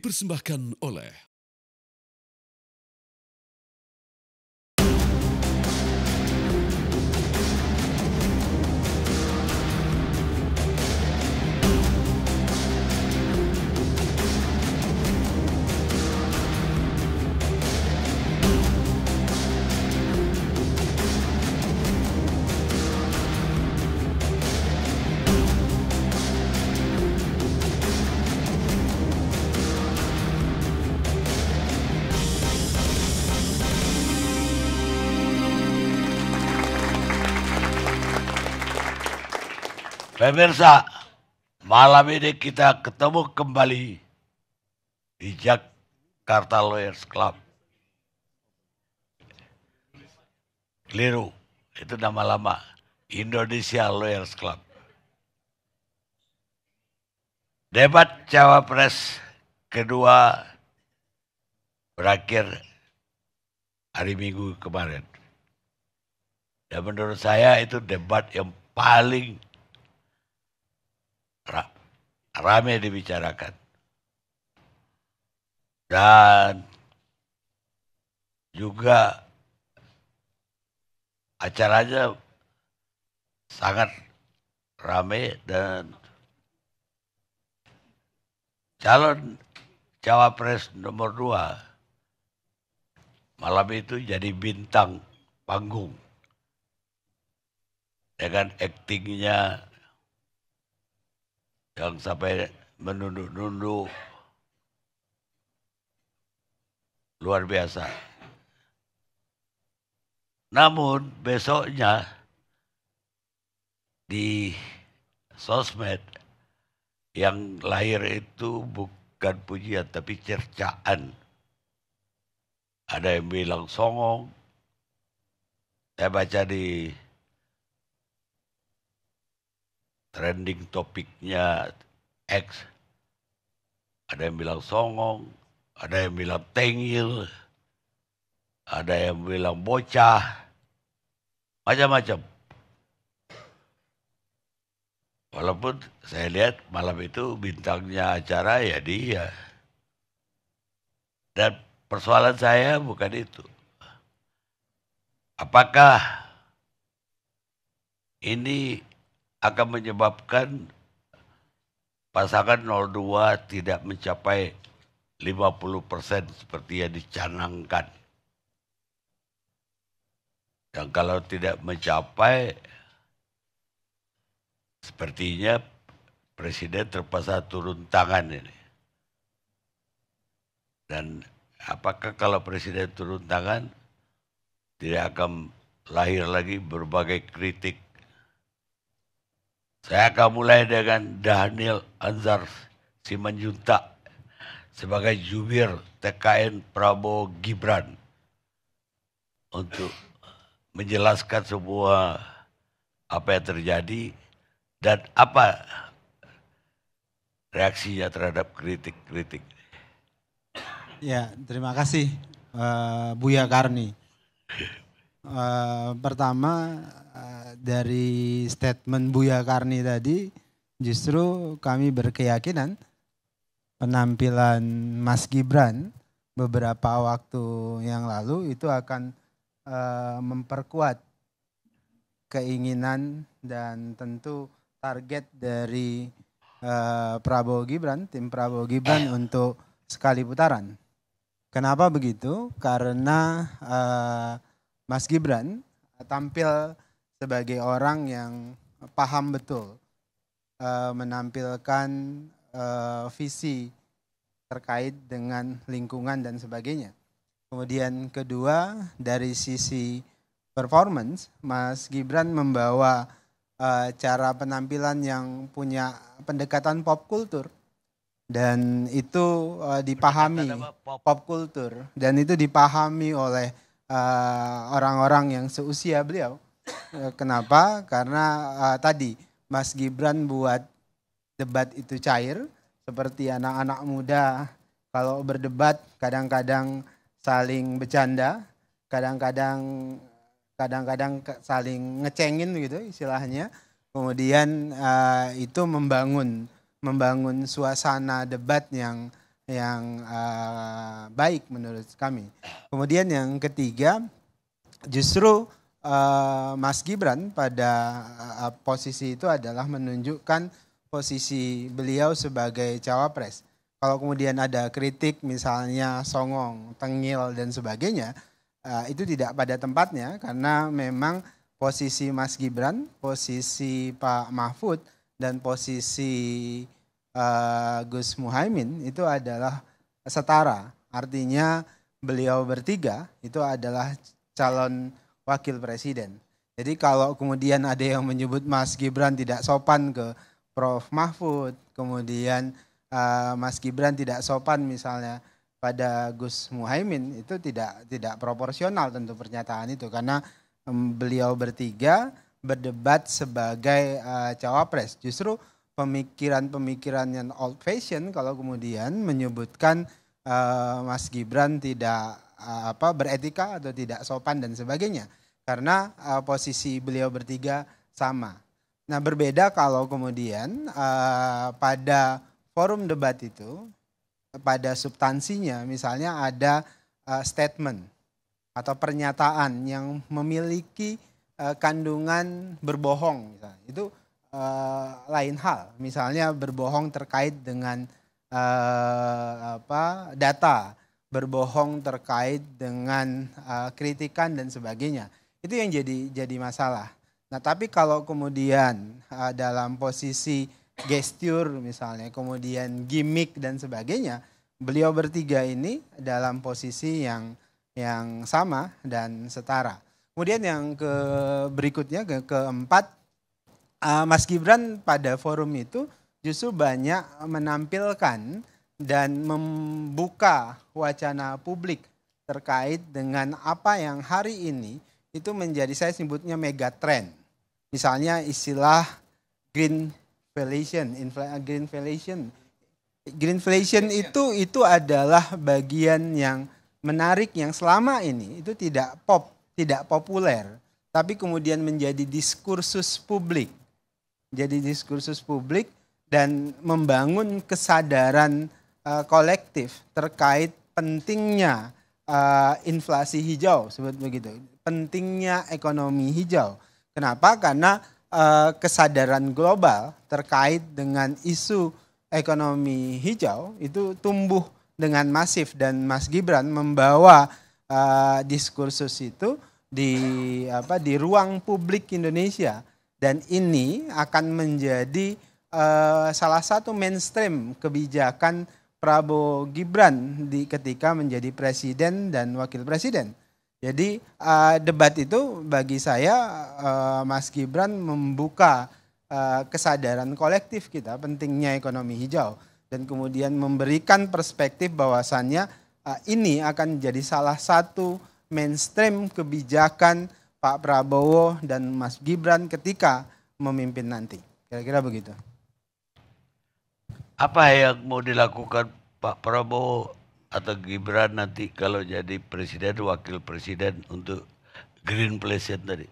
dipersembahkan oleh Pemirsa, malam ini kita ketemu kembali di Jakarta Lawyers Club. Keliru, itu nama lama. Indonesia Lawyers Club. Debat cawapres kedua berakhir hari Minggu kemarin. Dan menurut saya itu debat yang paling rame dibicarakan. Dan juga acaranya sangat ramai dan calon cawapres nomor dua malam itu jadi bintang panggung dengan aktingnya yang sampai menunduk-nunduk luar biasa. Namun besoknya di sosmed yang lahir itu bukan pujian tapi cercaan. Ada yang bilang songong. Saya baca di trending topiknya X. Ada yang bilang songong, ada yang bilang tengil, ada yang bilang bocah, macam-macam. Walaupun saya lihat malam itu bintangnya acara ya dia. Dan persoalan saya bukan itu. Apakah ini akan menyebabkan pasangan 02 tidak mencapai 50% seperti yang dicanangkan. Dan kalau tidak mencapai, sepertinya Presiden terpaksa turun tangan ini. Dan apakah kalau Presiden turun tangan, tidak akan lahir lagi berbagai kritik saya akan mulai dengan Daniel Anzar Simanjuntak sebagai jubir TKN Prabowo Gibran untuk menjelaskan semua apa yang terjadi dan apa reaksinya terhadap kritik-kritik. Ya, terima kasih uh, Buya Karni. Uh, pertama uh, dari statement Buya Karni tadi justru kami berkeyakinan penampilan Mas Gibran beberapa waktu yang lalu itu akan uh, memperkuat keinginan dan tentu target dari uh, Prabowo Gibran, tim Prabowo Gibran untuk sekali putaran. Kenapa begitu? Karena uh, Mas Gibran tampil sebagai orang yang paham betul uh, menampilkan uh, visi terkait dengan lingkungan dan sebagainya. Kemudian kedua dari sisi performance, Mas Gibran membawa e, cara penampilan yang punya pendekatan pop kultur dan itu e, dipahami pop. pop kultur dan itu dipahami oleh Eh, orang-orang uh, yang seusia beliau. Eh, kenapa? Karena uh, tadi Mas Gibran buat debat itu cair, seperti anak-anak muda kalau berdebat kadang-kadang saling bercanda, kadang-kadang kadang-kadang saling ngecengin gitu istilahnya. Kemudian uh, itu membangun membangun suasana debat yang yang uh, baik menurut kami. Kemudian yang ketiga, justru uh, Mas Gibran pada uh, posisi itu adalah menunjukkan posisi beliau sebagai cawapres. Kalau kemudian ada kritik misalnya songong, tengil dan sebagainya, uh, itu tidak pada tempatnya karena memang posisi Mas Gibran, posisi Pak Mahfud dan posisi Eh, Gus Muhaimin itu adalah setara. Artinya beliau bertiga itu adalah calon wakil presiden. Jadi kalau kemudian ada yang menyebut Mas Gibran tidak sopan ke Prof Mahfud, kemudian uh, Mas Gibran tidak sopan misalnya pada Gus Muhaimin itu tidak tidak proporsional tentu pernyataan itu karena beliau bertiga berdebat sebagai uh, cawapres. Justru pemikiran-pemikiran yang old fashion kalau kemudian menyebutkan uh, Mas Gibran tidak uh, apa beretika atau tidak sopan dan sebagainya karena uh, posisi beliau bertiga sama. Nah, berbeda kalau kemudian uh, pada forum debat itu pada substansinya misalnya ada uh, statement atau pernyataan yang memiliki uh, kandungan berbohong Itu uh, lain hal, misalnya berbohong terkait dengan uh, apa data, berbohong terkait dengan uh, kritikan dan sebagainya. Itu yang jadi jadi masalah. Nah, tapi kalau kemudian uh, dalam posisi gestur misalnya, kemudian gimmick dan sebagainya, beliau bertiga ini dalam posisi yang yang sama dan setara. Kemudian yang ke berikutnya ke keempat uh, Mas Gibran pada forum itu justru banyak menampilkan dan membuka wacana publik terkait dengan apa yang hari ini itu menjadi saya sebutnya mega megatrend. Misalnya istilah green inflation, green inflation. Green inflation itu itu adalah bagian yang menarik yang selama ini itu tidak pop, tidak populer, tapi kemudian menjadi diskursus publik jadi diskursus publik dan membangun kesadaran uh, kolektif terkait pentingnya uh, inflasi hijau sebut begitu pentingnya ekonomi hijau kenapa karena uh, kesadaran global terkait dengan isu ekonomi hijau itu tumbuh dengan masif dan Mas Gibran membawa uh, diskursus itu di apa di ruang publik Indonesia dan ini akan menjadi uh, salah satu mainstream kebijakan Prabowo Gibran di ketika menjadi presiden dan wakil presiden. Jadi uh, debat itu bagi saya uh, Mas Gibran membuka uh, kesadaran kolektif kita pentingnya ekonomi hijau dan kemudian memberikan perspektif bahwasannya uh, ini akan jadi salah satu mainstream kebijakan Pak Prabowo dan Mas Gibran ketika memimpin nanti. Kira-kira begitu. Apa yang mau dilakukan Pak Prabowo atau Gibran nanti kalau jadi presiden, wakil presiden untuk green pleasure tadi?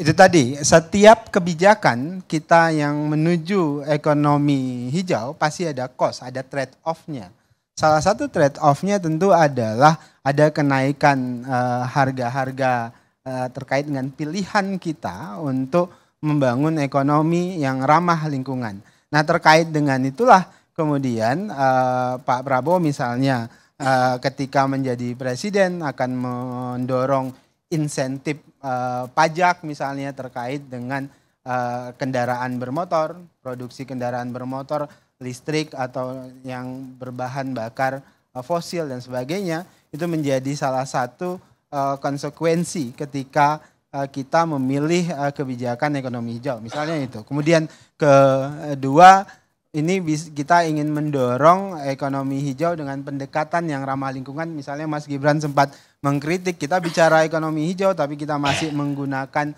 Itu tadi, setiap kebijakan kita yang menuju ekonomi hijau pasti ada cost, ada trade-off-nya. Salah satu trade-off-nya tentu adalah ada kenaikan eh, harga-harga uh, harga -harga Eh, terkait dengan pilihan kita untuk membangun ekonomi yang ramah lingkungan. Nah terkait dengan itulah kemudian uh, Pak Prabowo misalnya uh, ketika menjadi presiden akan mendorong insentif uh, pajak misalnya terkait dengan uh, kendaraan bermotor, produksi kendaraan bermotor listrik atau yang berbahan bakar fosil dan sebagainya itu menjadi salah satu Eh, konsekuensi ketika eh, kita memilih eh, kebijakan ekonomi hijau. Misalnya itu. Kemudian kedua ini kita ingin mendorong ekonomi hijau dengan pendekatan yang ramah lingkungan. Misalnya Mas Gibran sempat mengkritik kita bicara ekonomi hijau tapi kita masih menggunakan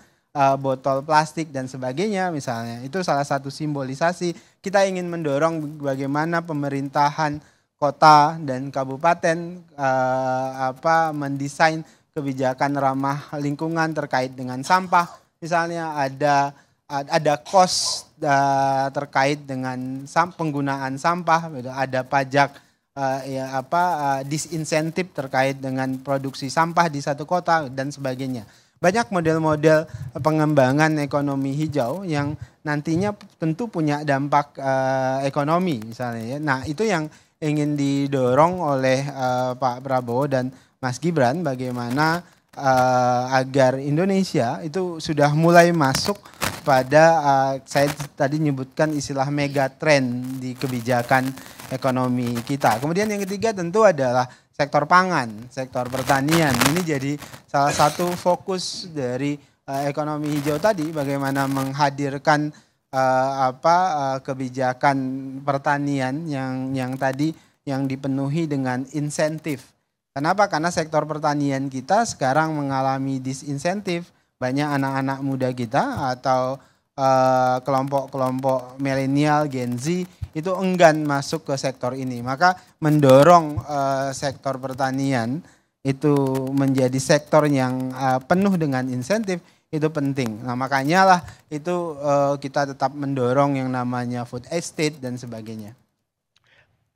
botol plastik dan sebagainya misalnya. Itu salah satu simbolisasi kita ingin mendorong bagaimana pemerintahan kota dan kabupaten uh, apa mendesain kebijakan ramah lingkungan terkait dengan sampah. Misalnya ada ada kos uh, terkait dengan sam penggunaan sampah, gitu. ada pajak uh, ya apa uh, disinsentif terkait dengan produksi sampah di satu kota dan sebagainya. Banyak model-model pengembangan ekonomi hijau yang nantinya tentu punya dampak uh, ekonomi misalnya ya. Nah, itu yang ingin didorong oleh uh, Pak Prabowo dan Mas Gibran bagaimana uh, agar Indonesia itu sudah mulai masuk pada uh, saya tadi menyebutkan istilah mega megatrend di kebijakan ekonomi kita. Kemudian yang ketiga tentu adalah sektor pangan, sektor pertanian. Ini jadi salah satu fokus dari uh, ekonomi hijau tadi bagaimana menghadirkan uh, apa uh, kebijakan pertanian yang yang tadi yang dipenuhi dengan insentif Kenapa? Karena sektor pertanian kita sekarang mengalami disinsentif. Banyak anak-anak muda kita atau uh, kelompok-kelompok milenial, Gen Z itu enggan masuk ke sektor ini. Maka mendorong uh, sektor pertanian itu menjadi sektor yang uh, penuh dengan insentif itu penting. Nah makanya lah itu uh, kita tetap mendorong yang namanya food estate dan sebagainya.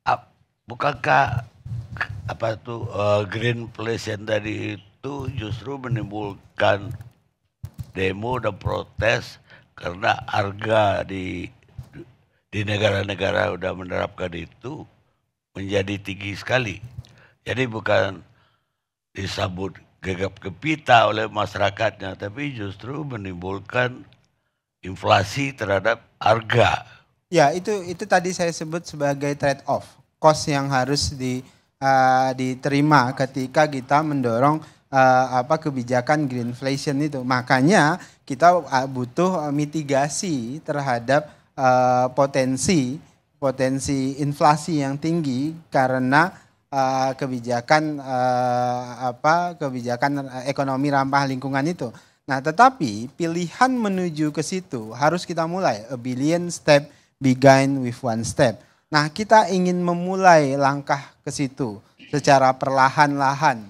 Ah, bukankah apa tuh uh, green place yang tadi itu justru menimbulkan demo dan protes karena harga di di negara-negara udah menerapkan itu menjadi tinggi sekali. Jadi bukan disambut gegap kepita oleh masyarakatnya, tapi justru menimbulkan inflasi terhadap harga. Ya, itu itu tadi saya sebut sebagai trade off, cost yang harus di Eh, diterima ketika kita mendorong uh, apa kebijakan greenflation itu. Makanya kita eh, butuh mitigasi terhadap uh, potensi potensi inflasi yang tinggi karena uh, kebijakan uh, apa kebijakan ekonomi ramah lingkungan itu. Nah, tetapi pilihan menuju ke situ harus kita mulai a billion step begin with one step Nah, kita ingin memulai langkah ke situ secara perlahan-lahan.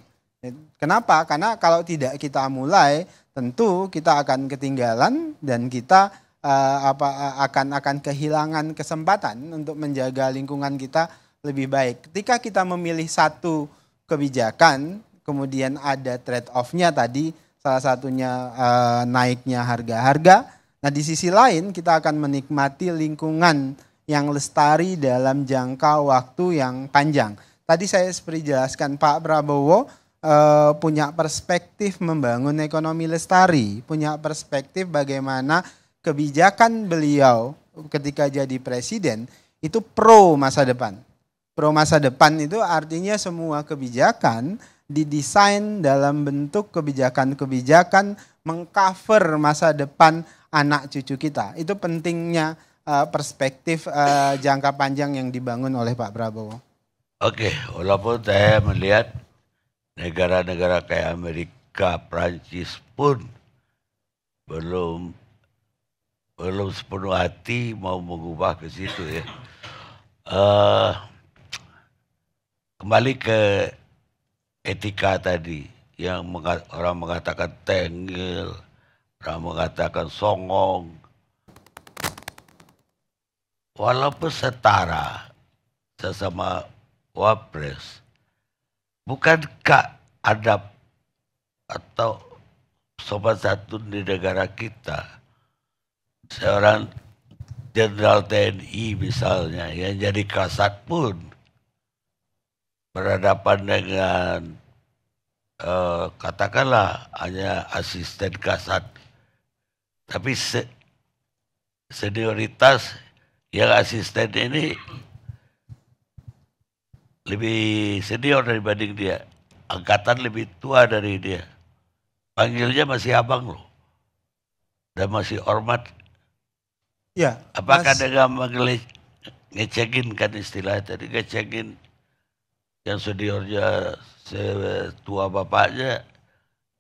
Kenapa? Karena kalau tidak kita mulai, tentu kita akan ketinggalan dan kita uh, apa eh, akan akan kehilangan kesempatan untuk menjaga lingkungan kita lebih baik. Ketika kita memilih satu kebijakan, kemudian ada trade off-nya tadi, salah satunya uh, naiknya harga-harga. Nah, di sisi lain kita akan menikmati lingkungan yang lestari dalam jangka waktu yang panjang. Tadi saya seperti jelaskan Pak Prabowo eh, punya perspektif membangun ekonomi lestari, punya perspektif bagaimana kebijakan beliau ketika jadi presiden itu pro masa depan. Pro masa depan itu artinya semua kebijakan didesain dalam bentuk kebijakan-kebijakan mengcover masa depan anak cucu kita. Itu pentingnya Eh, perspektif uh, jangka panjang yang dibangun oleh Pak Prabowo? Oke, okay, walaupun saya melihat negara-negara kayak Amerika, Prancis pun belum belum sepenuh hati mau mengubah ke situ ya. Uh, kembali ke etika tadi yang mengat, orang mengatakan tengil, orang mengatakan songong, walaupun setara sesama wapres, bukankah ada atau sobat satu di negara kita seorang jenderal TNI misalnya yang jadi kasat pun berhadapan dengan uh, katakanlah hanya asisten kasat tapi se senioritas yang asisten ini lebih senior daripada dia. Angkatan lebih tua dari dia. Panggilnya masih abang loh. Dan masih hormat. Ya. Apakah mas... dengan manggil ngecekin kan istilah tadi ngecekin yang seniornya setua bapaknya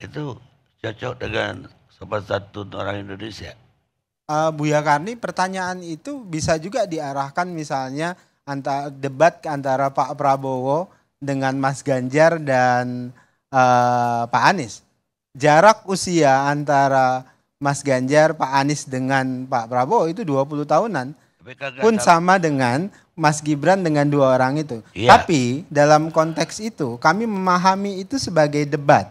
itu cocok dengan sobat satu orang Indonesia uh, Bu Yakarni pertanyaan itu bisa juga diarahkan misalnya antara debat antara Pak Prabowo dengan Mas Ganjar dan uh, Pak Anies. Jarak usia antara Mas Ganjar, Pak Anies dengan Pak Prabowo itu 20 tahunan. Pun sama dengan Mas Gibran dengan dua orang itu. Yeah. Tapi dalam konteks itu kami memahami itu sebagai debat.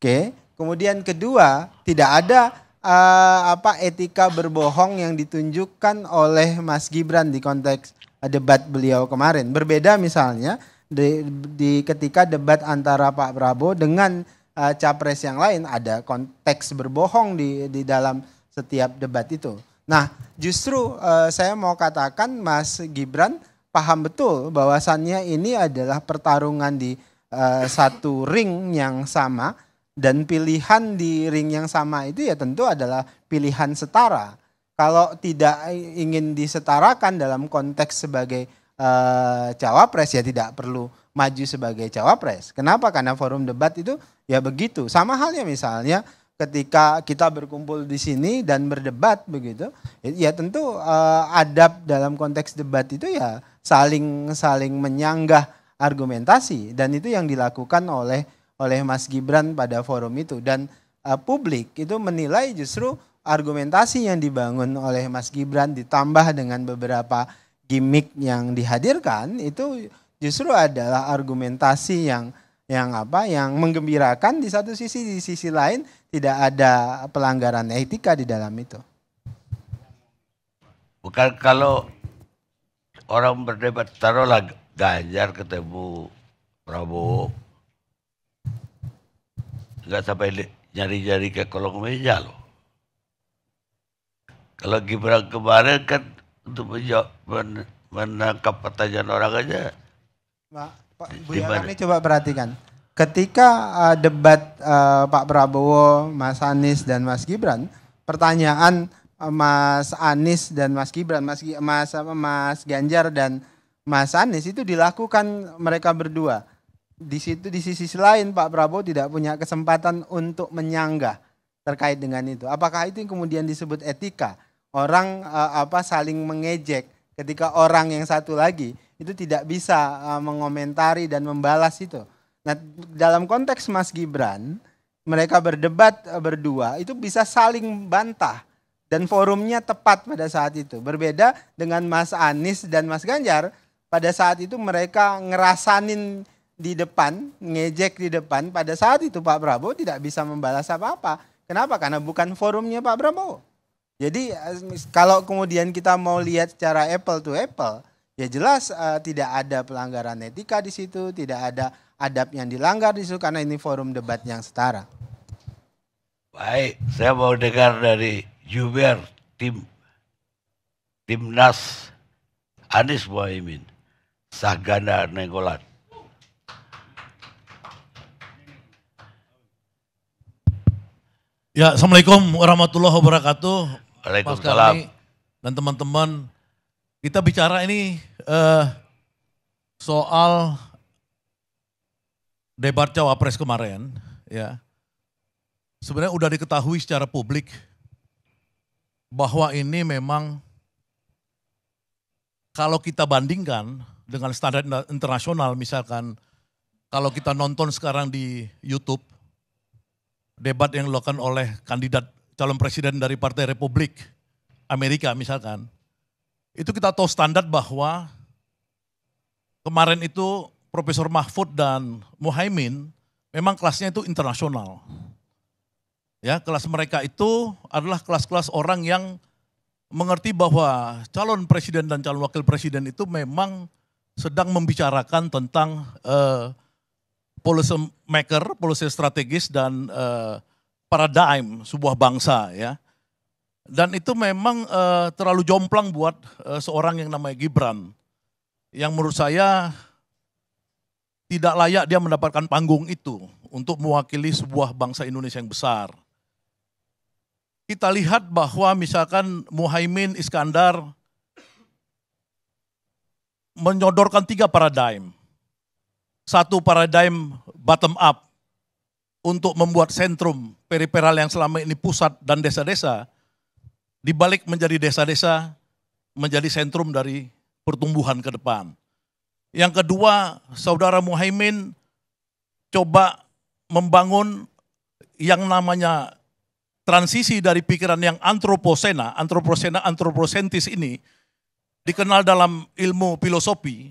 Oke. Kemudian kedua, tidak ada uh, apa etika berbohong yang ditunjukkan oleh Mas Gibran di konteks debat beliau kemarin. Berbeda misalnya di, di ketika debat antara Pak Prabowo dengan uh, capres yang lain ada konteks berbohong di di dalam setiap debat itu. Nah, justru uh, saya mau katakan Mas Gibran paham betul bahwasannya ini adalah pertarungan di uh, satu ring yang sama dan pilihan di ring yang sama itu ya tentu adalah pilihan setara. Kalau tidak ingin disetarakan dalam konteks sebagai uh, cawapres ya tidak perlu maju sebagai cawapres. Kenapa? Karena forum debat itu ya begitu. Sama halnya misalnya ketika kita berkumpul di sini dan berdebat begitu, ya tentu uh, adab dalam konteks debat itu ya saling saling menyanggah argumentasi dan itu yang dilakukan oleh oleh Mas Gibran pada forum itu dan uh, publik itu menilai justru argumentasi yang dibangun oleh Mas Gibran ditambah dengan beberapa gimmick yang dihadirkan itu justru adalah argumentasi yang yang apa yang menggembirakan di satu sisi di sisi lain tidak ada pelanggaran etika di dalam itu. Bukan kalau orang berdebat taruhlah Ganjar ketemu Prabowo nggak sampai nyari-nyari ke kolong meja loh. Kalau Gibran kemarin kan untuk menjawab, men, menangkap pertanyaan orang aja. Pak, Pak Bu Yana ini coba perhatikan. Ketika uh, debat uh, Pak Prabowo, Mas Anies dan Mas Gibran, pertanyaan uh, Mas Anies dan Mas Gibran, Mas Mas Mas Ganjar dan Mas Anies itu dilakukan mereka berdua di situ di sisi lain Pak Prabowo tidak punya kesempatan untuk menyanggah terkait dengan itu. Apakah itu yang kemudian disebut etika? Orang uh, apa saling mengejek ketika orang yang satu lagi itu tidak bisa uh, mengomentari dan membalas itu. Nah, dalam konteks Mas Gibran, mereka berdebat uh, berdua itu bisa saling bantah dan forumnya tepat pada saat itu. Berbeda dengan Mas Anies dan Mas Ganjar, pada saat itu mereka ngerasanin di depan, ngejek di depan pada saat itu Pak Prabowo tidak bisa membalas apa-apa. Kenapa? Karena bukan forumnya Pak Prabowo. Jadi eh, kalau kemudian kita mau lihat secara apple to apple, ya jelas uh, tidak ada pelanggaran etika di situ, tidak ada adab yang dilanggar di situ karena ini forum debat yang setara. Baik, saya mau dengar dari Juber tim timnas Anies Mohaimin Sagana Nenggolan. Ya, Assalamualaikum warahmatullahi wabarakatuh. Waalaikumsalam. Dan teman-teman, kita bicara ini uh, soal debat cawapres kemarin, ya. Sebenarnya udah diketahui secara publik bahwa ini memang kalau kita bandingkan dengan standar internasional, misalkan kalau kita nonton sekarang di YouTube, debat yang dilakukan oleh kandidat calon presiden dari Partai Republik Amerika misalkan, itu kita tahu standar bahwa kemarin itu Profesor Mahfud dan Muhaimin memang kelasnya itu internasional. Ya, kelas mereka itu adalah kelas-kelas orang yang mengerti bahwa calon presiden dan calon wakil presiden itu memang sedang membicarakan tentang eh, policy maker, policy strategis dan uh, paradigm sebuah bangsa ya. Dan itu memang uh, terlalu jomplang buat uh, seorang yang namanya Gibran. Yang menurut saya tidak layak dia mendapatkan panggung itu untuk mewakili sebuah bangsa Indonesia yang besar. Kita lihat bahwa misalkan Muhaimin Iskandar menyodorkan tiga paradigm satu paradigm bottom up untuk membuat sentrum periperal yang selama ini pusat dan desa-desa dibalik menjadi desa-desa menjadi sentrum dari pertumbuhan ke depan. Yang kedua, saudara Muhaimin coba membangun yang namanya transisi dari pikiran yang antroposena, antroposena, antroposentis ini dikenal dalam ilmu filosofi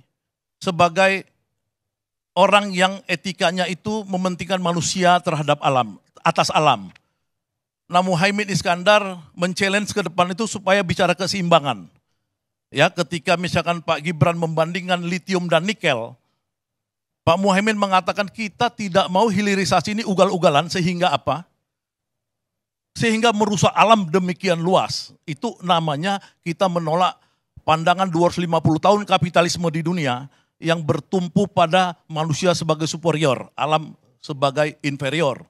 sebagai orang yang etikanya itu mementingkan manusia terhadap alam, atas alam. Nah Muhaimin Iskandar men ke depan itu supaya bicara keseimbangan. Ya, ketika misalkan Pak Gibran membandingkan litium dan nikel, Pak Muhaimin mengatakan kita tidak mau hilirisasi ini ugal-ugalan sehingga apa? Sehingga merusak alam demikian luas. Itu namanya kita menolak pandangan 250 tahun kapitalisme di dunia yang bertumpu pada manusia sebagai superior, alam sebagai inferior.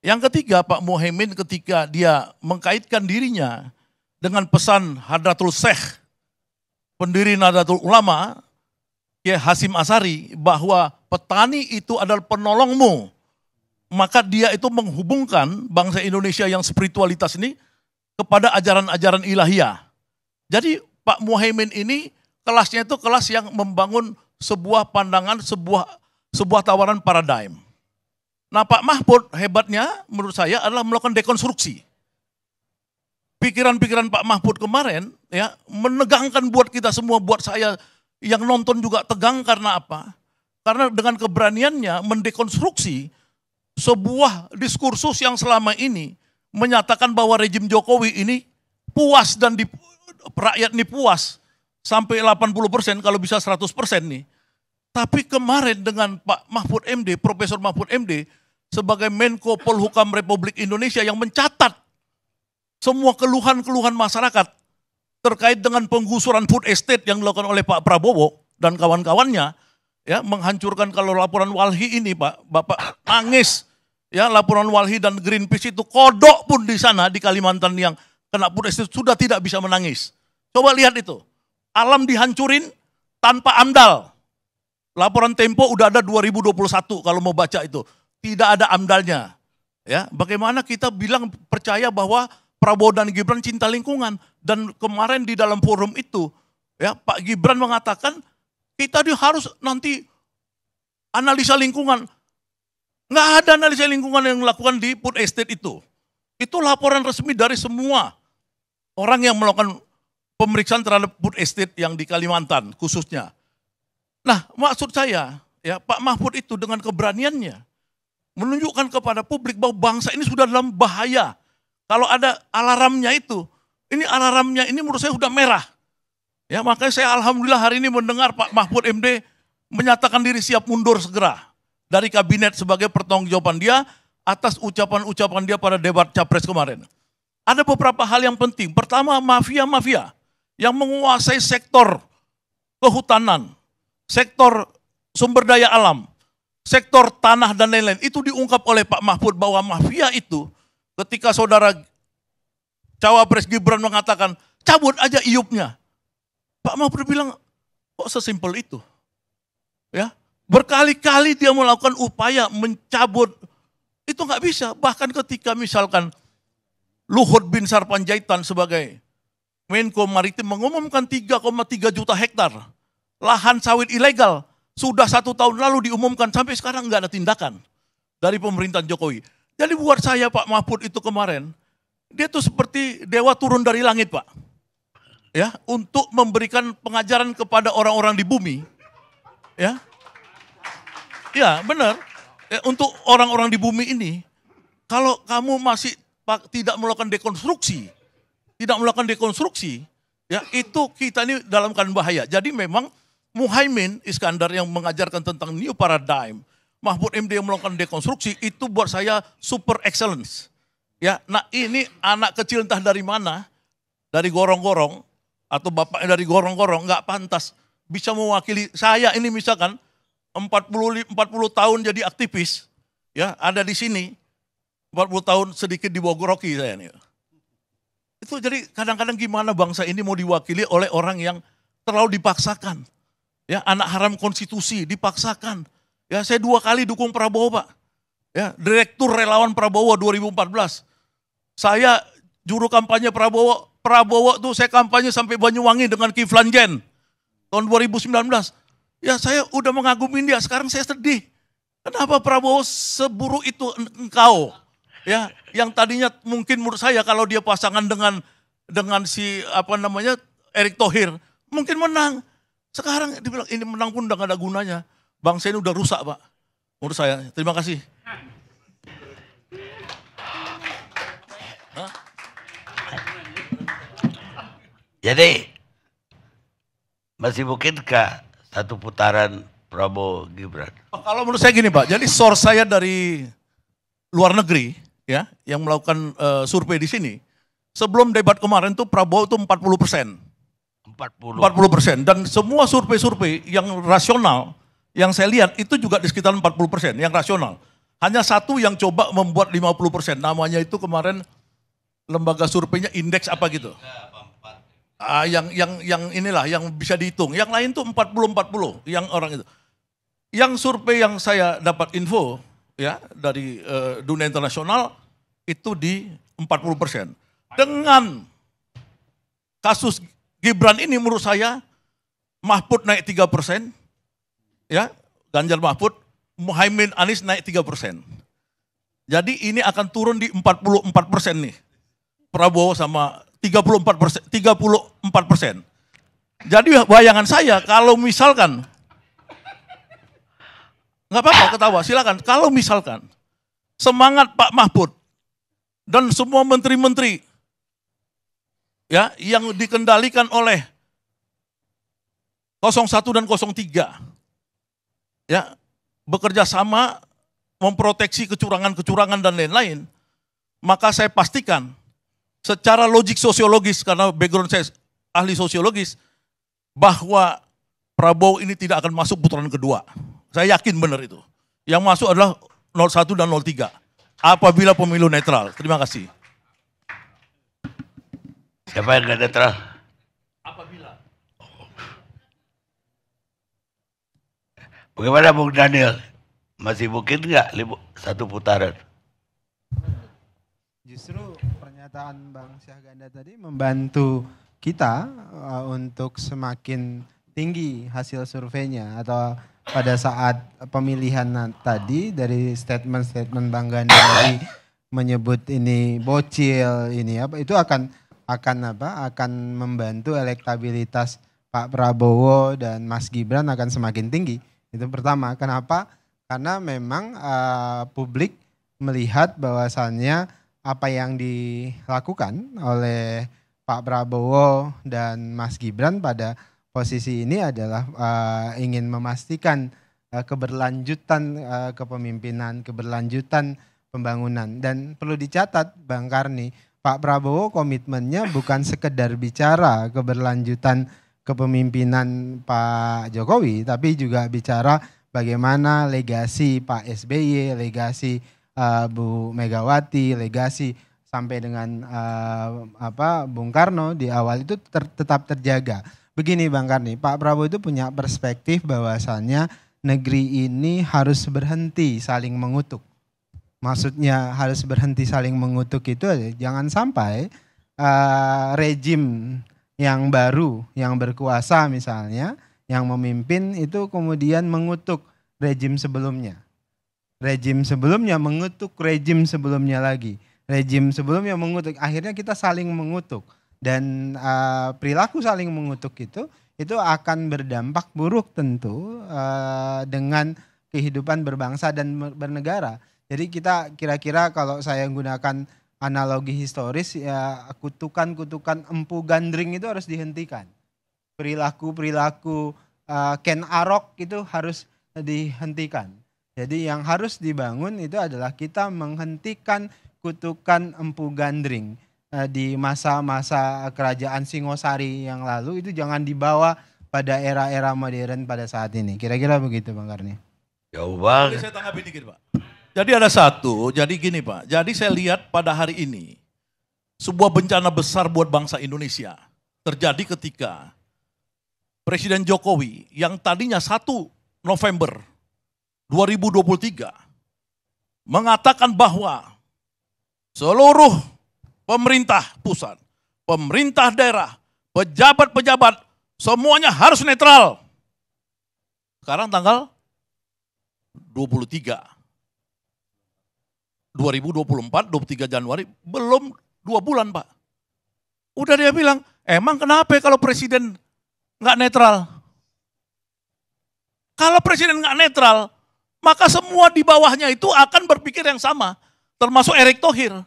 Yang ketiga, Pak Mohaimin ketika dia mengkaitkan dirinya dengan pesan Hadratul Syekh, pendiri Nadatul Ulama, ya Hasim Asari, bahwa petani itu adalah penolongmu. Maka dia itu menghubungkan bangsa Indonesia yang spiritualitas ini kepada ajaran-ajaran ilahiyah. Jadi Pak Muhaimin ini kelasnya itu kelas yang membangun sebuah pandangan, sebuah sebuah tawaran paradigm. Nah Pak Mahfud hebatnya menurut saya adalah melakukan dekonstruksi. Pikiran-pikiran Pak Mahfud kemarin ya menegangkan buat kita semua, buat saya yang nonton juga tegang karena apa? Karena dengan keberaniannya mendekonstruksi sebuah diskursus yang selama ini menyatakan bahwa rejim Jokowi ini puas dan di, rakyat ini puas sampai 80% kalau bisa 100% nih. Tapi kemarin dengan Pak Mahfud MD, Profesor Mahfud MD, sebagai Menko Polhukam Republik Indonesia yang mencatat semua keluhan-keluhan masyarakat terkait dengan penggusuran food estate yang dilakukan oleh Pak Prabowo dan kawan-kawannya, ya menghancurkan kalau laporan Walhi ini Pak, Bapak nangis. Ya, laporan Walhi dan Greenpeace itu kodok pun di sana di Kalimantan yang kena food estate sudah tidak bisa menangis. Coba lihat itu alam dihancurin tanpa amdal. Laporan Tempo udah ada 2021 kalau mau baca itu. Tidak ada amdalnya. Ya, bagaimana kita bilang percaya bahwa Prabowo dan Gibran cinta lingkungan dan kemarin di dalam forum itu ya Pak Gibran mengatakan kita harus nanti analisa lingkungan. Nggak ada analisa lingkungan yang dilakukan di food estate itu. Itu laporan resmi dari semua orang yang melakukan pemeriksaan terhadap food estate yang di Kalimantan khususnya. Nah, maksud saya, ya Pak Mahfud itu dengan keberaniannya menunjukkan kepada publik bahwa bangsa ini sudah dalam bahaya. Kalau ada alarmnya itu, ini alarmnya ini menurut saya sudah merah. Ya, makanya saya alhamdulillah hari ini mendengar Pak Mahfud MD menyatakan diri siap mundur segera dari kabinet sebagai pertanggungjawaban dia atas ucapan-ucapan dia pada debat capres kemarin. Ada beberapa hal yang penting. Pertama, mafia-mafia yang menguasai sektor kehutanan, sektor sumber daya alam, sektor tanah dan lain-lain. Itu diungkap oleh Pak Mahfud bahwa mafia itu ketika saudara cawapres Gibran mengatakan cabut aja iupnya. Pak Mahfud bilang kok sesimpel itu. Ya, berkali-kali dia melakukan upaya mencabut itu nggak bisa. Bahkan ketika misalkan Luhut bin Sarpanjaitan sebagai Menko Maritim mengumumkan 3,3 juta hektar lahan sawit ilegal sudah satu tahun lalu diumumkan sampai sekarang nggak ada tindakan dari pemerintahan Jokowi. Jadi buat saya Pak Mahfud itu kemarin dia tuh seperti dewa turun dari langit Pak, ya untuk memberikan pengajaran kepada orang-orang di bumi, ya, ya benar, ya, untuk orang-orang di bumi ini kalau kamu masih tidak melakukan dekonstruksi tidak melakukan dekonstruksi, ya itu kita ini dalam keadaan bahaya. Jadi memang Muhaimin Iskandar yang mengajarkan tentang new paradigm, Mahfud MD yang melakukan dekonstruksi itu buat saya super excellence. Ya, nah ini anak kecil entah dari mana, dari gorong-gorong atau bapaknya dari gorong-gorong nggak pantas bisa mewakili saya ini misalkan 40 40 tahun jadi aktivis ya ada di sini 40 tahun sedikit di bogoroki Rocky saya nih. Itu jadi kadang-kadang gimana bangsa ini mau diwakili oleh orang yang terlalu dipaksakan. Ya, anak haram konstitusi dipaksakan. Ya, saya dua kali dukung Prabowo, Pak. Ya, direktur relawan Prabowo 2014. Saya juru kampanye Prabowo, Prabowo tuh saya kampanye sampai Banyuwangi dengan Kiflan Jen tahun 2019. Ya, saya udah mengagumi dia, sekarang saya sedih. Kenapa Prabowo seburuk itu engkau? ya yang tadinya mungkin menurut saya kalau dia pasangan dengan dengan si apa namanya Erick Thohir mungkin menang. Sekarang dibilang ini menang pun udah gak ada gunanya. Bangsa ini udah rusak pak. Menurut saya. Terima kasih. Jadi masih mungkinkah satu putaran Prabowo Gibran? Kalau menurut saya gini Pak, jadi source saya dari luar negeri, ya yang melakukan uh, survei di sini sebelum debat kemarin tuh Prabowo itu 40 persen 40 40 persen dan semua survei-survei yang rasional yang saya lihat itu juga di sekitar 40 persen yang rasional hanya satu yang coba membuat 50 persen namanya itu kemarin lembaga surveinya indeks apa gitu ah, yang yang yang inilah yang bisa dihitung yang lain tuh 40 40 yang orang itu yang survei yang saya dapat info ya dari uh, dunia internasional itu di 40 persen. Dengan kasus Gibran ini menurut saya Mahfud naik 3 persen, ya Ganjar Mahfud, Muhaimin Anies naik 3 persen. Jadi ini akan turun di 44 persen nih. Prabowo sama 34 persen, 34 persen. Jadi bayangan saya kalau misalkan nggak apa-apa ketawa silakan. Kalau misalkan semangat Pak Mahfud dan semua menteri-menteri ya yang dikendalikan oleh 01 dan 03 ya bekerja sama memproteksi kecurangan-kecurangan dan lain-lain maka saya pastikan secara logik sosiologis karena background saya ahli sosiologis bahwa Prabowo ini tidak akan masuk putaran kedua. Saya yakin benar itu. Yang masuk adalah 01 dan 03 apabila pemilu netral. Terima kasih. Siapa yang gak netral? Apabila. Bagaimana Bung Daniel? Masih mungkin nggak satu putaran? Justru pernyataan Bang Syahganda tadi membantu kita uh, untuk semakin tinggi hasil surveinya atau pada saat pemilihan tadi dari statement-statement Bang Gandhi menyebut ini bocil ini apa itu akan akan apa akan membantu elektabilitas Pak Prabowo dan Mas Gibran akan semakin tinggi itu pertama kenapa karena memang uh, publik melihat bahwasannya apa yang dilakukan oleh Pak Prabowo dan Mas Gibran pada posisi ini adalah uh, ingin memastikan uh, keberlanjutan uh, kepemimpinan, keberlanjutan pembangunan. Dan perlu dicatat Bang Karni, Pak Prabowo komitmennya bukan sekedar bicara keberlanjutan kepemimpinan Pak Jokowi, tapi juga bicara bagaimana legasi Pak SBY, legasi uh, Bu Megawati, legasi sampai dengan uh, apa Bung Karno di awal itu ter tetap terjaga Begini Bang Karni, Pak Prabowo itu punya perspektif bahwasannya negeri ini harus berhenti saling mengutuk. Maksudnya harus berhenti saling mengutuk itu eh, jangan sampai uh, rejim yang baru yang berkuasa misalnya yang memimpin itu kemudian mengutuk rejim sebelumnya. Rejim sebelumnya mengutuk rejim sebelumnya lagi. Rejim sebelumnya mengutuk. Akhirnya kita saling mengutuk dan uh, perilaku saling mengutuk itu itu akan berdampak buruk tentu uh, dengan kehidupan berbangsa dan bernegara. Jadi kita kira-kira kalau saya gunakan analogi historis ya kutukan-kutukan empu gandring itu harus dihentikan. Perilaku-perilaku uh, Ken Arok itu harus dihentikan. Jadi yang harus dibangun itu adalah kita menghentikan kutukan empu gandring Eh, di masa-masa kerajaan Singosari yang lalu itu jangan dibawa pada era-era modern pada saat ini. Kira-kira begitu Bang Karni. Jauh banget. Jadi saya tanggapi dikit Pak. Jadi ada satu, jadi gini Pak. Jadi saya lihat pada hari ini, sebuah bencana besar buat bangsa Indonesia terjadi ketika Presiden Jokowi yang tadinya 1 November 2023 mengatakan bahwa seluruh pemerintah pusat, pemerintah daerah, pejabat-pejabat, semuanya harus netral. Sekarang tanggal 23. 2024, 23 Januari, belum dua bulan Pak. Udah dia bilang, emang kenapa ya kalau presiden nggak netral? Kalau presiden nggak netral, maka semua di bawahnya itu akan berpikir yang sama, termasuk Erick Thohir.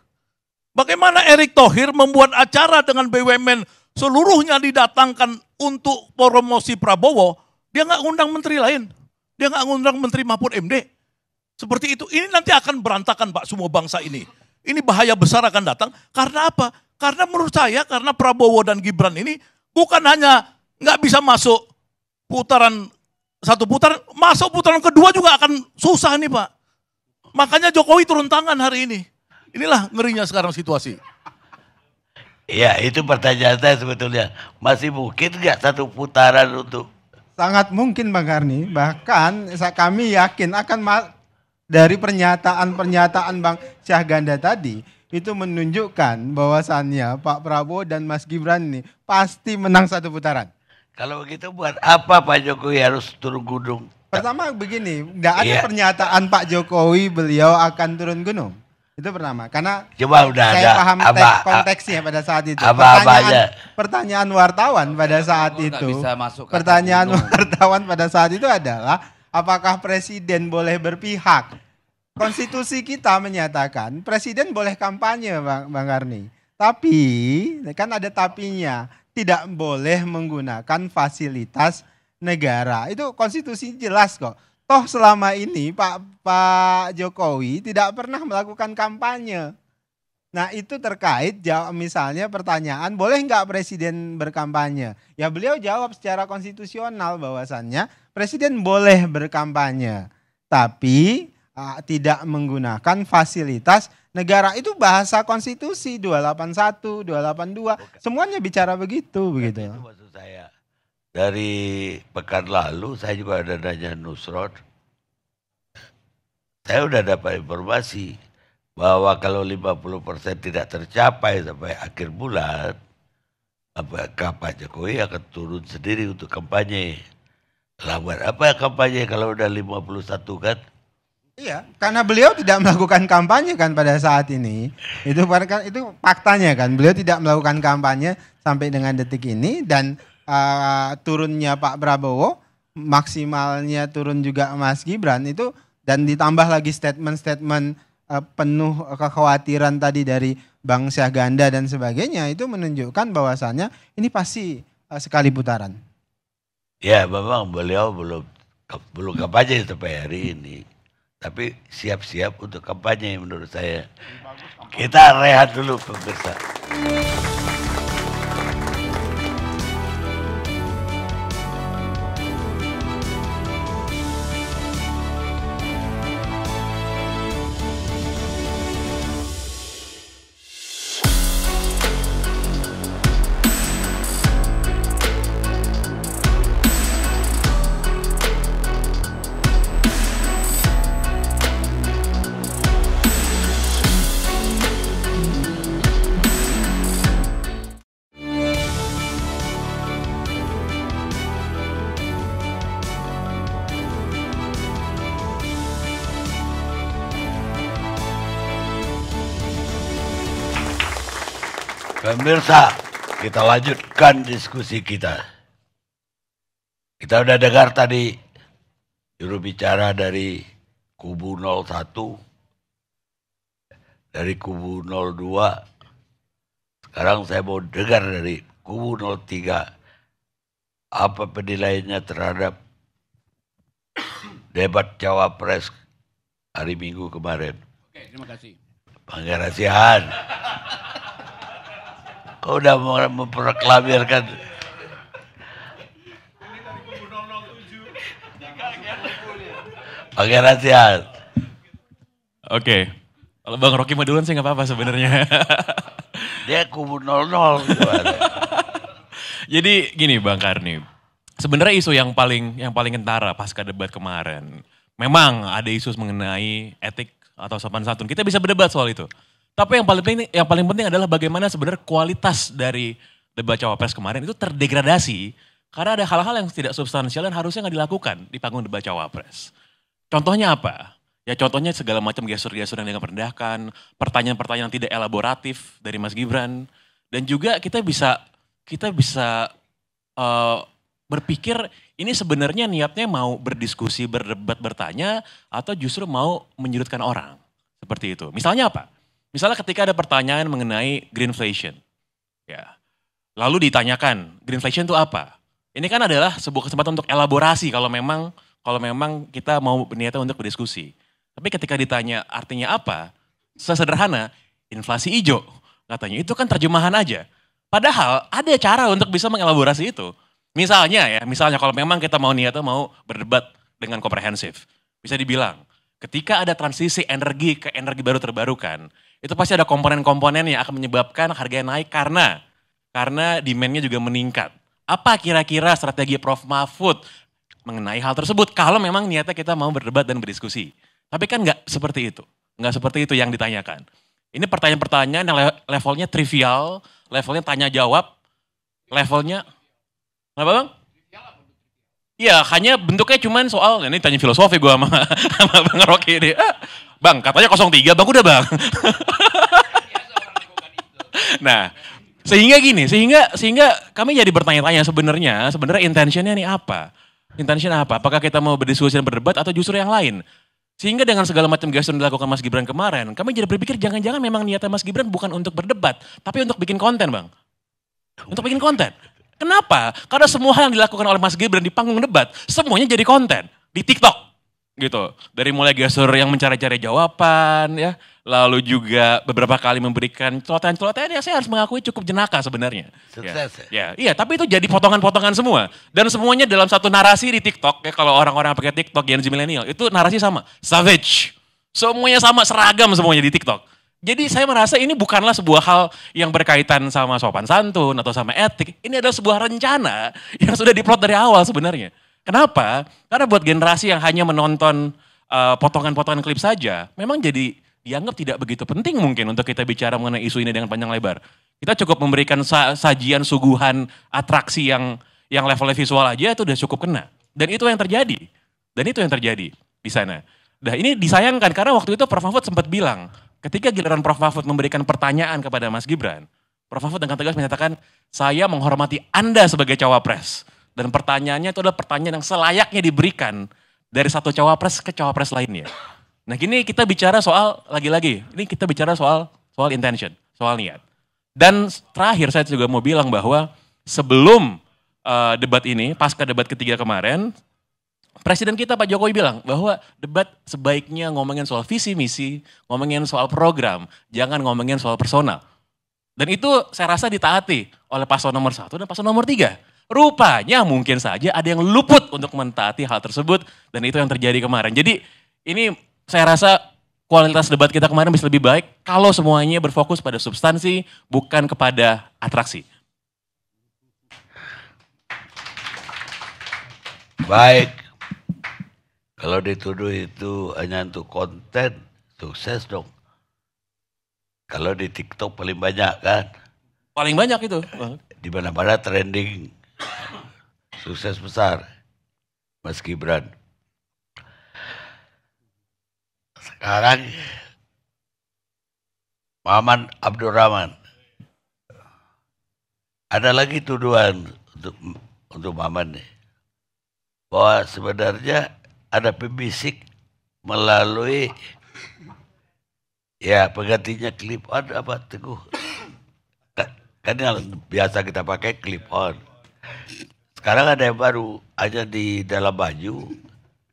Bagaimana Erick Thohir membuat acara dengan BUMN seluruhnya didatangkan untuk promosi Prabowo, dia nggak ngundang menteri lain. Dia nggak ngundang menteri Mahfud MD. Seperti itu, ini nanti akan berantakan Pak semua bangsa ini. Ini bahaya besar akan datang. Karena apa? Karena menurut saya, karena Prabowo dan Gibran ini bukan hanya nggak bisa masuk putaran satu putaran, masuk putaran kedua juga akan susah nih Pak. Makanya Jokowi turun tangan hari ini. Inilah ngerinya sekarang situasi. Ya itu pertanyaan saya sebetulnya. Masih mungkin nggak satu putaran untuk? Sangat mungkin Bang Karni. Bahkan kami yakin akan dari pernyataan-pernyataan Bang Syahganda tadi itu menunjukkan bahwasannya Pak Prabowo dan Mas Gibran ini pasti menang satu putaran. Kalau begitu buat apa Pak Jokowi harus turun gunung? Pertama begini, tidak ada ya. pernyataan Pak Jokowi beliau akan turun gunung. Itu pertama, karena Coba udah saya ada. paham apa, konteksnya pada saat itu. Apa, pertanyaan, apa pertanyaan wartawan pada saat gitu, Aku itu. Bisa masuk pertanyaan itu. wartawan pada saat itu adalah apakah presiden boleh berpihak? Konstitusi kita menyatakan presiden boleh kampanye, Bang, Bang Karni. Tapi kan ada tapinya, tidak boleh menggunakan fasilitas negara. Itu konstitusi jelas kok Toh selama ini Pak Pak Jokowi tidak pernah melakukan kampanye. Nah itu terkait jawab misalnya pertanyaan boleh nggak presiden berkampanye? Ya beliau jawab secara konstitusional bahwasannya presiden boleh berkampanye, tapi uh, tidak menggunakan fasilitas negara itu bahasa konstitusi 281, 282 semuanya bicara begitu begitu. Itu dari pekan lalu saya juga ada nanya Nusron. Saya sudah dapat informasi bahwa kalau 50% tidak tercapai sampai akhir bulan, apakah Pak Jokowi akan turun sendiri untuk kampanye? Lambat apa kampanye kalau udah 51 kan? Iya, karena beliau tidak melakukan kampanye kan pada saat ini. Itu kan itu faktanya kan. Beliau tidak melakukan kampanye sampai dengan detik ini dan uh, turunnya Pak Prabowo, maksimalnya turun juga Mas Gibran itu dan ditambah lagi statement-statement uh, penuh kekhawatiran tadi dari Bang Syahganda dan sebagainya itu menunjukkan bahwasannya ini pasti uh, sekali putaran. Ya, memang beliau belum belum kampanye sampai hari ini. Tapi siap-siap untuk kampanye menurut saya. Kita rehat dulu pemirsa. Pemirsa, kita lanjutkan diskusi kita. Kita udah dengar tadi juru bicara dari kubu 01, dari kubu 02. Sekarang saya mau dengar dari kubu 03 apa penilaiannya terhadap debat cawapres hari Minggu kemarin. Oke, terima kasih. Pangeran Sihan. Kau udah mau memproklamirkan. Oke, Ratian. Oke. Kalau Bang Rocky mau duluan sih nggak apa-apa sebenarnya. Dia kubu nol-nol. Jadi gini Bang Karni. Sebenarnya isu yang paling yang paling kentara pasca debat kemarin. Memang ada isu mengenai etik atau sopan santun. Kita bisa berdebat soal itu. Tapi yang paling penting yang paling penting adalah bagaimana sebenarnya kualitas dari debat cawapres kemarin itu terdegradasi karena ada hal-hal yang tidak substansial dan harusnya nggak dilakukan di panggung debat cawapres. Contohnya apa? Ya contohnya segala macam gestur-gestur yang dengan pertanyaan-pertanyaan tidak elaboratif dari Mas Gibran, dan juga kita bisa kita bisa uh, berpikir ini sebenarnya niatnya mau berdiskusi, berdebat, bertanya, atau justru mau menyudutkan orang seperti itu. Misalnya apa? Misalnya ketika ada pertanyaan mengenai greenflation. Ya. Lalu ditanyakan, greenflation itu apa? Ini kan adalah sebuah kesempatan untuk elaborasi kalau memang kalau memang kita mau berniat untuk berdiskusi. Tapi ketika ditanya artinya apa, sesederhana inflasi hijau katanya itu kan terjemahan aja. Padahal ada cara untuk bisa mengelaborasi itu. Misalnya ya, misalnya kalau memang kita mau niatnya mau berdebat dengan komprehensif, bisa dibilang ketika ada transisi energi ke energi baru terbarukan, itu pasti ada komponen-komponen yang akan menyebabkan harga naik karena karena demandnya juga meningkat. Apa kira-kira strategi Prof Mahfud mengenai hal tersebut kalau memang niatnya kita mau berdebat dan berdiskusi. Tapi kan nggak seperti itu. Nggak seperti itu yang ditanyakan. Ini pertanyaan-pertanyaan yang levelnya trivial, levelnya tanya jawab, levelnya... apa bang? Iya, hanya bentuknya cuman soal ini tanya filosofi gue sama, sama Bang Rocky ini. Ah, bang, katanya 03, Bang udah Bang. nah, sehingga gini, sehingga sehingga kami jadi bertanya-tanya sebenarnya sebenarnya intentionnya ini apa? Intention apa? Apakah kita mau berdiskusi dan berdebat atau justru yang lain? Sehingga dengan segala macam gas yang dilakukan Mas Gibran kemarin, kami jadi berpikir jangan-jangan memang niatnya Mas Gibran bukan untuk berdebat, tapi untuk bikin konten, Bang. Untuk bikin konten. Kenapa? Karena semua hal yang dilakukan oleh Mas Gibran di panggung debat, semuanya jadi konten di TikTok gitu. Dari mulai gestur yang mencari-cari jawaban ya, lalu juga beberapa kali memberikan celotehan-celotehan ya saya harus mengakui cukup jenaka sebenarnya. Sukses. Ya, ya, ya, iya, tapi itu jadi potongan-potongan semua dan semuanya dalam satu narasi di TikTok ya kalau orang-orang pakai TikTok generasi milenial itu narasi sama, savage. Semuanya sama seragam semuanya di TikTok. Jadi saya merasa ini bukanlah sebuah hal yang berkaitan sama sopan santun atau sama etik. Ini adalah sebuah rencana yang sudah diplot dari awal sebenarnya. Kenapa? Karena buat generasi yang hanya menonton potongan eh, potongan-potongan klip saja, memang jadi dianggap tidak begitu penting mungkin untuk kita bicara mengenai isu ini dengan panjang lebar. Kita cukup memberikan sa sajian suguhan atraksi yang yang levelnya visual aja itu sudah cukup kena. Dan itu yang terjadi. Dan itu yang terjadi di sana. Nah ini disayangkan karena waktu itu Prof. Mahfud sempat bilang, Ketika giliran Prof. Mahfud memberikan pertanyaan kepada Mas Gibran, Prof. Mahfud dengan tegas menyatakan, saya menghormati Anda sebagai cawapres. Dan pertanyaannya itu adalah pertanyaan yang selayaknya diberikan dari satu cawapres ke cawapres lainnya. Nah gini kita bicara soal, lagi-lagi, ini kita bicara soal soal intention, soal niat. Dan terakhir saya juga mau bilang bahwa sebelum uh, debat ini, pasca debat ketiga kemarin, Presiden kita Pak Jokowi bilang bahwa debat sebaiknya ngomongin soal visi misi, ngomongin soal program, jangan ngomongin soal personal. Dan itu saya rasa ditaati oleh paslon nomor satu dan paslon nomor tiga. Rupanya mungkin saja ada yang luput untuk mentaati hal tersebut dan itu yang terjadi kemarin. Jadi ini saya rasa kualitas debat kita kemarin bisa lebih baik kalau semuanya berfokus pada substansi, bukan kepada atraksi. Baik, kalau dituduh itu hanya untuk konten, sukses dong. Kalau di TikTok paling banyak kan? Paling banyak itu. Di mana-mana trending. Sukses besar. Mas Gibran. Sekarang Maman Abdurrahman. Ada lagi tuduhan untuk untuk Maman nih. Bahwa sebenarnya ada pembisik melalui ya penggantinya clip on apa teguh kan yang biasa kita pakai clip on sekarang ada yang baru aja di dalam baju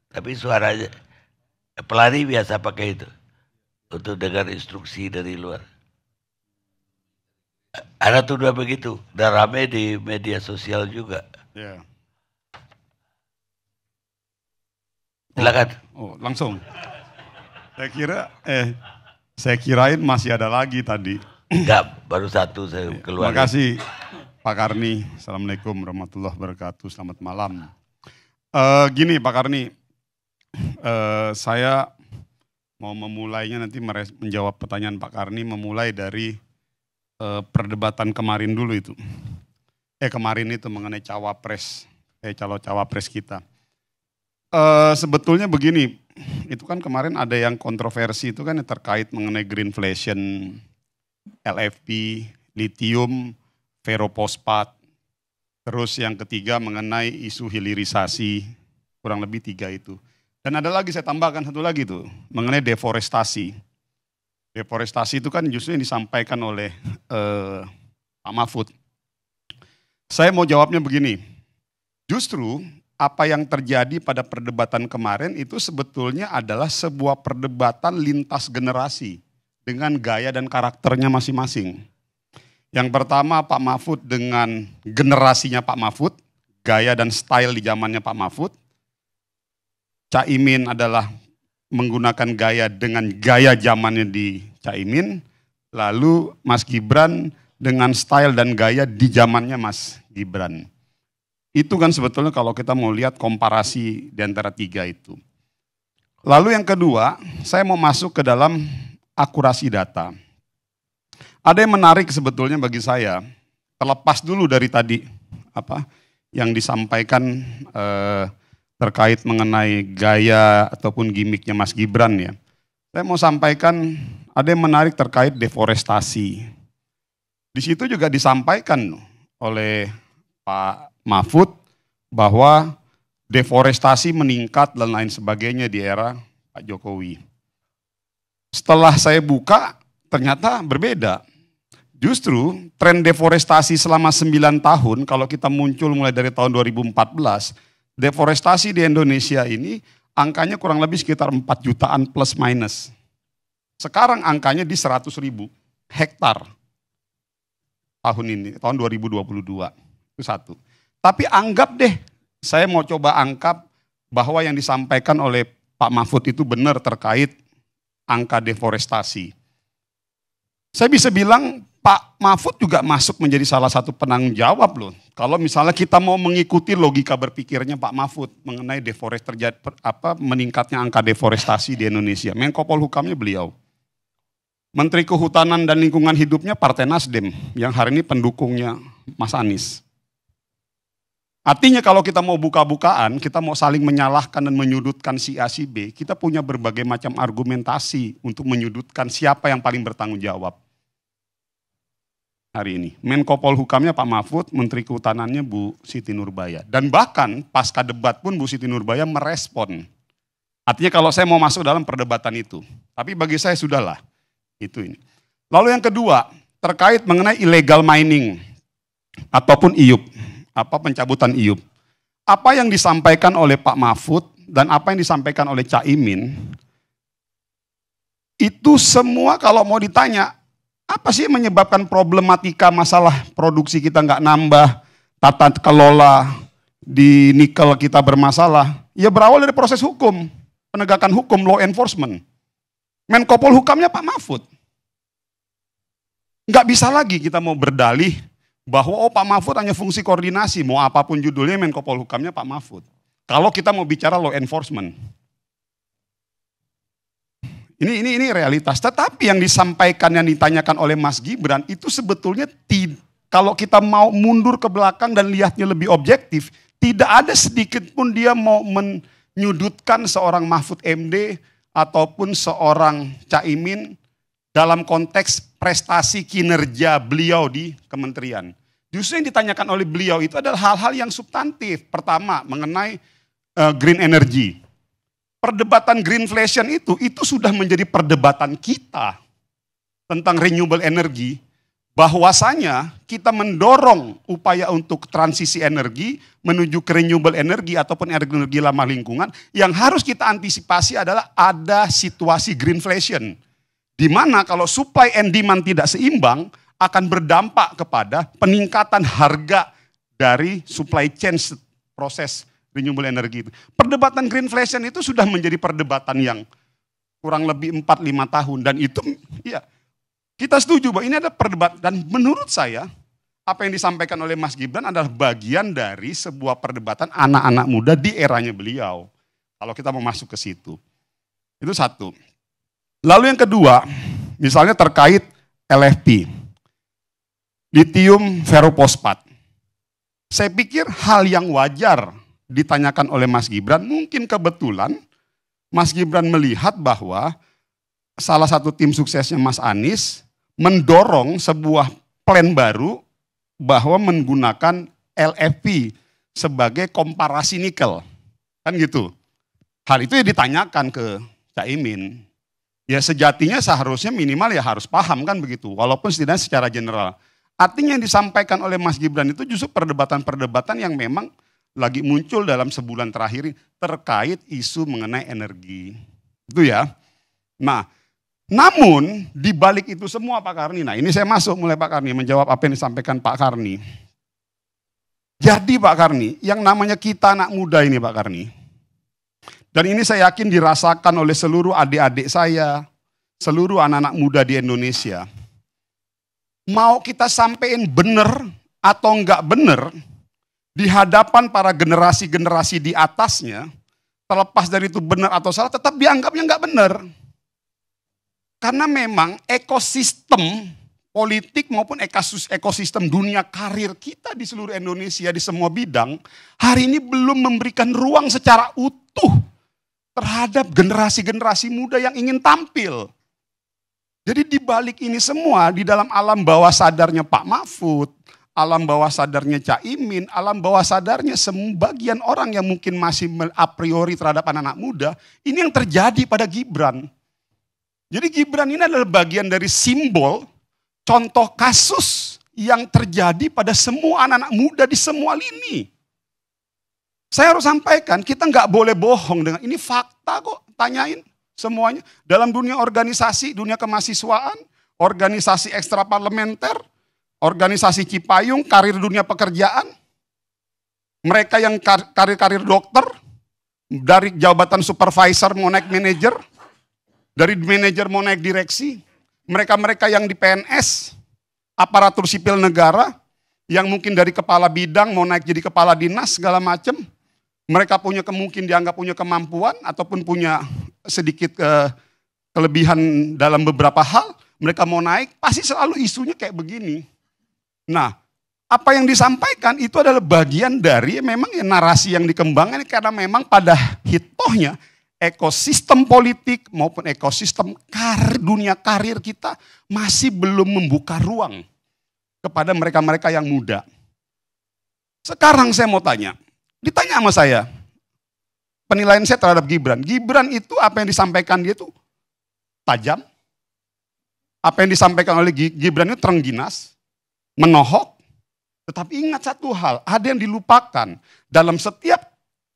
tapi suaranya pelari biasa pakai itu untuk dengar instruksi dari luar ada tuduhan begitu dan rame di media sosial juga yeah. Silakan. Oh, oh, langsung. Saya kira eh saya kirain masih ada lagi tadi. Enggak, baru satu saya iya, keluar. Terima kasih Pak Karni. Assalamualaikum warahmatullahi wabarakatuh. Selamat malam. Uh, gini Pak Karni, uh, saya mau memulainya nanti menjawab pertanyaan Pak Karni memulai dari uh, perdebatan kemarin dulu itu. Eh kemarin itu mengenai cawapres, eh calon cawapres kita Eh, sebetulnya begini, itu kan kemarin ada yang kontroversi itu kan terkait mengenai greenflation, LFP, lithium, ferropospat. Terus yang ketiga mengenai isu hilirisasi, kurang lebih tiga itu. Dan ada lagi saya tambahkan satu lagi tuh, mengenai deforestasi. Deforestasi itu kan justru yang disampaikan oleh eh, Pak Mahfud. Saya mau jawabnya begini, justru apa yang terjadi pada perdebatan kemarin itu sebetulnya adalah sebuah perdebatan lintas generasi dengan gaya dan karakternya masing-masing. Yang pertama Pak Mahfud dengan generasinya Pak Mahfud, gaya dan style di zamannya Pak Mahfud. Caimin adalah menggunakan gaya dengan gaya zamannya di Caimin, lalu Mas Gibran dengan style dan gaya di zamannya Mas Gibran. Itu kan sebetulnya kalau kita mau lihat komparasi di antara tiga itu. Lalu yang kedua, saya mau masuk ke dalam akurasi data. Ada yang menarik sebetulnya bagi saya, terlepas dulu dari tadi apa yang disampaikan eh, terkait mengenai gaya ataupun gimmicknya Mas Gibran ya. Saya mau sampaikan ada yang menarik terkait deforestasi. Di situ juga disampaikan oleh Pak Mahfud bahwa deforestasi meningkat dan lain sebagainya di era Pak Jokowi. Setelah saya buka, ternyata berbeda. Justru tren deforestasi selama 9 tahun, kalau kita muncul mulai dari tahun 2014, deforestasi di Indonesia ini angkanya kurang lebih sekitar 4 jutaan plus minus. Sekarang angkanya di 100 ribu hektar tahun ini, tahun 2022. Itu satu. Tapi anggap deh, saya mau coba angkap bahwa yang disampaikan oleh Pak Mahfud itu benar terkait angka deforestasi. Saya bisa bilang Pak Mahfud juga masuk menjadi salah satu penanggung jawab loh. Kalau misalnya kita mau mengikuti logika berpikirnya Pak Mahfud mengenai deforest terjadi apa meningkatnya angka deforestasi di Indonesia. Menko Polhukamnya beliau. Menteri Kehutanan dan Lingkungan Hidupnya Partai Nasdem yang hari ini pendukungnya Mas Anies. Artinya kalau kita mau buka-bukaan, kita mau saling menyalahkan dan menyudutkan si A, si B, kita punya berbagai macam argumentasi untuk menyudutkan siapa yang paling bertanggung jawab hari ini. Menko Polhukamnya Pak Mahfud, Menteri Kehutanannya Bu Siti Nurbaya. Dan bahkan pasca debat pun Bu Siti Nurbaya merespon. Artinya kalau saya mau masuk dalam perdebatan itu. Tapi bagi saya sudahlah. Itu ini. Lalu yang kedua, terkait mengenai illegal mining ataupun IUP apa pencabutan IUP. Apa yang disampaikan oleh Pak Mahfud dan apa yang disampaikan oleh Caimin itu semua kalau mau ditanya apa sih menyebabkan problematika masalah produksi kita nggak nambah, tata kelola di nikel kita bermasalah? Ya berawal dari proses hukum, penegakan hukum, law enforcement. Menko Polhukamnya Pak Mahfud. Nggak bisa lagi kita mau berdalih bahwa oh Pak Mahfud hanya fungsi koordinasi, mau apapun judulnya Menko Polhukamnya Pak Mahfud. Kalau kita mau bicara law enforcement. Ini ini ini realitas, tetapi yang disampaikan yang ditanyakan oleh Mas Gibran itu sebetulnya tidak kalau kita mau mundur ke belakang dan lihatnya lebih objektif, tidak ada sedikit pun dia mau menyudutkan seorang Mahfud MD ataupun seorang Caimin dalam konteks prestasi kinerja beliau di kementerian. Justru yang ditanyakan oleh beliau itu adalah hal-hal yang substantif. Pertama, mengenai uh, green energy. Perdebatan greenflation itu, itu sudah menjadi perdebatan kita tentang renewable energy. Bahwasanya kita mendorong upaya untuk transisi energi menuju ke renewable energy ataupun energi lama lingkungan. Yang harus kita antisipasi adalah ada situasi greenflation. Di mana kalau supply and demand tidak seimbang, akan berdampak kepada peningkatan harga dari supply chain proses renewable energy itu. Perdebatan greenflation itu sudah menjadi perdebatan yang kurang lebih 4-5 tahun dan itu ya kita setuju bahwa ini ada perdebatan dan menurut saya apa yang disampaikan oleh Mas Gibran adalah bagian dari sebuah perdebatan anak-anak muda di eranya beliau. Kalau kita mau masuk ke situ. Itu satu. Lalu yang kedua, misalnya terkait LFP. Litium ferropospat. Saya pikir hal yang wajar ditanyakan oleh Mas Gibran, mungkin kebetulan Mas Gibran melihat bahwa salah satu tim suksesnya Mas Anies mendorong sebuah plan baru bahwa menggunakan LFP sebagai komparasi nikel. Kan gitu. Hal itu ya ditanyakan ke Caimin. Ya sejatinya seharusnya minimal ya harus paham kan begitu. Walaupun setidaknya secara general. Artinya yang disampaikan oleh Mas Gibran itu justru perdebatan-perdebatan yang memang lagi muncul dalam sebulan terakhir terkait isu mengenai energi. Itu ya. Nah, namun di balik itu semua Pak Karni, nah ini saya masuk mulai Pak Karni menjawab apa yang disampaikan Pak Karni. Jadi Pak Karni, yang namanya kita anak muda ini Pak Karni, dan ini saya yakin dirasakan oleh seluruh adik-adik saya, seluruh anak-anak muda di Indonesia mau kita sampein benar atau enggak benar di hadapan para generasi-generasi di atasnya, terlepas dari itu benar atau salah, tetap dianggapnya enggak benar. Karena memang ekosistem politik maupun ekosistem dunia karir kita di seluruh Indonesia di semua bidang hari ini belum memberikan ruang secara utuh terhadap generasi-generasi muda yang ingin tampil. Jadi di balik ini semua, di dalam alam bawah sadarnya Pak Mahfud, alam bawah sadarnya Caimin, alam bawah sadarnya sebagian orang yang mungkin masih a priori terhadap anak-anak muda, ini yang terjadi pada Gibran. Jadi Gibran ini adalah bagian dari simbol, contoh kasus yang terjadi pada semua anak-anak muda di semua lini. Saya harus sampaikan, kita nggak boleh bohong dengan ini fakta kok, tanyain semuanya. Dalam dunia organisasi, dunia kemahasiswaan, organisasi ekstra parlementer, organisasi Cipayung, karir dunia pekerjaan, mereka yang karir-karir dokter, dari jabatan supervisor mau naik manajer, dari manajer mau naik direksi, mereka-mereka yang di PNS, aparatur sipil negara, yang mungkin dari kepala bidang mau naik jadi kepala dinas segala macam, mereka punya kemungkinan dianggap punya kemampuan ataupun punya sedikit ke, eh, kelebihan dalam beberapa hal, mereka mau naik, pasti selalu isunya kayak begini. Nah, apa yang disampaikan itu adalah bagian dari memang ya narasi yang dikembangkan karena memang pada hitohnya ekosistem politik maupun ekosistem karir dunia karir kita masih belum membuka ruang kepada mereka-mereka yang muda. Sekarang saya mau tanya, Ditanya sama saya, penilaian saya terhadap Gibran. Gibran itu apa yang disampaikan dia itu tajam. Apa yang disampaikan oleh Gibran itu terengginas, menohok. Tetapi ingat satu hal, ada yang dilupakan. Dalam setiap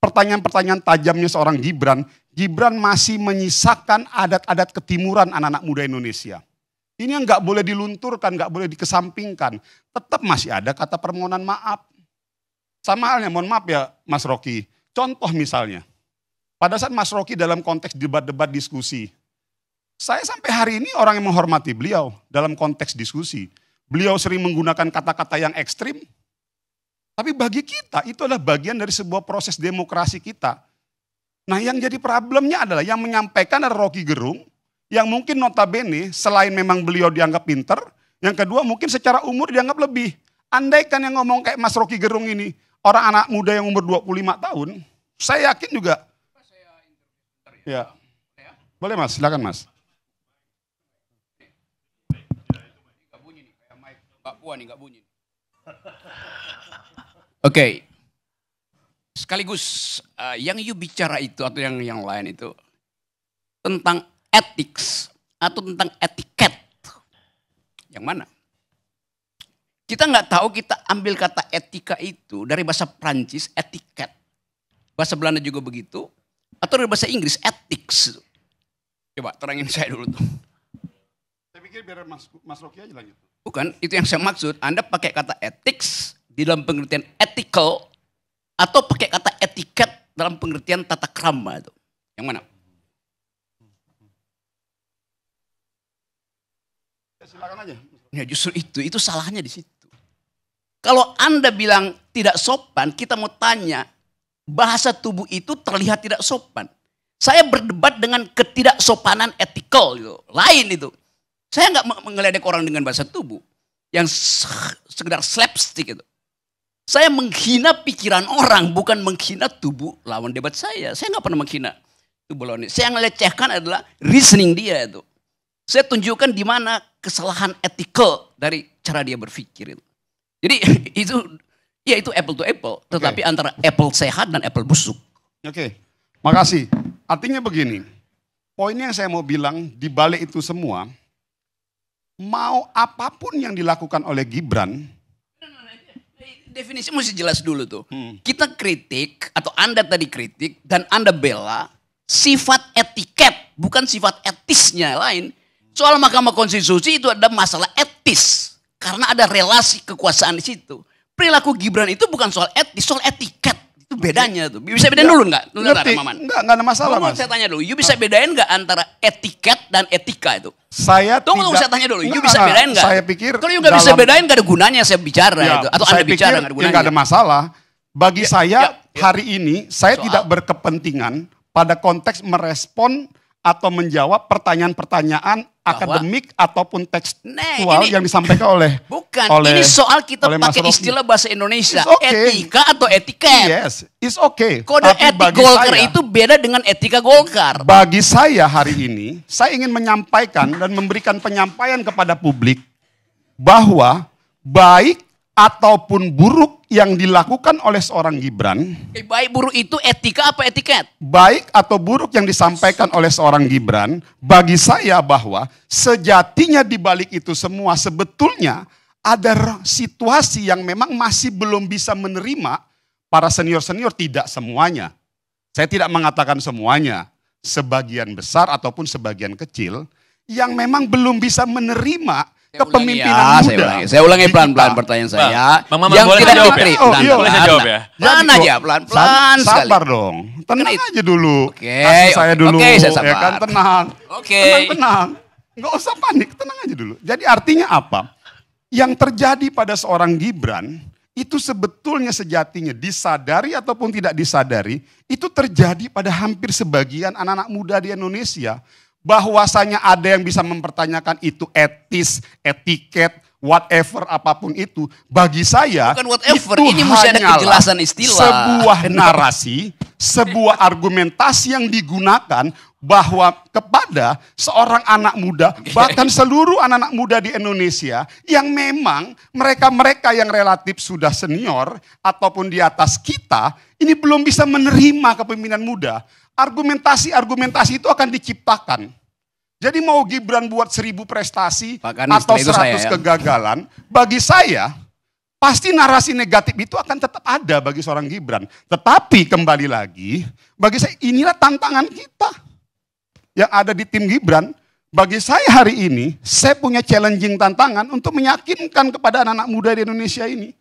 pertanyaan-pertanyaan tajamnya seorang Gibran, Gibran masih menyisakan adat-adat ketimuran anak-anak muda Indonesia. Ini yang nggak boleh dilunturkan, nggak boleh dikesampingkan. Tetap masih ada kata permohonan maaf, sama halnya, mohon maaf ya Mas Rocky. Contoh misalnya, pada saat Mas Rocky dalam konteks debat-debat diskusi, saya sampai hari ini orang yang menghormati beliau dalam konteks diskusi. Beliau sering menggunakan kata-kata yang ekstrim, tapi bagi kita itu adalah bagian dari sebuah proses demokrasi kita. Nah yang jadi problemnya adalah yang menyampaikan adalah Rocky Gerung, yang mungkin notabene selain memang beliau dianggap pinter, yang kedua mungkin secara umur dianggap lebih. Andaikan yang ngomong kayak Mas Rocky Gerung ini, orang anak muda yang umur 25 tahun, saya yakin juga. Ya. Boleh mas, silakan mas. Oke, sekaligus uh, yang you bicara itu atau yang yang lain itu tentang ethics atau tentang etiket, yang mana? Kita nggak tahu kita ambil kata etika itu dari bahasa Prancis etiket. Bahasa Belanda juga begitu. Atau dari bahasa Inggris ethics. Coba terangin saya dulu tuh. Saya pikir biar Mas, Mas Rocky aja lanjut. Bukan, itu yang saya maksud. Anda pakai kata ethics di dalam pengertian ethical atau pakai kata etiket dalam pengertian tata krama itu. Yang mana? Ya, silakan aja. Ya justru itu, itu salahnya di situ. Kalau Anda bilang tidak sopan, kita mau tanya, bahasa tubuh itu terlihat tidak sopan. Saya berdebat dengan ketidaksopanan etikal, gitu. lain itu. Saya nggak mengeledek orang dengan bahasa tubuh yang sekedar slapstick itu. Saya menghina pikiran orang, bukan menghina tubuh lawan debat saya. Saya nggak pernah menghina tubuh lawan. Saya yang lecehkan adalah reasoning dia itu. Saya tunjukkan di mana kesalahan etikal dari cara dia berpikir itu. Jadi itu ya itu apple to apple, tetapi okay. antara apple sehat dan apple busuk. Oke. Okay. Makasih. Artinya begini. Poin yang saya mau bilang di balik itu semua mau apapun yang dilakukan oleh Gibran Definisi mesti jelas dulu tuh. Hmm. Kita kritik atau Anda tadi kritik dan Anda bela sifat etiket bukan sifat etisnya lain. Soal Mahkamah Konstitusi itu ada masalah etis. Karena ada relasi kekuasaan di situ. Perilaku Gibran itu bukan soal etis, soal etiket. Itu bedanya tuh. Bisa bedain ya, dulu enggak? Lu ngerti, Maman? Enggak, enggak ada masalah, Mas. Saya tanya dulu, you bisa bedain enggak antara etiket dan etika itu? Saya tunggu, tidak, saya tanya dulu, you bisa bedain enggak? Saya pikir Kalau you enggak bisa bedain enggak ada gunanya saya bicara ya, itu atau Anda bicara enggak ada gunanya. Enggak ada masalah. Bagi ya, saya hari ini saya tidak berkepentingan pada konteks merespon atau menjawab pertanyaan-pertanyaan akademik ataupun nah, tekstual nah, ini, yang disampaikan oleh bukan oleh, ini soal kita pakai istilah bahasa Indonesia okay. etika atau etiket yes it's okay kode Tapi etik Golkar saya, itu beda dengan etika Golkar bagi saya hari ini saya ingin menyampaikan dan memberikan penyampaian kepada publik bahwa baik ataupun buruk yang dilakukan oleh seorang Gibran. Eh, baik buruk itu etika apa etiket? Baik atau buruk yang disampaikan oleh seorang Gibran, bagi saya bahwa sejatinya di balik itu semua sebetulnya ada situasi yang memang masih belum bisa menerima para senior-senior tidak semuanya. Saya tidak mengatakan semuanya, sebagian besar ataupun sebagian kecil yang memang belum bisa menerima kepemimpinan ya, muda. Saya ulangi, saya ulangi pelan-pelan pertanyaan saya. Bang, Mama, yang kita tidak jawab ya? Oh, iya. Boleh saya jawab ya? Pelan aja, pelan-pelan sekali. Sabar dong. Tenang aja dulu. Oke. Okay, saya dulu. Oke, okay, saya Ya kan, tenang. Oke. Okay. Tenang, tenang. Gak usah panik, tenang aja dulu. Jadi artinya apa? Yang terjadi pada seorang Gibran, itu sebetulnya sejatinya disadari ataupun tidak disadari, itu terjadi pada hampir sebagian anak-anak muda di Indonesia bahwasanya ada yang bisa mempertanyakan itu etis, etiket, whatever apapun itu, bagi saya Bukan whatever, itu ini mesti ada kejelasan istilah. Sebuah narasi, sebuah argumentasi yang digunakan bahwa kepada seorang anak muda, bahkan seluruh anak-anak muda di Indonesia yang memang mereka-mereka yang relatif sudah senior ataupun di atas kita, ini belum bisa menerima kepemimpinan muda argumentasi-argumentasi itu akan diciptakan. Jadi mau Gibran buat seribu prestasi Bahkan atau seratus ya. kegagalan, bagi saya pasti narasi negatif itu akan tetap ada bagi seorang Gibran. Tetapi kembali lagi, bagi saya inilah tantangan kita yang ada di tim Gibran. Bagi saya hari ini, saya punya challenging tantangan untuk meyakinkan kepada anak-anak muda di Indonesia ini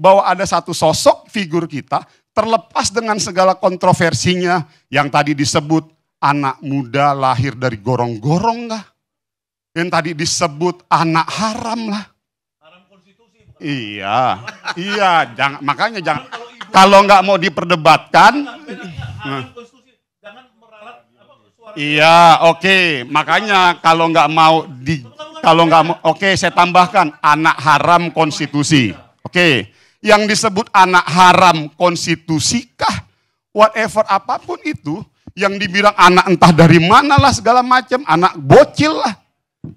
bahwa ada satu sosok figur kita terlepas dengan segala kontroversinya yang tadi disebut anak muda lahir dari gorong-gorong lah. Yang tadi disebut anak haram lah. Haram konstitusi. Iya, iya, jangan, makanya jangan. Kalau, nggak mau diperdebatkan. Iya, oke. Makanya kalau nggak mau di, kalau nggak mau, oke, saya tambahkan anak haram konstitusi. Oke. Okay yang disebut anak haram konstitusikah, whatever apapun itu, yang dibilang anak entah dari manalah segala macam, anak bocil lah.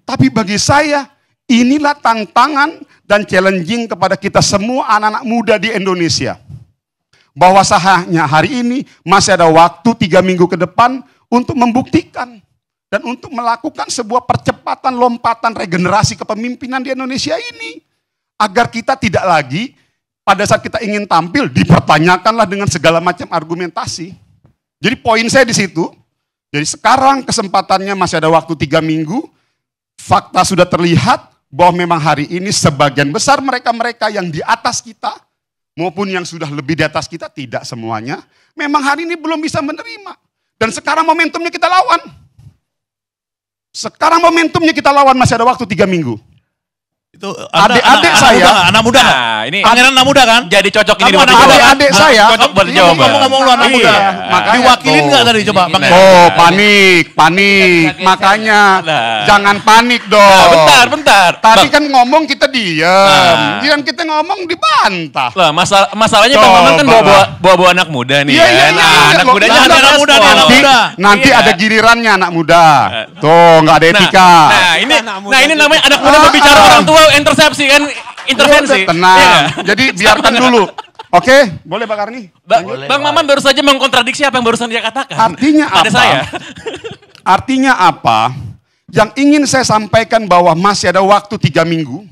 Tapi bagi saya, inilah tantangan dan challenging kepada kita semua anak-anak muda di Indonesia. Bahwa sahanya hari ini masih ada waktu tiga minggu ke depan untuk membuktikan dan untuk melakukan sebuah percepatan lompatan regenerasi kepemimpinan di Indonesia ini agar kita tidak lagi pada saat kita ingin tampil, dipertanyakanlah dengan segala macam argumentasi. Jadi poin saya di situ, jadi sekarang kesempatannya masih ada waktu tiga minggu, fakta sudah terlihat bahwa memang hari ini sebagian besar mereka-mereka yang di atas kita, maupun yang sudah lebih di atas kita, tidak semuanya, memang hari ini belum bisa menerima. Dan sekarang momentumnya kita lawan. Sekarang momentumnya kita lawan, masih ada waktu tiga minggu. Itu eh, adik-adik saya. Anak, muda. Nah, ini pangeran anak muda kan? Jadi cocok ini ada adik-adik saya. Cocok buat Kamu iya, ngomong lu anak muda. Iya. Makanya diwakilin nggak tadi coba Oh, panik, panik. Makanya nah. jangan panik dong. Nah, bentar, bentar. Tadi kan ngomong kita diam. Diam nah. kita ngomong dibantah. Lah, masalah masalahnya Bang Maman kan bawa bawa anak muda nih. Iya, iya, kan. iya anak mudanya anak muda, anak Nanti ada gilirannya anak muda. Tuh, nggak ada etika. Nah, ini nah ini namanya anak muda berbicara ah, ah. orang tua intersepsi kan, intervensi. Udah, iya, tenang. Iya. Jadi biarkan dulu. Oke, okay, boleh Pak Karni. Ba boleh, Bang Maman baru saja mengkontradiksi apa yang barusan dia katakan. Artinya pada apa? Saya. Artinya apa? Yang ingin saya sampaikan bahwa masih ada waktu tiga minggu.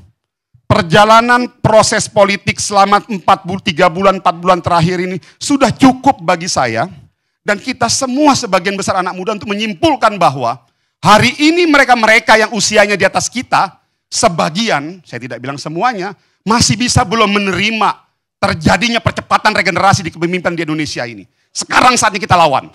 Perjalanan proses politik selama 43 bulan, 4 bulan terakhir ini sudah cukup bagi saya dan kita semua sebagian besar anak muda untuk menyimpulkan bahwa hari ini mereka-mereka yang usianya di atas kita sebagian, saya tidak bilang semuanya, masih bisa belum menerima terjadinya percepatan regenerasi di kepemimpinan di Indonesia ini. Sekarang saatnya kita lawan.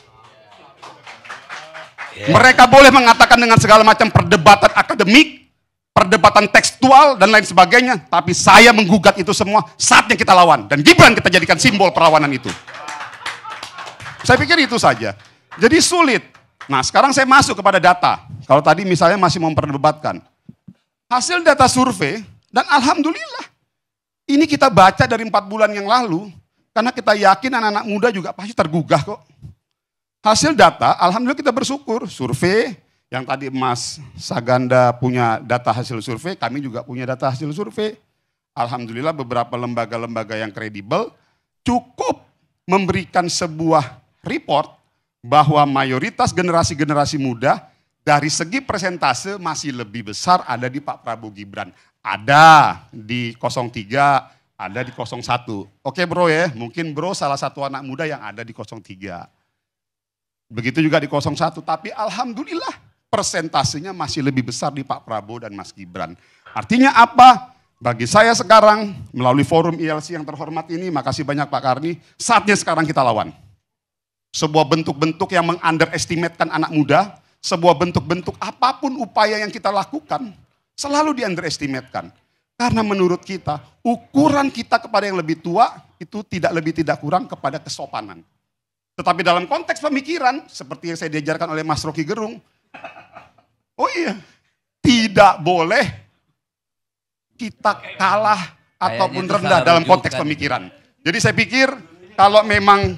Mereka boleh mengatakan dengan segala macam perdebatan akademik, perdebatan tekstual dan lain sebagainya, tapi saya menggugat itu semua saatnya kita lawan dan Gibran kita jadikan simbol perlawanan itu. Saya pikir itu saja. Jadi sulit. Nah, sekarang saya masuk kepada data. Kalau tadi misalnya masih memperdebatkan, hasil data survei, dan alhamdulillah ini kita baca dari empat bulan yang lalu, karena kita yakin anak-anak muda juga pasti tergugah kok. Hasil data, alhamdulillah kita bersyukur, survei yang tadi Mas Saganda punya data hasil survei, kami juga punya data hasil survei. Alhamdulillah beberapa lembaga-lembaga yang kredibel cukup memberikan sebuah report bahwa mayoritas generasi-generasi muda dari segi persentase masih lebih besar ada di Pak Prabowo Gibran. Ada di 03, ada di 01. Oke bro ya, mungkin bro salah satu anak muda yang ada di 03. Begitu juga di 01, tapi alhamdulillah persentasenya masih lebih besar di Pak Prabowo dan Mas Gibran. Artinya apa? Bagi saya sekarang melalui forum ILC yang terhormat ini, makasih banyak Pak Karni, saatnya sekarang kita lawan. Sebuah bentuk-bentuk yang meng-underestimate-kan anak muda, sebuah bentuk-bentuk apapun upaya yang kita lakukan selalu di underestimate-kan. Karena menurut kita, ukuran kita kepada yang lebih tua itu tidak lebih tidak kurang kepada kesopanan. Tetapi dalam konteks pemikiran, seperti yang saya diajarkan oleh Mas Rocky Gerung, oh iya, tidak boleh kita kalah ataupun rendah dalam konteks pemikiran. Jadi saya pikir kalau memang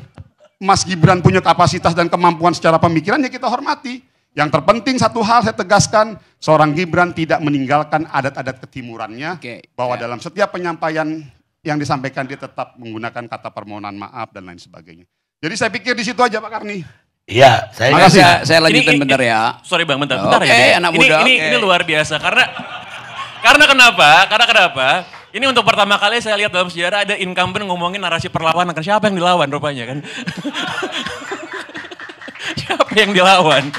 Mas Gibran punya kapasitas dan kemampuan secara pemikiran ya kita hormati. Yang terpenting satu hal saya tegaskan, seorang Gibran tidak meninggalkan adat-adat ketimurannya, okay. bahwa yeah. dalam setiap penyampaian yang disampaikan dia tetap menggunakan kata permohonan maaf dan lain sebagainya. Jadi saya pikir di situ aja Pak Karni. Iya, saya Makasih. saya, saya lanjutin ini, bentar ya. Sorry Bang, bentar, bentar okay, ya. anak muda. Ini, okay. ini luar biasa karena karena kenapa? Karena kenapa? Ini untuk pertama kali saya lihat dalam sejarah ada incumbent ngomongin narasi perlawanan. Siapa yang dilawan rupanya kan? Siapa yang dilawan?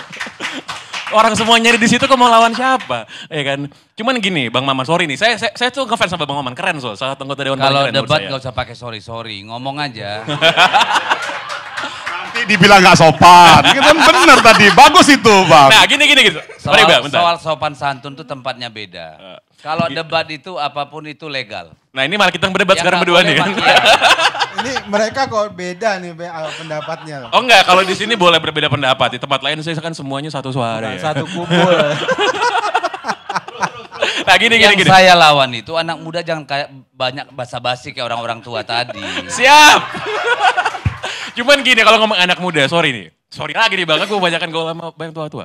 orang semua nyari di situ kok mau lawan siapa? Ya kan? Cuman gini, Bang Maman, sorry nih. Saya saya, saya tuh ngefans sama Bang Maman, keren so. Salah satu tadi dewan Kalau debat nggak usah pakai sorry sorry, ngomong aja. Nanti dibilang nggak sopan. Kita gitu, kan bener tadi, bagus itu bang. Nah gini gini gitu. Soal, bang, soal sopan santun tuh tempatnya beda. Eh, Kalau debat itu apapun itu legal. Nah ini malah kita berdebat ya, sekarang berdua nih. Kan? ini mereka kok beda nih ah, pendapatnya. Oh enggak, kalau di sini boleh berbeda pendapat. Di tempat lain saya kan semuanya satu suara. ya. Satu kumpul. nah gini gini yang gini. saya lawan itu anak muda jangan kayak banyak basa-basi kayak orang-orang tua tadi. Siap. Cuman gini kalau ngomong anak muda, sorry nih. Sorry lagi nih banget, gue banyakkan gaul sama banyak tua-tua.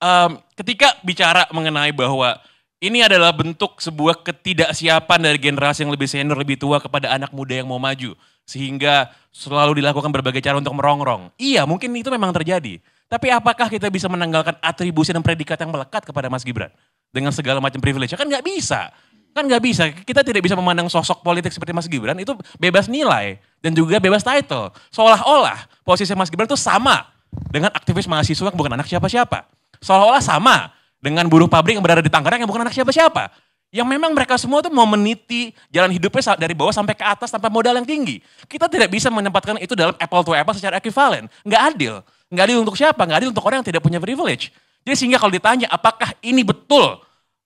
Um, ketika bicara mengenai bahwa ini adalah bentuk sebuah ketidaksiapan dari generasi yang lebih senior, lebih tua kepada anak muda yang mau maju. Sehingga selalu dilakukan berbagai cara untuk merongrong. Iya mungkin itu memang terjadi. Tapi apakah kita bisa menanggalkan atribusi dan predikat yang melekat kepada Mas Gibran? Dengan segala macam privilege, kan nggak bisa. Kan nggak bisa, kita tidak bisa memandang sosok politik seperti Mas Gibran itu bebas nilai. Dan juga bebas title. Seolah-olah posisi Mas Gibran itu sama dengan aktivis mahasiswa yang bukan anak siapa-siapa. Seolah-olah sama dengan buruh pabrik yang berada di Tangerang yang bukan anak siapa-siapa. Yang memang mereka semua tuh mau meniti jalan hidupnya dari bawah sampai ke atas tanpa modal yang tinggi. Kita tidak bisa menempatkan itu dalam apple to apple secara ekuivalen. Nggak adil. Nggak adil untuk siapa? Nggak adil untuk orang yang tidak punya privilege. Jadi sehingga kalau ditanya apakah ini betul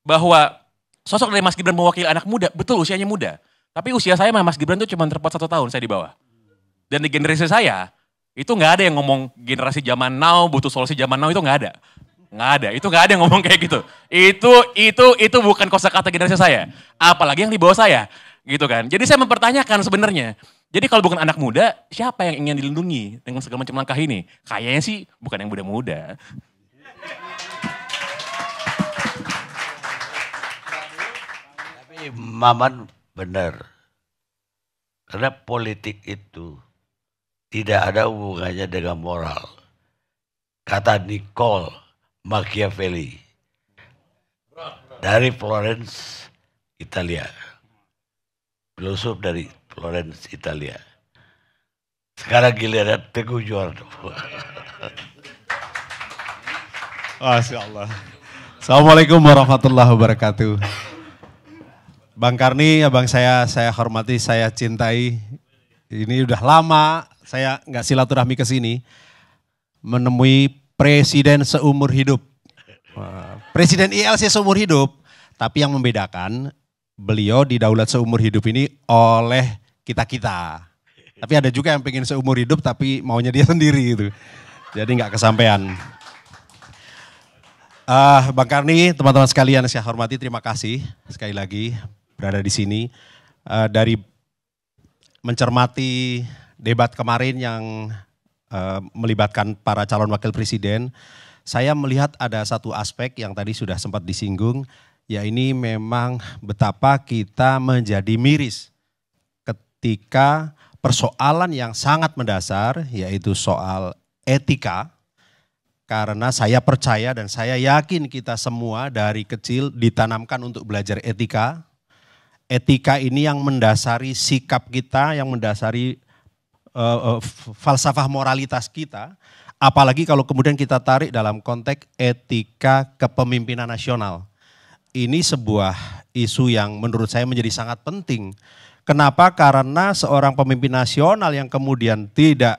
bahwa sosok dari Mas Gibran mewakili anak muda, betul usianya muda. Tapi usia saya sama Mas Gibran itu cuma terpot satu tahun saya di bawah. Dan di generasi saya, itu nggak ada yang ngomong generasi zaman now, butuh solusi zaman now, itu nggak ada. Nggak ada, itu nggak ada yang ngomong kayak gitu. Itu itu itu bukan kosakata generasi saya. Apalagi yang di bawah saya, gitu kan. Jadi saya mempertanyakan sebenarnya. Jadi kalau bukan anak muda, siapa yang ingin dilindungi dengan segala macam langkah ini? Kayaknya sih bukan yang muda-muda. Tapi Maman benar. Karena politik itu tidak ada hubungannya dengan moral. Kata Nicole, Machiavelli dari Florence, Italia. Filosof dari Florence, Italia. Sekarang giliran Teguh Juwarno. Masya Allah. Assalamualaikum warahmatullahi wabarakatuh. Bang Karni, abang ya saya, saya hormati, saya cintai. Ini udah lama saya nggak silaturahmi ke sini, menemui Presiden seumur hidup. Presiden ILC seumur hidup. Tapi yang membedakan beliau di daulat seumur hidup ini oleh kita-kita. Tapi ada juga yang pengen seumur hidup tapi maunya dia sendiri itu. Jadi nggak kesampaian. Uh, Bang Karni, teman-teman sekalian saya hormati, terima kasih sekali lagi berada di sini. Uh, dari mencermati debat kemarin yang Eh, melibatkan para calon wakil presiden, saya melihat ada satu aspek yang tadi sudah sempat disinggung, ya ini memang betapa kita menjadi miris ketika persoalan yang sangat mendasar yaitu soal etika karena saya percaya dan saya yakin kita semua dari kecil ditanamkan untuk belajar etika. Etika ini yang mendasari sikap kita, yang mendasari Eh, eh, falsafah moralitas kita, apalagi kalau kemudian kita tarik dalam konteks etika kepemimpinan nasional. Ini sebuah isu yang menurut saya menjadi sangat penting. Kenapa? Karena seorang pemimpin nasional yang kemudian tidak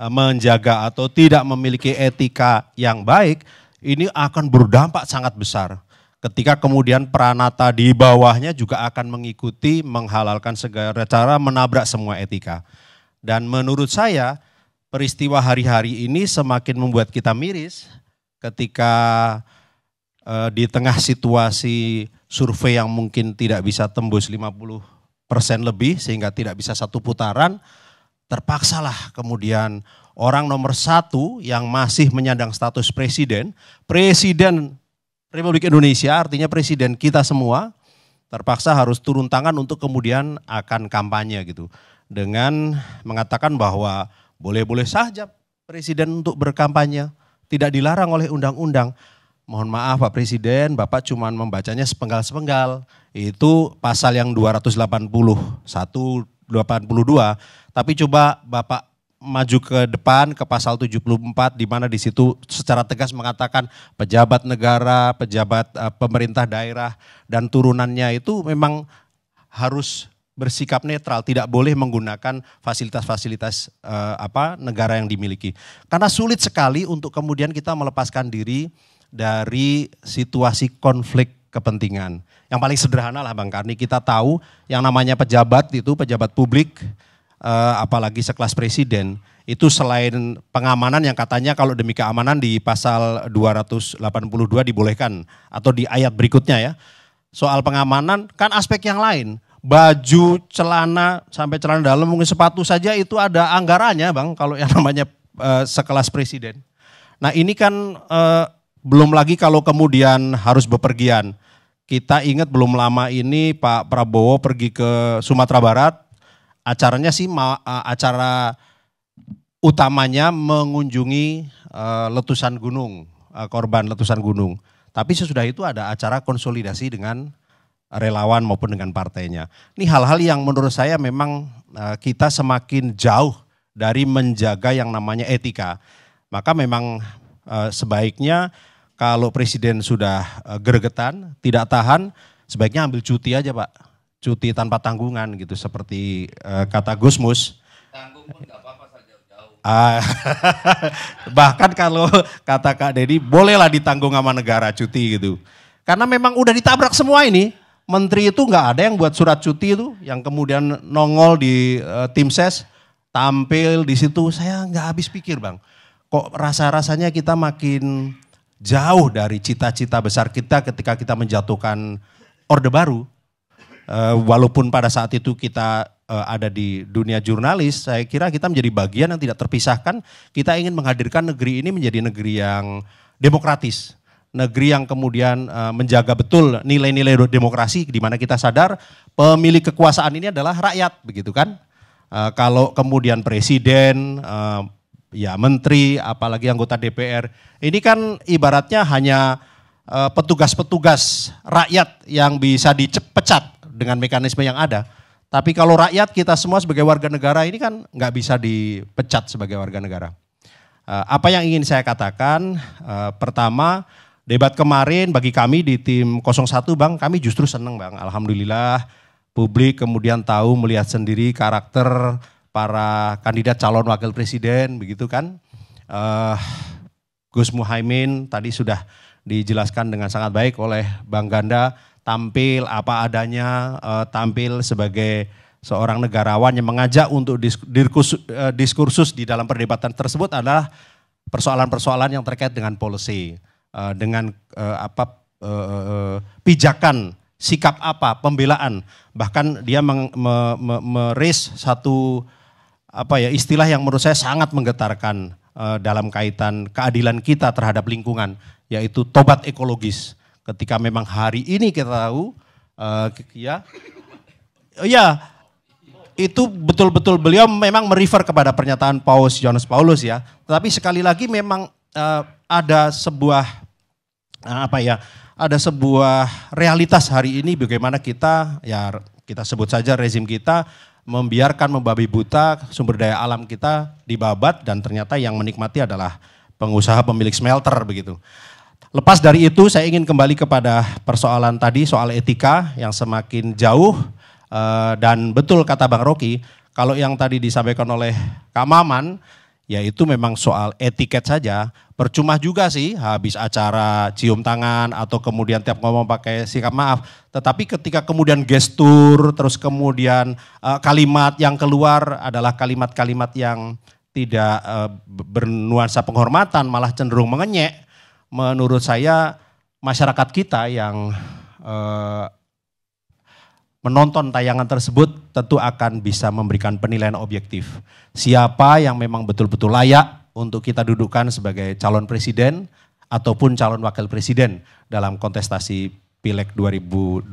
eh, menjaga atau tidak memiliki etika yang baik, ini akan berdampak sangat besar ketika kemudian pranata di bawahnya juga akan mengikuti menghalalkan segala cara menabrak semua etika. Dan menurut saya peristiwa hari-hari ini semakin membuat kita miris ketika eh, di tengah situasi survei yang mungkin tidak bisa tembus 50 persen lebih sehingga tidak bisa satu putaran, terpaksalah kemudian orang nomor satu yang masih menyandang status presiden, presiden Republik Indonesia artinya presiden kita semua terpaksa harus turun tangan untuk kemudian akan kampanye gitu dengan mengatakan bahwa boleh-boleh saja presiden untuk berkampanye, tidak dilarang oleh undang-undang. Mohon maaf Pak Presiden, Bapak cuma membacanya sepenggal-sepenggal. Itu pasal yang 281, 82. Tapi coba Bapak maju ke depan ke pasal 74 di mana di situ secara tegas mengatakan pejabat negara, pejabat eh, pemerintah daerah dan turunannya itu memang harus bersikap netral, tidak boleh menggunakan fasilitas-fasilitas uh, apa negara yang dimiliki. Karena sulit sekali untuk kemudian kita melepaskan diri dari situasi konflik kepentingan. Yang paling sederhana lah Bang Karni, kita tahu yang namanya pejabat itu pejabat publik uh, apalagi sekelas presiden itu selain pengamanan yang katanya kalau demi keamanan di pasal 282 dibolehkan atau di ayat berikutnya ya. Soal pengamanan kan aspek yang lain baju, celana, sampai celana dalam, mungkin sepatu saja itu ada anggarannya Bang, kalau yang namanya uh, sekelas presiden. Nah ini kan uh, belum lagi kalau kemudian harus bepergian. Kita ingat belum lama ini Pak Prabowo pergi ke Sumatera Barat, acaranya sih ma eh, acara utamanya mengunjungi uh, letusan gunung, uh, korban letusan gunung. Tapi sesudah itu ada acara konsolidasi dengan relawan maupun dengan partainya. Ini hal-hal yang menurut saya memang eh, kita semakin jauh dari menjaga yang namanya etika. Maka memang eh, sebaiknya kalau presiden sudah eh, gergetan, tidak tahan, sebaiknya ambil cuti aja Pak. Cuti tanpa tanggungan gitu seperti kata Gusmus. Ah, bahkan kalau kata Kak Deddy bolehlah ditanggung sama negara cuti gitu. Karena memang udah ditabrak semua ini menteri itu nggak ada yang buat surat cuti itu, yang kemudian nongol di uh, tim ses, tampil di situ. Saya nggak habis pikir bang, kok rasa-rasanya kita makin jauh dari cita-cita besar kita ketika kita menjatuhkan orde baru. Uh, walaupun pada saat itu kita eh, ada di dunia jurnalis, saya kira kita menjadi bagian yang tidak terpisahkan. Kita ingin menghadirkan negeri ini menjadi negeri yang demokratis negeri yang kemudian eh, menjaga betul nilai-nilai demokrasi di mana kita sadar pemilik kekuasaan ini adalah rakyat begitu kan. Eh, kalau kemudian presiden, eh, ya menteri, apalagi anggota DPR, ini kan ibaratnya hanya petugas-petugas rakyat yang bisa dipecat dengan mekanisme yang ada. Tapi kalau rakyat kita semua sebagai warga negara ini kan nggak bisa dipecat sebagai warga negara. Apa yang ingin saya katakan, pertama debat kemarin bagi kami di tim 01 Bang, kami justru seneng Bang. Alhamdulillah publik kemudian tahu melihat sendiri karakter para kandidat calon wakil presiden begitu kan. Uh, Gus Muhaimin tadi sudah dijelaskan dengan sangat baik oleh Bang Ganda tampil apa adanya, uh, tampil sebagai seorang negarawan yang mengajak untuk diskursus, eh, diskursus di dalam perdebatan tersebut adalah persoalan-persoalan yang terkait dengan polisi. Eh, dengan uh, apa uh, pijakan sikap apa pembelaan bahkan dia meng, me, me, meris satu apa ya istilah yang menurut saya sangat menggetarkan uh, dalam kaitan keadilan kita terhadap lingkungan yaitu tobat ekologis ketika memang hari ini kita tahu uh, ya ya itu betul-betul beliau memang merefer kepada pernyataan Paus Johannes Paulus ya. Tetapi sekali lagi memang uh, ada sebuah Nah, apa ya ada sebuah realitas hari ini bagaimana kita ya kita sebut saja rezim kita membiarkan membabi buta sumber daya alam kita dibabat dan ternyata yang menikmati adalah pengusaha pemilik smelter begitu. Lepas dari itu saya ingin kembali kepada persoalan tadi soal etika yang semakin jauh eh, dan betul kata Bang Rocky kalau yang tadi disampaikan oleh Kak Maman yaitu memang soal etiket saja. Percuma juga sih habis acara cium tangan atau kemudian tiap ngomong pakai sikap maaf. Tetapi ketika kemudian gestur, terus kemudian uh, kalimat yang keluar adalah kalimat-kalimat yang tidak uh, bernuansa penghormatan, malah cenderung mengenyek. Menurut saya masyarakat kita yang uh, menonton tayangan tersebut tentu akan bisa memberikan penilaian objektif. Siapa yang memang betul-betul layak untuk kita dudukkan sebagai calon presiden ataupun calon wakil presiden dalam kontestasi Pileg 2024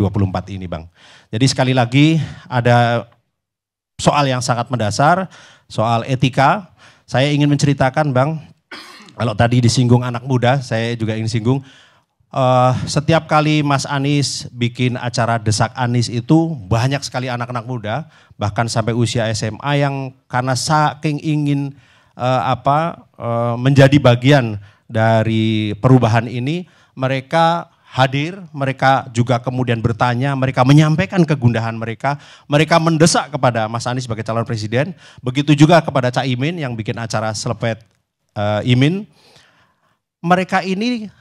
ini Bang. Jadi sekali lagi ada soal yang sangat mendasar, soal etika. Saya ingin menceritakan Bang, kalau tadi disinggung anak muda, saya juga ingin singgung uh, setiap kali Mas Anies bikin acara Desak Anies itu banyak sekali anak-anak muda bahkan sampai usia SMA yang karena saking ingin uh, apa uh, menjadi bagian dari perubahan ini mereka hadir, mereka juga kemudian bertanya, mereka menyampaikan kegundahan mereka, mereka mendesak kepada Mas Anies sebagai calon presiden, begitu juga kepada Cak Imin yang bikin acara selepet uh, Imin. Mereka ini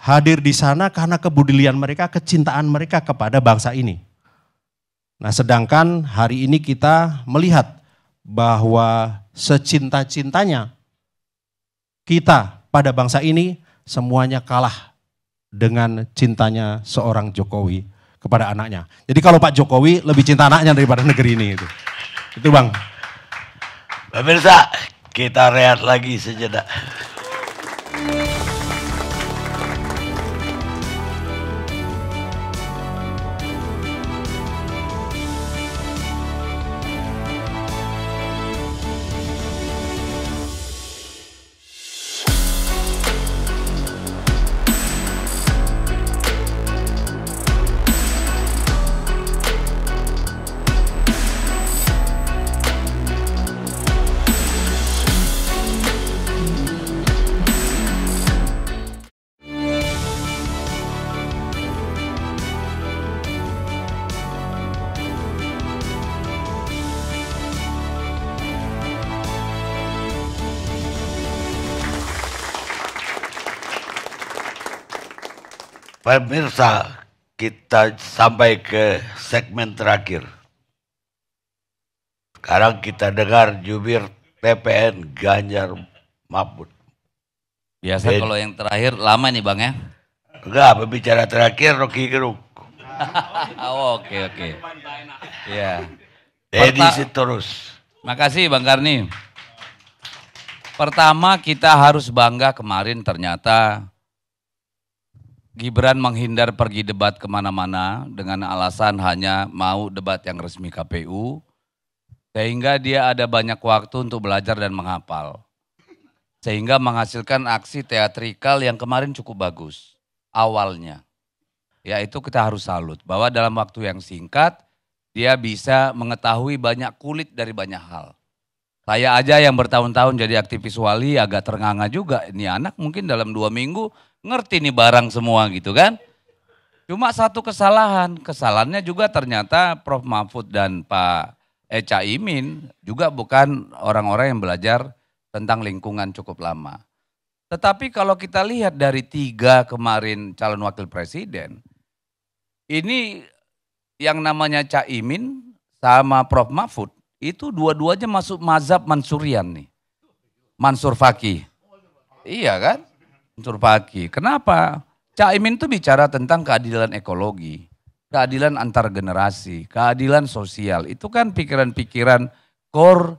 hadir di sana karena kebudilian mereka, kecintaan mereka kepada bangsa ini. Nah, sedangkan hari ini kita melihat bahwa secinta-cintanya kita pada bangsa ini semuanya kalah dengan cintanya seorang Jokowi kepada anaknya. Jadi kalau Pak Jokowi lebih cinta anaknya daripada negeri ini itu. Itu Bang. Pemirsa, kita rehat lagi sejenak. Pemirsa, kita sampai ke segmen terakhir. Sekarang kita dengar jubir TPN Ganjar Mahfud. Biasa ya, Jadi, kalau yang terakhir lama nih Bang ya? Enggak, pembicara terakhir Rocky Gerung. Oh, oke, oke. Ya. Jadi terus. Makasih Bang Karni. Pertama kita harus bangga kemarin ternyata Gibran menghindar pergi debat kemana-mana dengan alasan hanya mau debat yang resmi KPU, sehingga dia ada banyak waktu untuk belajar dan menghapal Sehingga menghasilkan aksi teatrikal yang kemarin cukup bagus, awalnya. Yaitu kita harus salut, bahwa dalam waktu yang singkat, dia bisa mengetahui banyak kulit dari banyak hal. Saya aja yang bertahun-tahun jadi aktivis wali agak ternganga juga. Ini anak mungkin dalam dua minggu ngerti nih barang semua gitu kan. Cuma satu kesalahan, kesalahannya juga ternyata Prof. Mahfud dan Pak Eca Imin juga bukan orang-orang yang belajar tentang lingkungan cukup lama. Tetapi kalau kita lihat dari tiga kemarin calon wakil presiden, ini yang namanya Imin sama Prof. Mahfud, itu dua-duanya masuk mazhab Mansurian nih. Mansur Fakih. Iya kan? Surpaki. Kenapa? Cak Imin itu bicara tentang keadilan ekologi, keadilan antar generasi, keadilan sosial. Itu kan pikiran-pikiran core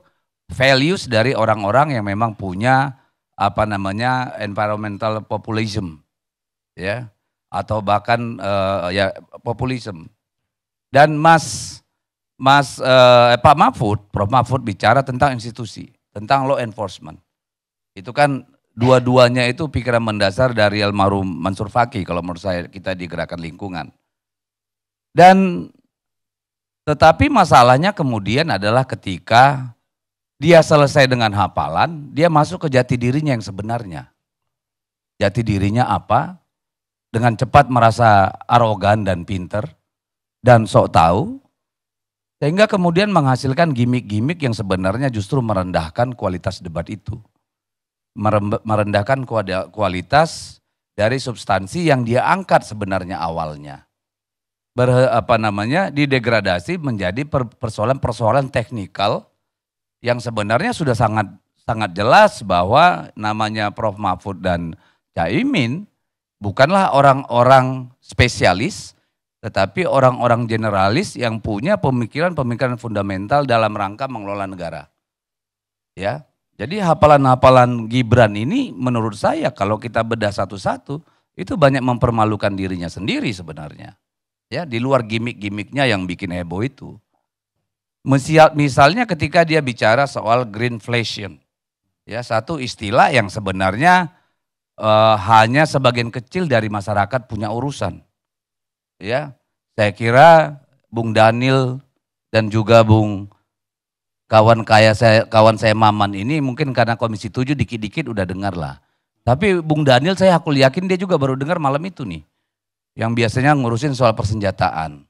values dari orang-orang yang memang punya apa namanya environmental populism ya atau bahkan uh, ya populism. Dan Mas Mas uh, Pak Mahfud, Prof Mahfud bicara tentang institusi, tentang law enforcement. Itu kan dua-duanya itu pikiran mendasar dari almarhum Mansur Faki kalau menurut saya kita di gerakan lingkungan. Dan tetapi masalahnya kemudian adalah ketika dia selesai dengan hafalan, dia masuk ke jati dirinya yang sebenarnya. Jati dirinya apa? Dengan cepat merasa arogan dan pinter dan sok tahu sehingga kemudian menghasilkan gimmick-gimmick yang sebenarnya justru merendahkan kualitas debat itu merendahkan kualitas dari substansi yang dia angkat sebenarnya awalnya. Ber, apa namanya didegradasi menjadi persoalan-persoalan teknikal yang sebenarnya sudah sangat sangat jelas bahwa namanya Prof Mahfud dan Caimin bukanlah orang-orang spesialis tetapi orang-orang generalis yang punya pemikiran-pemikiran fundamental dalam rangka mengelola negara. Ya, jadi hafalan-hafalan Gibran ini menurut saya kalau kita bedah satu-satu itu banyak mempermalukan dirinya sendiri sebenarnya. Ya, di luar gimmick-gimmicknya yang bikin heboh itu. Misalnya ketika dia bicara soal greenflation. Ya, satu istilah yang sebenarnya uh, hanya sebagian kecil dari masyarakat punya urusan. Ya, saya kira Bung Daniel dan juga Bung kawan kaya saya kawan saya Maman ini mungkin karena komisi tujuh dikit-dikit udah dengar lah. Tapi Bung Daniel saya aku yakin dia juga baru dengar malam itu nih. Yang biasanya ngurusin soal persenjataan.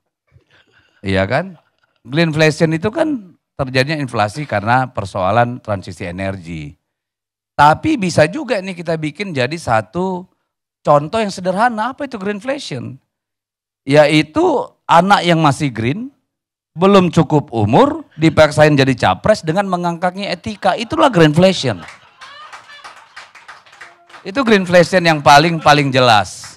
Iya kan? inflation itu kan terjadinya inflasi karena persoalan transisi energi. Tapi bisa juga nih kita bikin jadi satu contoh yang sederhana apa itu greenflation? Yaitu anak yang masih green belum cukup umur dipaksain jadi capres dengan mengangkatnya etika. Itulah greenflation. Itu greenflation yang paling-paling jelas.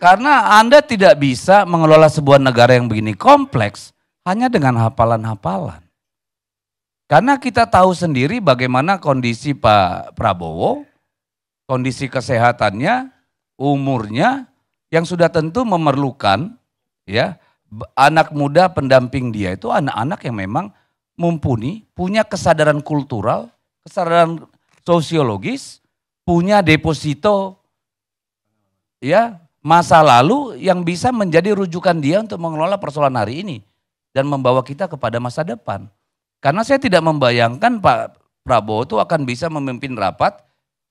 Karena Anda tidak bisa mengelola sebuah negara yang begini kompleks hanya dengan hafalan-hafalan. Karena kita tahu sendiri bagaimana kondisi Pak Prabowo, kondisi kesehatannya, umurnya yang sudah tentu memerlukan ya anak muda pendamping dia itu anak-anak yang memang mumpuni, punya kesadaran kultural, kesadaran sosiologis, punya deposito ya masa lalu yang bisa menjadi rujukan dia untuk mengelola persoalan hari ini dan membawa kita kepada masa depan. Karena saya tidak membayangkan Pak Prabowo itu akan bisa memimpin rapat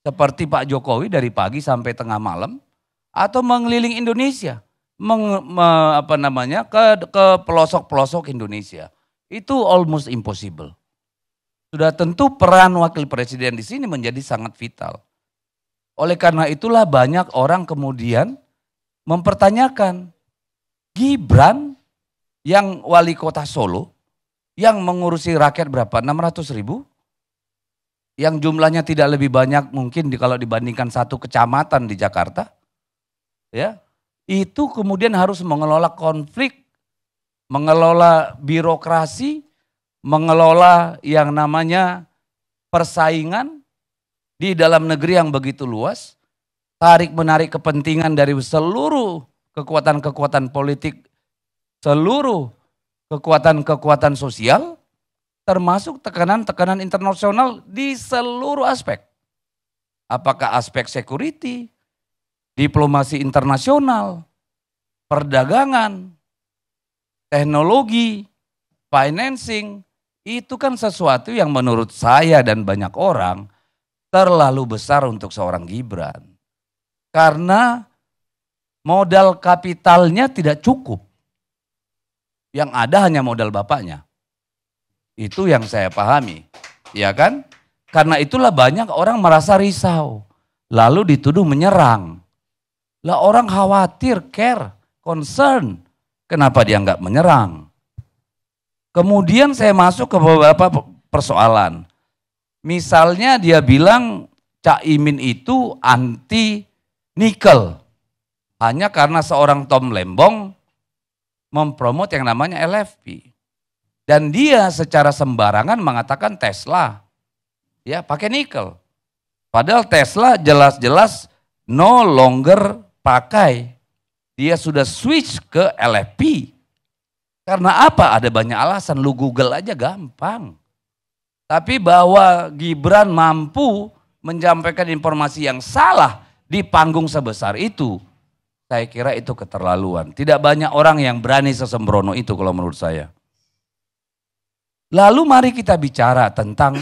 seperti Pak Jokowi dari pagi sampai tengah malam atau mengeliling Indonesia meng, me, apa namanya ke ke pelosok-pelosok Indonesia. Itu almost impossible. Sudah tentu peran wakil presiden di sini menjadi sangat vital. Oleh karena itulah banyak orang kemudian mempertanyakan Gibran yang wali kota Solo yang mengurusi rakyat berapa? 600 ribu? Yang jumlahnya tidak lebih banyak mungkin di, kalau dibandingkan satu kecamatan di Jakarta. Ya, itu kemudian harus mengelola konflik, mengelola birokrasi, mengelola yang namanya persaingan di dalam negeri yang begitu luas, tarik menarik kepentingan dari seluruh kekuatan-kekuatan politik, seluruh kekuatan-kekuatan sosial, termasuk tekanan-tekanan internasional di seluruh aspek. Apakah aspek security, diplomasi internasional, perdagangan, teknologi, financing, itu kan sesuatu yang menurut saya dan banyak orang terlalu besar untuk seorang Gibran. Karena modal kapitalnya tidak cukup. Yang ada hanya modal bapaknya. Itu yang saya pahami. Ya kan? Karena itulah banyak orang merasa risau. Lalu dituduh menyerang. Lah orang khawatir, care, concern. Kenapa dia nggak menyerang? Kemudian saya masuk ke beberapa persoalan. Misalnya dia bilang Cak Imin itu anti nikel. Hanya karena seorang Tom Lembong mempromot yang namanya LFP. Dan dia secara sembarangan mengatakan Tesla. Ya pakai nikel. Padahal Tesla jelas-jelas no longer pakai, dia sudah switch ke LFP. Karena apa? Ada banyak alasan. Lu Google aja gampang. Tapi bahwa Gibran mampu menyampaikan informasi yang salah di panggung sebesar itu, saya kira itu keterlaluan. Tidak banyak orang yang berani sesembrono itu kalau menurut saya. Lalu mari kita bicara tentang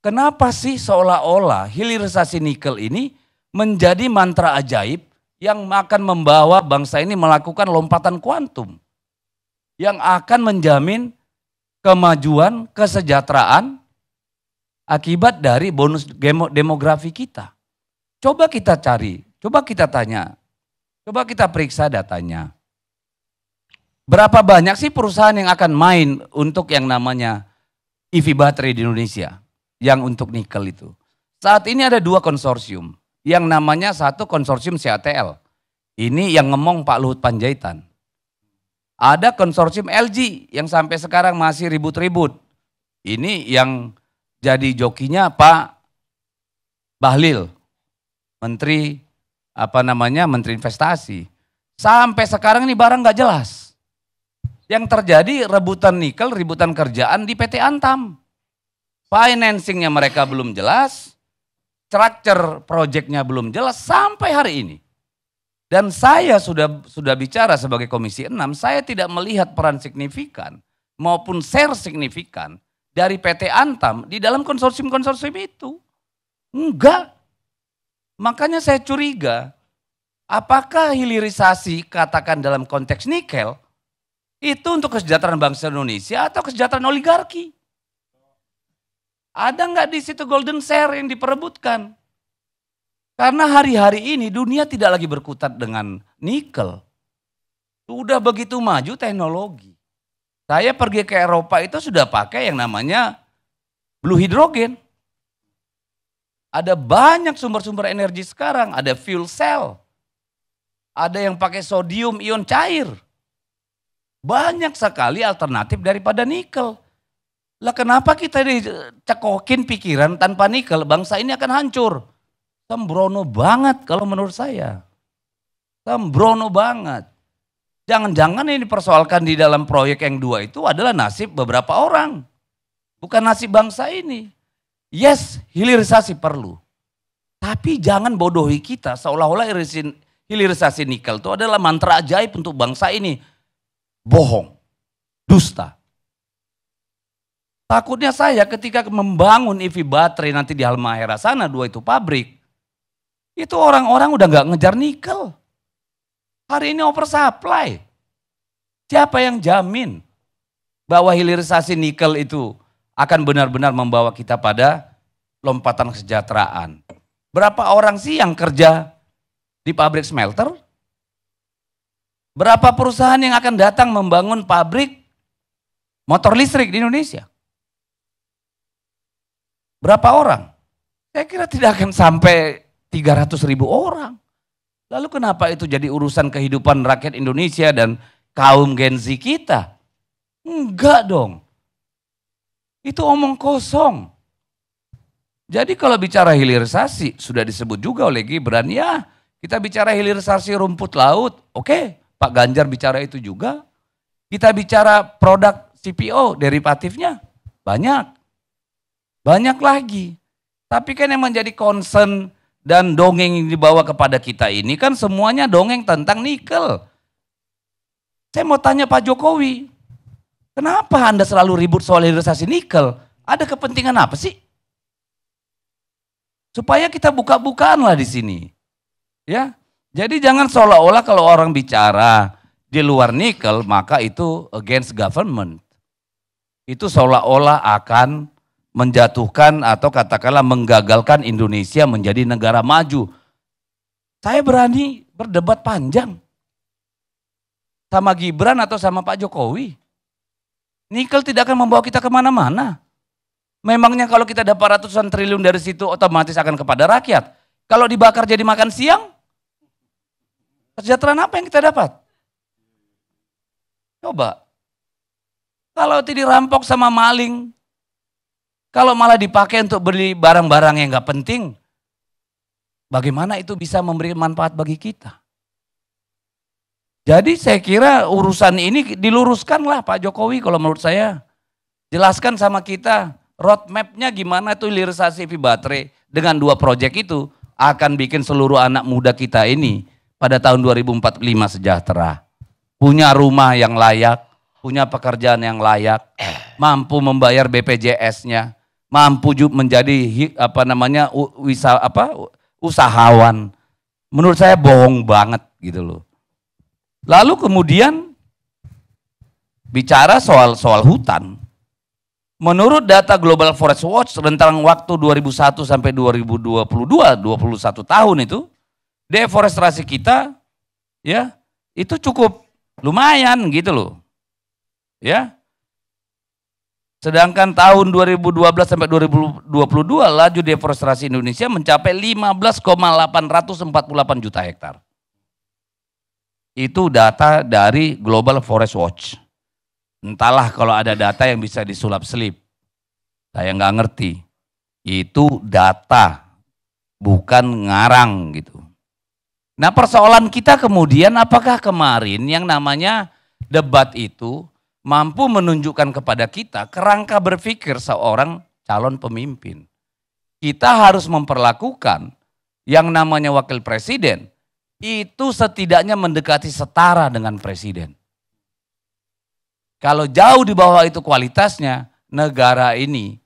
kenapa sih seolah-olah hilirisasi nikel ini menjadi mantra ajaib yang akan membawa bangsa ini melakukan lompatan kuantum yang akan menjamin kemajuan, kesejahteraan akibat dari bonus demografi kita. Coba kita cari, coba kita tanya, coba kita periksa datanya. Berapa banyak sih perusahaan yang akan main untuk yang namanya EV battery di Indonesia? Yang untuk nikel itu. Saat ini ada dua konsorsium yang namanya satu konsorsium CATL. Ini yang ngomong Pak Luhut Panjaitan. Ada konsorsium LG yang sampai sekarang masih ribut-ribut. Ini yang jadi jokinya Pak Bahlil, Menteri apa namanya Menteri Investasi. Sampai sekarang ini barang nggak jelas. Yang terjadi rebutan nikel, rebutan kerjaan di PT Antam. Financingnya mereka belum jelas, structure projectnya belum jelas sampai hari ini. Dan saya sudah sudah bicara sebagai Komisi 6, saya tidak melihat peran signifikan maupun share signifikan dari PT Antam di dalam konsorsium-konsorsium itu. Enggak. Makanya saya curiga, apakah hilirisasi katakan dalam konteks nikel itu untuk kesejahteraan bangsa Indonesia atau kesejahteraan oligarki? Ada nggak di situ golden share yang diperebutkan? Karena hari-hari ini dunia tidak lagi berkutat dengan nikel. Sudah begitu maju teknologi. Saya pergi ke Eropa itu sudah pakai yang namanya blue hidrogen. Ada banyak sumber-sumber energi sekarang, ada fuel cell. Ada yang pakai sodium ion cair. Banyak sekali alternatif daripada nikel. Lah kenapa kita dicekokin pikiran tanpa nikel, bangsa ini akan hancur. Sembrono banget kalau menurut saya. Sembrono banget. Jangan-jangan ini persoalkan di dalam proyek yang dua itu adalah nasib beberapa orang. Bukan nasib bangsa ini. Yes, hilirisasi perlu. Tapi jangan bodohi kita seolah-olah hilirisasi nikel itu adalah mantra ajaib untuk bangsa ini. Bohong, dusta. Takutnya saya ketika membangun EV baterai nanti di Halmahera sana, dua itu pabrik. Itu orang-orang udah nggak ngejar nikel. Hari ini oversupply. Siapa yang jamin bahwa hilirisasi nikel itu akan benar-benar membawa kita pada lompatan kesejahteraan? Berapa orang sih yang kerja di pabrik smelter? Berapa perusahaan yang akan datang membangun pabrik motor listrik di Indonesia? Berapa orang? Saya kira tidak akan sampai 300 ribu orang. Lalu kenapa itu jadi urusan kehidupan rakyat Indonesia dan kaum Gen Z kita? Enggak dong. Itu omong kosong. Jadi kalau bicara hilirisasi, sudah disebut juga oleh Gibran, ya kita bicara hilirisasi rumput laut, oke Pak Ganjar bicara itu juga. Kita bicara produk CPO, derivatifnya banyak. Banyak lagi. Tapi kan yang menjadi concern dan dongeng yang dibawa kepada kita ini kan semuanya dongeng tentang nikel. Saya mau tanya Pak Jokowi, kenapa Anda selalu ribut soal hilirisasi nikel? Ada kepentingan apa sih? Supaya kita buka-bukaan lah di sini. Ya, jadi jangan seolah-olah kalau orang bicara di luar nikel maka itu against government. Itu seolah-olah akan menjatuhkan atau katakanlah menggagalkan Indonesia menjadi negara maju. Saya berani berdebat panjang sama Gibran atau sama Pak Jokowi. Nikel tidak akan membawa kita kemana-mana. Memangnya kalau kita dapat ratusan triliun dari situ otomatis akan kepada rakyat. Kalau dibakar jadi makan siang, kesejahteraan apa yang kita dapat? Coba. Kalau tidak dirampok sama maling, kalau malah dipakai untuk beli barang-barang yang nggak penting, bagaimana itu bisa memberi manfaat bagi kita? Jadi saya kira urusan ini diluruskanlah Pak Jokowi kalau menurut saya. Jelaskan sama kita roadmapnya gimana itu hilirisasi baterai dengan dua proyek itu akan bikin seluruh anak muda kita ini pada tahun 2045 sejahtera. Punya rumah yang layak, punya pekerjaan yang layak, mampu membayar BPJS-nya, mampu menjadi apa namanya wisa, apa usahawan. Menurut saya bohong banget gitu loh. Lalu kemudian bicara soal soal hutan. Menurut data Global Forest Watch rentang waktu 2001 sampai 2022 21 tahun itu deforestasi kita ya itu cukup lumayan gitu loh. Ya. Sedangkan tahun 2012 sampai 2022 laju deforestasi Indonesia mencapai 15,848 juta hektar. Itu data dari Global Forest Watch. Entahlah kalau ada data yang bisa disulap selip. Saya nggak ngerti. Itu data, bukan ngarang gitu. Nah persoalan kita kemudian apakah kemarin yang namanya debat itu mampu menunjukkan kepada kita kerangka berpikir seorang calon pemimpin. Kita harus memperlakukan yang namanya wakil presiden itu setidaknya mendekati setara dengan presiden. Kalau jauh di bawah itu kualitasnya, negara ini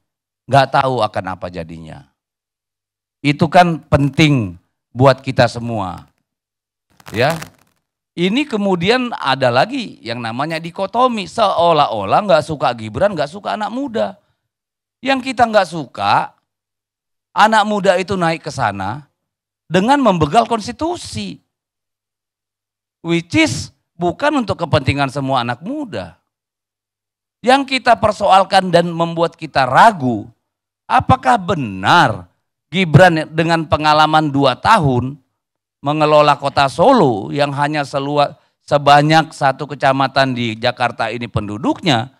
nggak tahu akan apa jadinya. Itu kan penting buat kita semua. Ya, ini kemudian ada lagi yang namanya dikotomi. Seolah-olah nggak suka Gibran, nggak suka anak muda. Yang kita nggak suka, anak muda itu naik ke sana dengan membegal konstitusi. Which is bukan untuk kepentingan semua anak muda. Yang kita persoalkan dan membuat kita ragu, apakah benar Gibran dengan pengalaman dua tahun mengelola kota Solo yang hanya seluas sebanyak satu kecamatan di Jakarta ini penduduknya,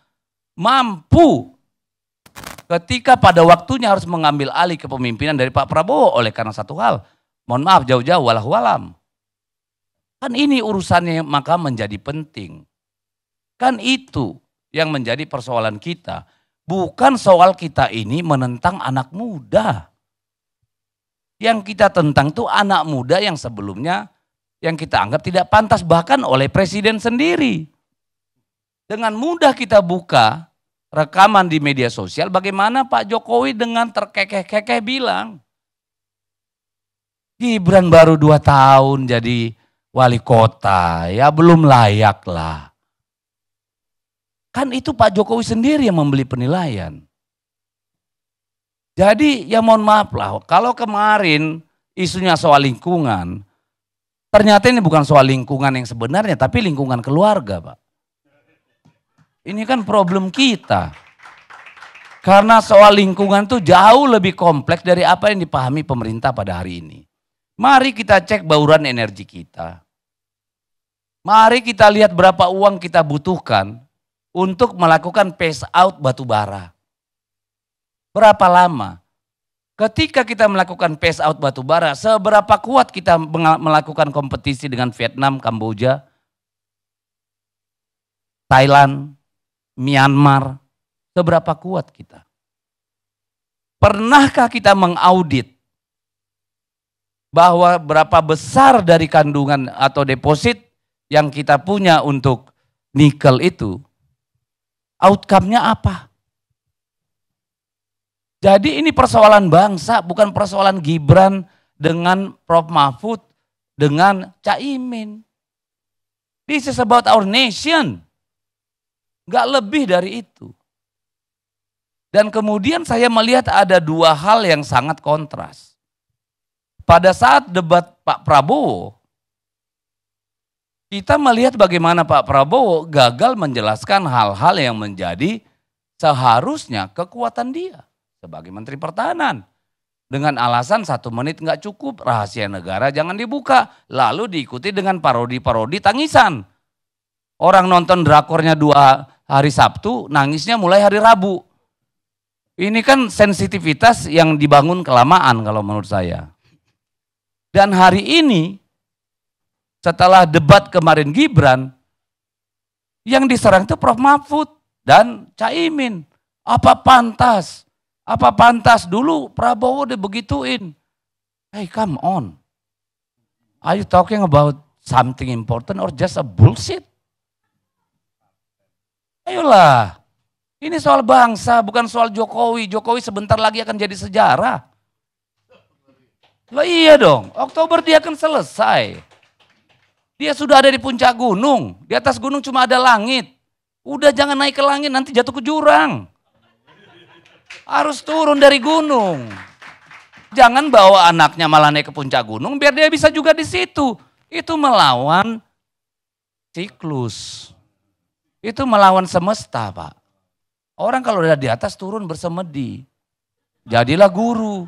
mampu ketika pada waktunya harus mengambil alih kepemimpinan dari Pak Prabowo oleh karena satu hal. Mohon maaf jauh-jauh walau alam. Kan ini urusannya maka menjadi penting. Kan itu yang menjadi persoalan kita. Bukan soal kita ini menentang anak muda. Yang kita tentang tuh anak muda yang sebelumnya yang kita anggap tidak pantas bahkan oleh presiden sendiri. Dengan mudah kita buka rekaman di media sosial bagaimana Pak Jokowi dengan terkekeh-kekeh bilang Gibran baru dua tahun jadi wali kota, ya belum layak lah. Kan itu Pak Jokowi sendiri yang membeli penilaian. Jadi ya mohon maaf lah, kalau kemarin isunya soal lingkungan, ternyata ini bukan soal lingkungan yang sebenarnya, tapi lingkungan keluarga Pak. Ini kan problem kita. Karena soal lingkungan itu jauh lebih kompleks dari apa yang dipahami pemerintah pada hari ini. Mari kita cek bauran energi kita. Mari kita lihat berapa uang kita butuhkan untuk melakukan phase out batu bara. Berapa lama? Ketika kita melakukan phase out batu bara, seberapa kuat kita melakukan kompetisi dengan Vietnam, Kamboja, Thailand, Myanmar, seberapa kuat kita? Pernahkah kita mengaudit bahwa berapa besar dari kandungan atau deposit yang kita punya untuk nikel itu? Outcome-nya apa? Jadi ini persoalan bangsa, bukan persoalan Gibran dengan Prof. Mahfud, dengan Caimin. This is about our nation. Gak lebih dari itu. Dan kemudian saya melihat ada dua hal yang sangat kontras. Pada saat debat Pak Prabowo, kita melihat bagaimana Pak Prabowo gagal menjelaskan hal-hal yang menjadi seharusnya kekuatan dia sebagai Menteri Pertahanan. Dengan alasan satu menit nggak cukup, rahasia negara jangan dibuka. Lalu diikuti dengan parodi-parodi tangisan. Orang nonton drakornya dua hari Sabtu, nangisnya mulai hari Rabu. Ini kan sensitivitas yang dibangun kelamaan kalau menurut saya. Dan hari ini setelah debat kemarin Gibran, yang diserang itu Prof Mahfud dan Caimin. Apa pantas apa pantas dulu Prabowo dibegituin? Hey, come on. Are you talking about something important or just a bullshit? Ayolah. Ini soal bangsa, bukan soal Jokowi. Jokowi sebentar lagi akan jadi sejarah. Lah iya dong, Oktober dia akan selesai. Dia sudah ada di puncak gunung, di atas gunung cuma ada langit. Udah jangan naik ke langit, nanti jatuh ke jurang. Harus turun dari gunung. Jangan bawa anaknya malah naik ke puncak gunung biar dia bisa juga di situ. Itu melawan siklus. Itu melawan semesta, Pak. Orang kalau udah di atas turun bersemedi. Jadilah guru.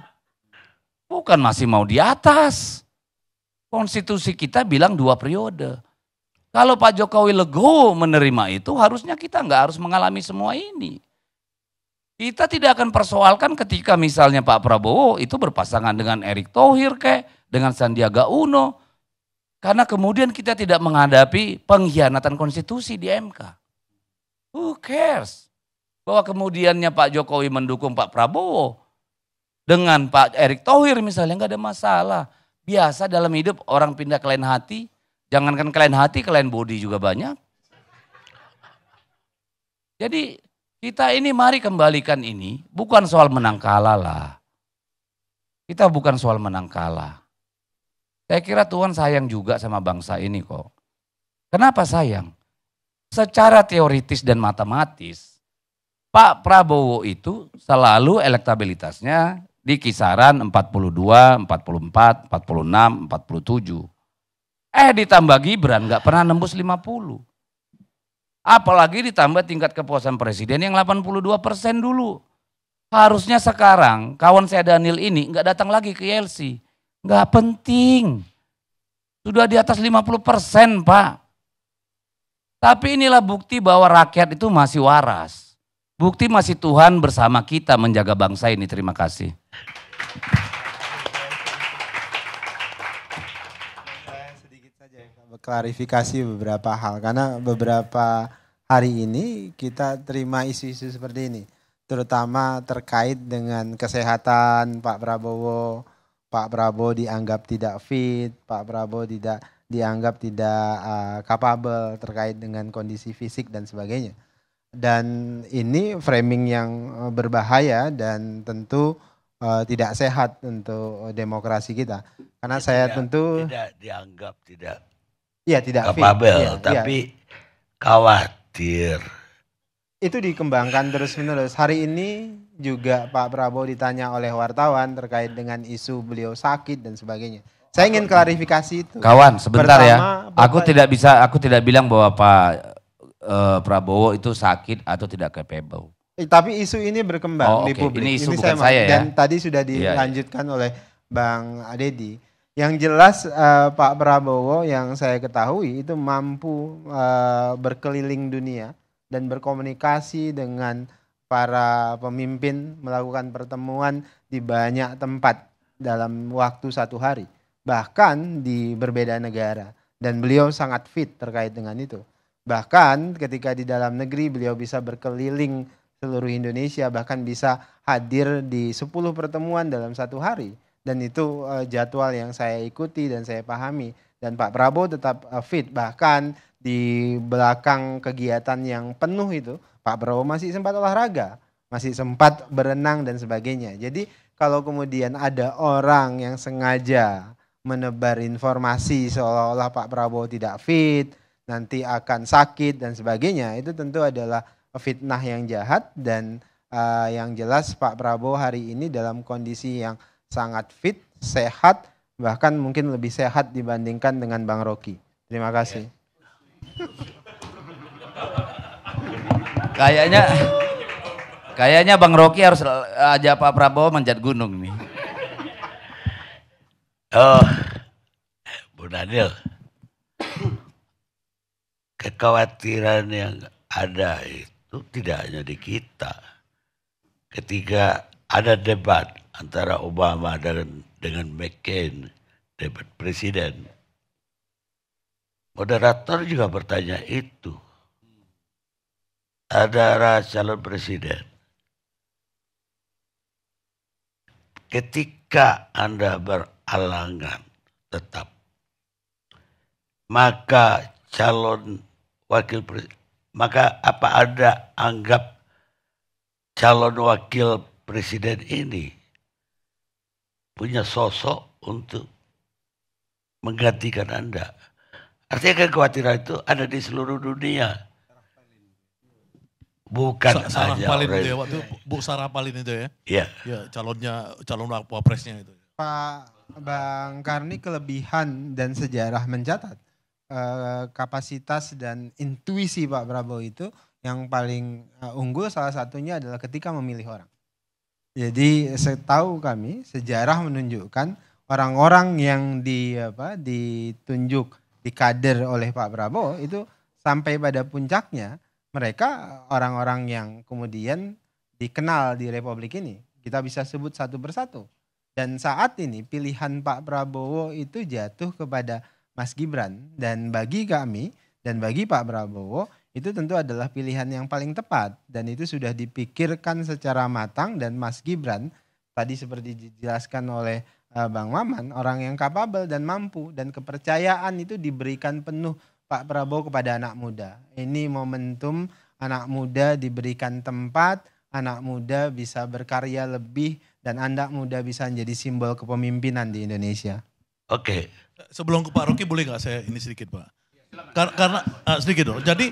Bukan masih mau di atas. Konstitusi kita bilang dua periode. Kalau Pak Jokowi legowo menerima itu, harusnya kita nggak harus mengalami semua ini. Kita tidak akan persoalkan ketika misalnya Pak Prabowo itu berpasangan dengan Erick Thohir kayak dengan Sandiaga Uno. Karena kemudian kita tidak menghadapi pengkhianatan konstitusi di MK. Who cares? Bahwa kemudiannya Pak Jokowi mendukung Pak Prabowo dengan Pak Erick Thohir misalnya nggak ada masalah. Biasa dalam hidup orang pindah ke lain hati, jangankan ke lain hati, ke lain body juga banyak. Jadi kita ini mari kembalikan ini, bukan soal menang kalah lah. Kita bukan soal menang kalah. Saya kira Tuhan sayang juga sama bangsa ini kok. Kenapa sayang? Secara teoritis dan matematis, Pak Prabowo itu selalu elektabilitasnya di kisaran 42, 44, 46, 47. Eh ditambah Gibran gak pernah nembus 50. Apalagi ditambah tingkat kepuasan presiden yang 82 persen dulu. Harusnya sekarang kawan saya Daniel ini nggak datang lagi ke YLC. Nggak penting. Sudah di atas 50 persen Pak. Tapi inilah bukti bahwa rakyat itu masih waras. Bukti masih Tuhan bersama kita menjaga bangsa ini. Terima kasih. klarifikasi beberapa hal karena beberapa hari ini kita terima isu-isu seperti ini terutama terkait dengan kesehatan Pak Prabowo Pak Prabowo dianggap tidak fit Pak Prabowo tidak dianggap tidak uh, capable terkait dengan kondisi fisik dan sebagainya dan ini framing yang eh, berbahaya dan tentu eh, tidak sehat untuk demokrasi kita. Karena tidak, saya tentu tidak dianggap tidak Iya tidak capable, ya, iya. tapi ya. khawatir. Itu dikembangkan terus menerus. Hari ini juga Pak Prabowo ditanya oleh wartawan terkait dengan isu beliau sakit dan sebagainya. Saya ingin klarifikasi itu. Kawan, sebentar ya. Pertama, ya. Bapak... Aku tidak bisa, aku tidak bilang bahwa Pak uh, Prabowo itu sakit atau tidak capable. Eh, tapi isu ini berkembang oh, okay. publik. Ini isu ini bukan saya, saya ya. Dan tadi sudah iya, iya. dilanjutkan ya, ya. oleh Bang Adedi yang jelas uh, Pak Prabowo yang saya ketahui itu mampu uh, berkeliling dunia dan berkomunikasi dengan para pemimpin melakukan pertemuan di banyak tempat dalam waktu satu hari. Bahkan di berbeda negara. Dan beliau sangat fit terkait dengan itu. Bahkan ketika di dalam negeri beliau bisa berkeliling seluruh Indonesia. Bahkan bisa hadir di 10 pertemuan dalam satu hari dan itu uh, jadwal yang saya ikuti dan saya pahami dan Pak Prabowo tetap uh, fit bahkan di belakang kegiatan yang penuh itu Pak Prabowo masih sempat olahraga masih sempat berenang dan sebagainya jadi kalau kemudian ada orang yang sengaja menebar informasi seolah-olah Pak Prabowo tidak fit nanti akan sakit dan sebagainya itu tentu adalah fitnah yang jahat dan uh, yang jelas Pak Prabowo hari ini dalam kondisi yang sangat fit, sehat, bahkan mungkin lebih sehat dibandingkan dengan Bang Rocky. Terima kasih. Kayaknya kayaknya Bang Rocky harus ajak Pak Prabowo manjat gunung nih. Oh, Bu Daniel, kekhawatiran yang ada itu tidak hanya di kita. Ketika ada debat antara Obama dengan, dengan McCain, debat presiden. Moderator juga bertanya itu. Ada calon presiden. Ketika Anda beralangan tetap, maka calon wakil presiden, maka apa Anda anggap calon wakil presiden ini punya sosok untuk menggantikan Anda. Artinya kekhawatiran itu ada di seluruh dunia. Bukan Sa hanya Palin itu ya, waktu ya. Bu Sarah Palin itu ya. Iya. Ya, calonnya calon wapresnya itu. Pak Bang Karni kelebihan dan sejarah mencatat eh, kapasitas dan intuisi Pak Prabowo itu yang paling eh, unggul salah satunya adalah ketika memilih orang. Jadi setahu kami sejarah menunjukkan orang-orang yang di apa ditunjuk dikader oleh Pak Prabowo itu sampai pada puncaknya mereka orang-orang yang kemudian dikenal di Republik ini. Kita bisa sebut satu persatu. Dan saat ini pilihan Pak Prabowo itu jatuh kepada Mas Gibran dan bagi kami dan bagi Pak Prabowo itu tentu adalah pilihan yang paling tepat dan itu sudah dipikirkan secara matang dan Mas Gibran tadi seperti dijelaskan oleh eh, Bang Maman orang yang kapabel dan mampu dan kepercayaan itu diberikan penuh Pak Prabowo kepada anak muda. Ini momentum anak muda diberikan tempat, anak muda bisa berkarya lebih dan anak muda bisa menjadi simbol kepemimpinan di Indonesia. Oke. Okay. Eh, sebelum ke Pak Rocky boleh nggak saya ini sedikit Pak? Kar karena uh, sedikit dong. Jadi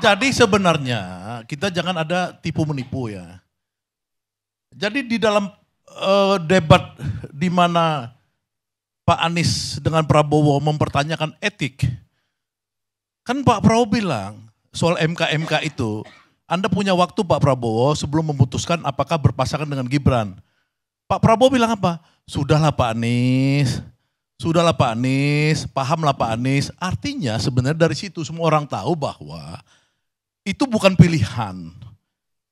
jadi sebenarnya kita jangan ada tipu menipu ya. Jadi di dalam uh, debat di mana Pak Anies dengan Prabowo mempertanyakan etik, kan Pak Prabowo bilang soal MK MK itu, Anda punya waktu Pak Prabowo sebelum memutuskan apakah berpasangan dengan Gibran. Pak Prabowo bilang apa? Sudahlah Pak Anies, Sudahlah Pak Anies, pahamlah Pak Anies. Artinya sebenarnya dari situ semua orang tahu bahwa itu bukan pilihan.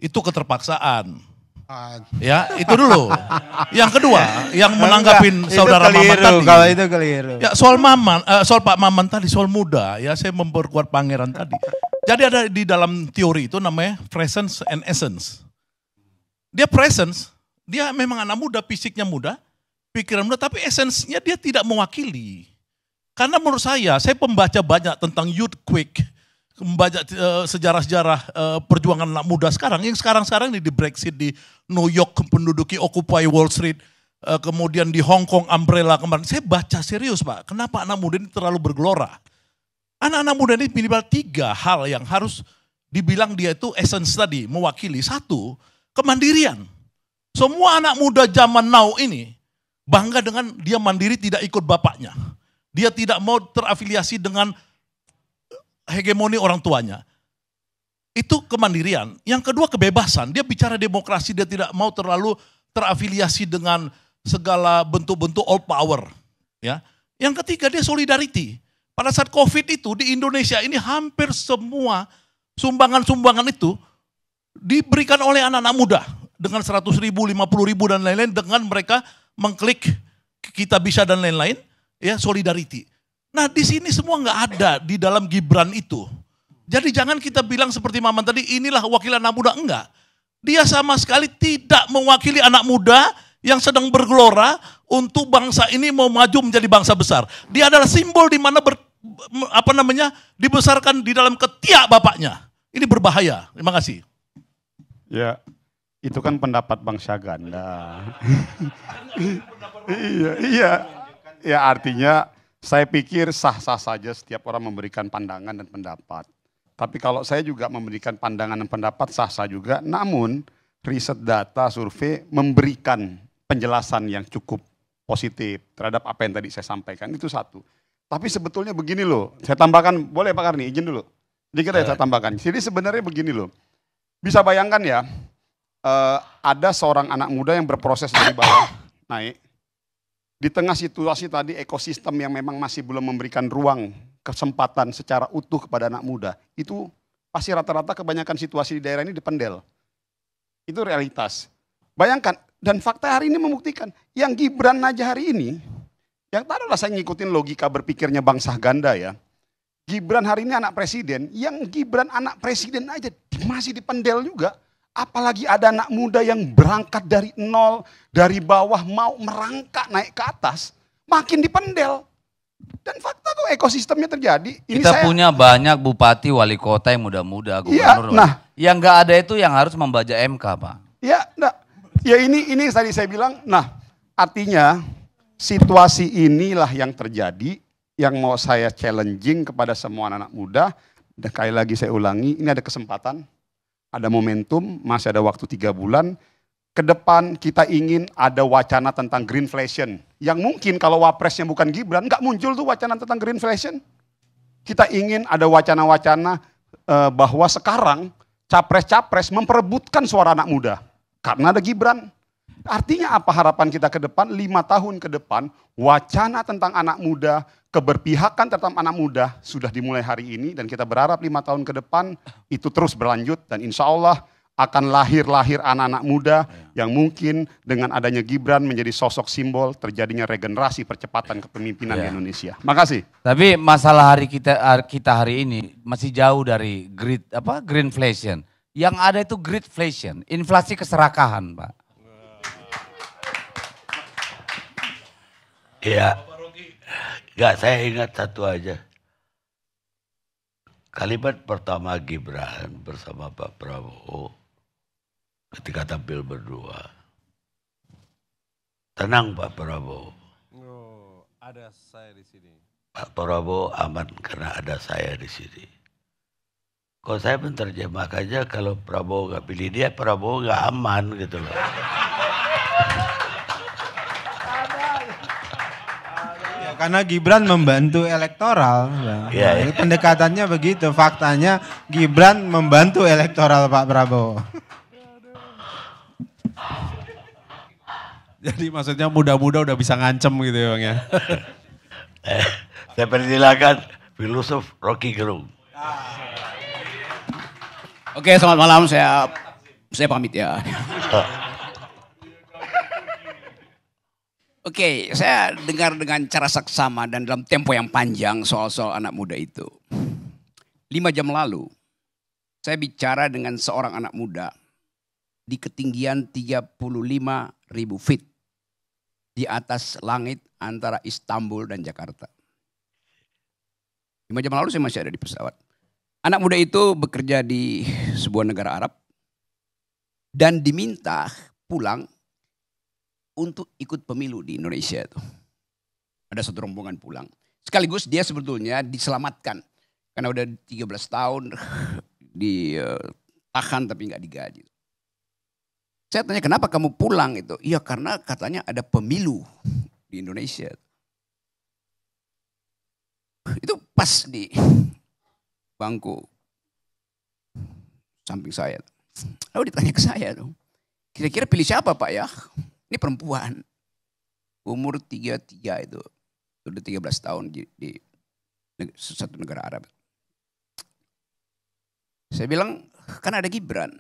Itu keterpaksaan. Ya, itu dulu. yang kedua, yang menanggapin saudara keliru, Maman tadi. Kalau itu keliru. Ya, soal Maman, uh, soal Pak Maman tadi, soal muda, ya saya memperkuat pangeran tadi. Jadi ada di dalam teori itu namanya presence and essence. Dia presence, dia memang anak muda, fisiknya muda, pikiran muda, tapi esensinya dia tidak mewakili. Karena menurut saya, saya pembaca banyak tentang youth quick, membaca uh, eh, sejarah-sejarah uh, perjuangan anak muda sekarang, yang sekarang-sekarang ini di Brexit, di New York, penduduki Occupy Wall Street, uh, kemudian di Hong Kong, Umbrella kemarin. Saya baca serius Pak, kenapa anak muda ini terlalu bergelora? Anak-anak muda ini minimal tiga hal yang harus dibilang dia itu esens tadi, mewakili. Satu, kemandirian. Semua anak muda zaman now ini, Bangga dengan dia mandiri tidak ikut bapaknya. Dia tidak mau terafiliasi dengan hegemoni orang tuanya. Itu kemandirian. Yang kedua kebebasan. Dia bicara demokrasi, dia tidak mau terlalu terafiliasi dengan segala bentuk-bentuk all power. Ya. Yang ketiga dia solidarity. Pada saat COVID itu di Indonesia ini hampir semua sumbangan-sumbangan itu diberikan oleh anak-anak muda dengan 100 ribu, 50 ribu dan lain-lain dengan mereka mengklik kita bisa dan lain-lain, ya solidarity. Nah di sini semua nggak ada di dalam Gibran itu. Jadi jangan kita bilang seperti Maman tadi, inilah wakil anak muda. Enggak. Dia sama sekali tidak mewakili anak muda yang sedang bergelora untuk bangsa ini mau maju menjadi bangsa besar. Dia adalah simbol di mana ber, apa namanya dibesarkan di dalam ketiak bapaknya. Ini berbahaya. Terima kasih. Ya, itu kan pendapat Bang Syaganda. iya, iya. Ya artinya saya pikir sah-sah saja setiap orang memberikan pandangan dan pendapat. Tapi kalau saya juga memberikan pandangan dan pendapat sah-sah juga, namun riset data survei memberikan penjelasan yang cukup positif terhadap apa yang tadi saya sampaikan itu satu. Tapi sebetulnya begini loh, saya tambahkan boleh Pak Karni izin dulu. Dikit ya saya tambahkan. Jadi sebenarnya begini loh. Bisa bayangkan ya, uh, ada seorang anak muda yang berproses dari bawah naik. Di tengah situasi tadi ekosistem yang memang masih belum memberikan ruang kesempatan secara utuh kepada anak muda, itu pasti rata-rata kebanyakan situasi di daerah ini dipendel. Itu realitas. Bayangkan, dan fakta hari ini membuktikan, yang Gibran aja hari ini, yang taruhlah saya ngikutin logika berpikirnya bangsa ganda ya, Gibran hari ini anak presiden, yang Gibran anak presiden aja masih dipendel juga. Apalagi ada anak muda yang berangkat dari nol, dari bawah mau merangkak naik ke atas, makin dipendel. Dan fakta kok ekosistemnya terjadi. Ini Kita saya, punya banyak bupati, wali kota yang muda-muda, Ya, nah, yang nggak ada itu yang harus membaca MK, Pak. Ya, nah, ya ini ini tadi saya bilang. Nah, artinya situasi inilah yang terjadi, yang mau saya challenging kepada semua anak, -anak muda. Dan sekali lagi saya ulangi, ini ada kesempatan ada momentum, masih ada waktu tiga bulan. Ke depan kita ingin ada wacana tentang greenflation. Yang mungkin kalau wapresnya bukan Gibran, nggak muncul tuh wacana tentang greenflation. Kita ingin ada wacana-wacana eh, bahwa sekarang capres-capres memperebutkan suara anak muda. Karena ada Gibran. Artinya apa harapan kita ke depan? Lima tahun ke depan, wacana tentang anak muda, keberpihakan terhadap anak muda sudah dimulai hari ini dan kita berharap lima tahun ke depan itu terus berlanjut dan insya Allah akan lahir-lahir anak-anak muda yang mungkin dengan adanya Gibran menjadi sosok simbol terjadinya regenerasi percepatan kepemimpinan yeah. di iya. Indonesia. Makasih. Tapi masalah hari kita kita hari ini masih jauh dari grid apa greenflation. Yang ada itu gridflation, inflasi keserakahan, Pak. Iya. Yeah. Enggak, saya ingat satu aja. Kalimat pertama Gibran bersama Pak Prabowo ketika tampil berdua. Tenang Pak Prabowo. Oh, ada saya di sini. Pak Prabowo aman karena ada saya di sini. Kalau saya aja kalau Prabowo nggak pilih dia, Prabowo nggak aman gitu loh. karena Gibran membantu elektoral. Ya, ya. Pendekatannya begitu, faktanya Gibran membantu elektoral Pak Prabowo. Jadi maksudnya muda-muda udah bisa ngancem gitu ya Bang ya. eh, saya persilakan filosof Rocky Gerung. Oke, selamat malam. Saya saya pamit ya. Oh. Oke, okay, saya dengar dengan cara saksama dan dalam tempo yang panjang soal-soal anak muda itu. Lima jam lalu, saya bicara dengan seorang anak muda di ketinggian 35 ribu feet di atas langit antara Istanbul dan Jakarta. Lima jam lalu saya masih ada di pesawat. Anak muda itu bekerja di sebuah negara Arab dan diminta pulang untuk ikut pemilu di Indonesia itu. Ada satu rombongan pulang. Sekaligus dia sebetulnya diselamatkan karena udah 13 tahun ditahan eh, tapi nggak digaji. Saya tanya kenapa kamu pulang itu? Iya karena katanya ada pemilu di Indonesia. Itu pas di bangku samping saya. Lalu ditanya ke saya tuh kira-kira pilih siapa Pak ya? Ini perempuan. Umur 33 itu. Sudah 13 tahun di, di satu negara Arab. Saya bilang, kan ada Gibran.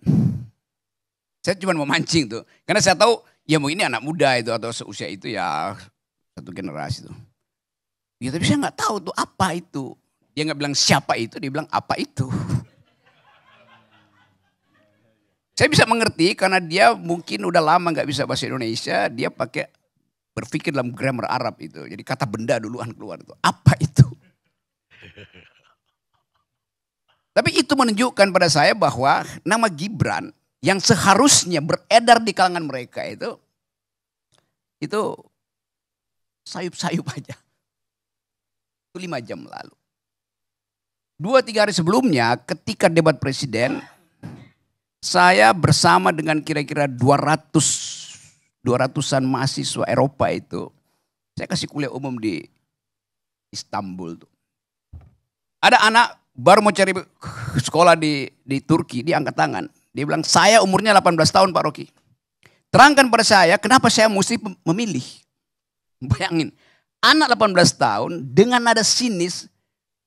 Saya cuma mau mancing tuh. Karena saya tahu, ya mau ini anak muda itu atau seusia itu ya satu generasi itu. Ya tapi saya nggak tahu tuh apa itu. Dia nggak bilang siapa itu, dia bilang apa itu. Saya bisa mengerti karena dia mungkin udah lama nggak bisa bahasa Indonesia, dia pakai berpikir dalam grammar Arab itu. Jadi kata benda duluan keluar itu. Apa itu? Tapi itu menunjukkan pada saya bahwa nama Gibran yang seharusnya beredar di kalangan mereka itu itu sayup-sayup aja. Itu lima jam lalu. Dua tiga hari sebelumnya ketika debat presiden saya bersama dengan kira-kira 200 200-an mahasiswa Eropa itu. Saya kasih kuliah umum di Istanbul tuh. Ada anak baru mau cari sekolah di di Turki, dia angkat tangan. Dia bilang, saya umurnya 18 tahun Pak Rocky. Terangkan pada saya kenapa saya mesti memilih. Bayangin, anak 18 tahun dengan nada sinis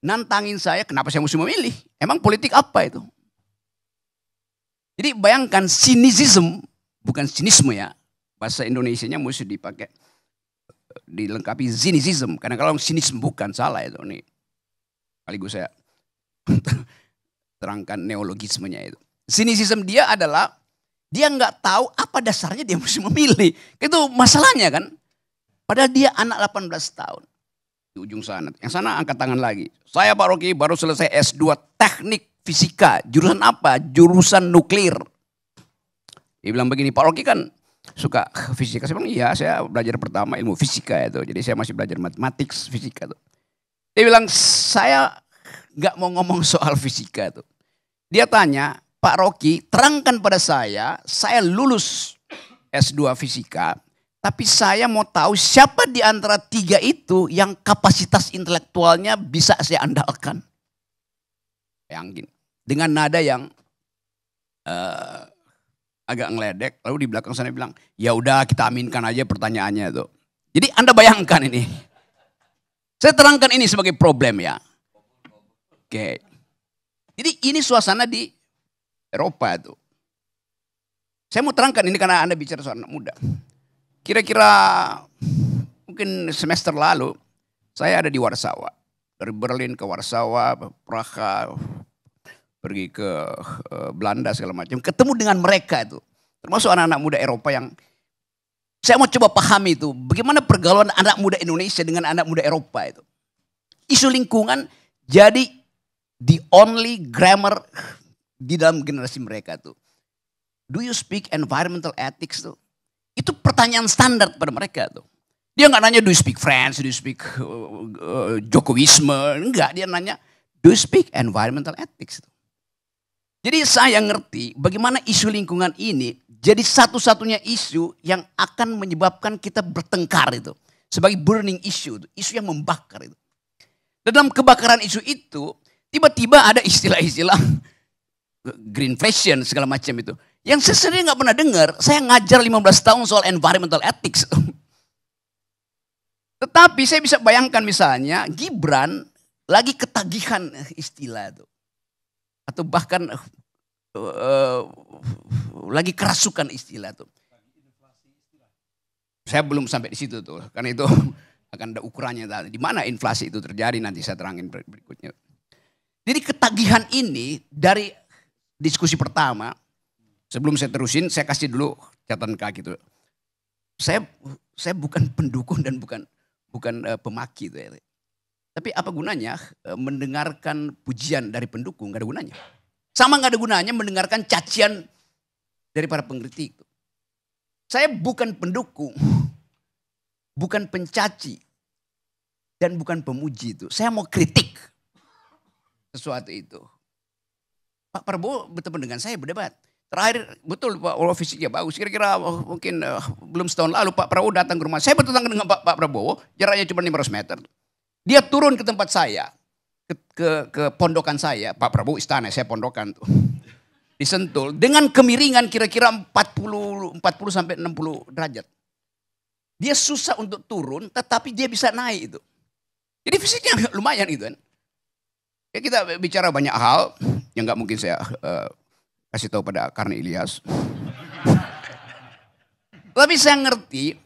nantangin saya kenapa saya mesti memilih. Emang politik apa itu? Jadi bayangkan sinisism, bukan sinisme ya. Bahasa Indonesianya mesti dipakai dilengkapi sinisism. Karena kalau sinisme bukan salah itu nih. Kali gue saya terangkan neologismenya itu. Sinisism dia adalah dia nggak tahu apa dasarnya dia mesti memilih. Itu masalahnya kan. Padahal dia anak 18 tahun. Di ujung sana. Yang sana angkat tangan lagi. Saya Pak Rocky baru selesai S2 teknik fisika. Jurusan apa? Jurusan nuklir. Dia bilang begini, Pak Rocky kan suka fisika. Saya bilang, iya saya belajar pertama ilmu fisika itu. Jadi saya masih belajar matematik, fisika itu. Dia bilang, saya nggak mau ngomong soal fisika itu. Dia tanya, Pak Rocky terangkan pada saya, saya lulus S2 fisika. Tapi saya mau tahu siapa di antara tiga itu yang kapasitas intelektualnya bisa saya andalkan. Bayangin. Dengan nada yang uh, agak ngeledek. Lalu di belakang sana bilang, ya udah kita aminkan aja pertanyaannya itu. Jadi Anda bayangkan ini. Saya terangkan ini sebagai problem ya. Oke. Jadi ini suasana di Eropa itu. Saya mau terangkan ini karena Anda bicara soal anak muda. Kira-kira mungkin semester lalu saya ada di Warsawa. Dari Berlin ke Warsawa, Praha, pergi ke uh, Belanda segala macam, ketemu dengan mereka itu. Termasuk anak-anak muda Eropa yang saya mau coba pahami itu, bagaimana pergaulan anak muda Indonesia dengan anak muda Eropa itu. Isu lingkungan jadi the only grammar di dalam generasi mereka tuh. Do you speak environmental ethics tuh? Itu pertanyaan standar pada mereka tuh. Dia nggak nanya do you speak French, do you speak uh, uh, Jokowisme, enggak. Dia nanya do you speak environmental ethics tuh. Jadi saya ngerti bagaimana isu lingkungan ini jadi satu-satunya isu yang akan menyebabkan kita bertengkar itu. Sebagai burning issue, isu yang membakar itu. Dan dalam kebakaran isu itu, tiba-tiba ada istilah-istilah green fashion segala macam itu. Yang saya sendiri nggak pernah dengar, saya ngajar 15 tahun soal environmental ethics. Tetapi saya bisa bayangkan misalnya Gibran lagi ketagihan istilah itu atau bahkan uh, lagi kerasukan istilah tuh. Saya belum sampai di situ tuh, karena itu akan ada ukurannya. tadi. Di mana inflasi itu terjadi nanti saya terangin berikutnya. Jadi ketagihan ini dari diskusi pertama, sebelum saya terusin, saya kasih dulu catatan kaki itu. Saya saya bukan pendukung dan bukan bukan uh, pemaki itu ya. Tapi apa gunanya eh, mendengarkan pujian dari pendukung? Gak ada gunanya. Sama gak ada gunanya mendengarkan cacian dari para pengkritik. Saya bukan pendukung, bukan pencaci, dan bukan pemuji itu. Saya mau kritik sesuatu itu. Pak Prabowo berteman dengan saya berdebat. Terakhir betul Pak Prabowo fisiknya bagus. Kira-kira oh, mungkin uh, belum setahun lalu Pak Prabowo datang ke rumah. Saya bertemu dengan Pak, Pak Prabowo. Jaraknya cuma 500 meter. Dia turun ke tempat saya, ke, ke, ke pondokan saya, Pak Prabowo istana, saya pondokan tuh. Disentul dengan kemiringan kira-kira 40 40 sampai 60 derajat. Dia susah untuk turun tetapi dia bisa naik itu. Jadi fisiknya lumayan gitu kan. Ya kita bicara banyak hal yang nggak mungkin saya uh, kasih tahu pada Karni Ilyas. tapi saya ngerti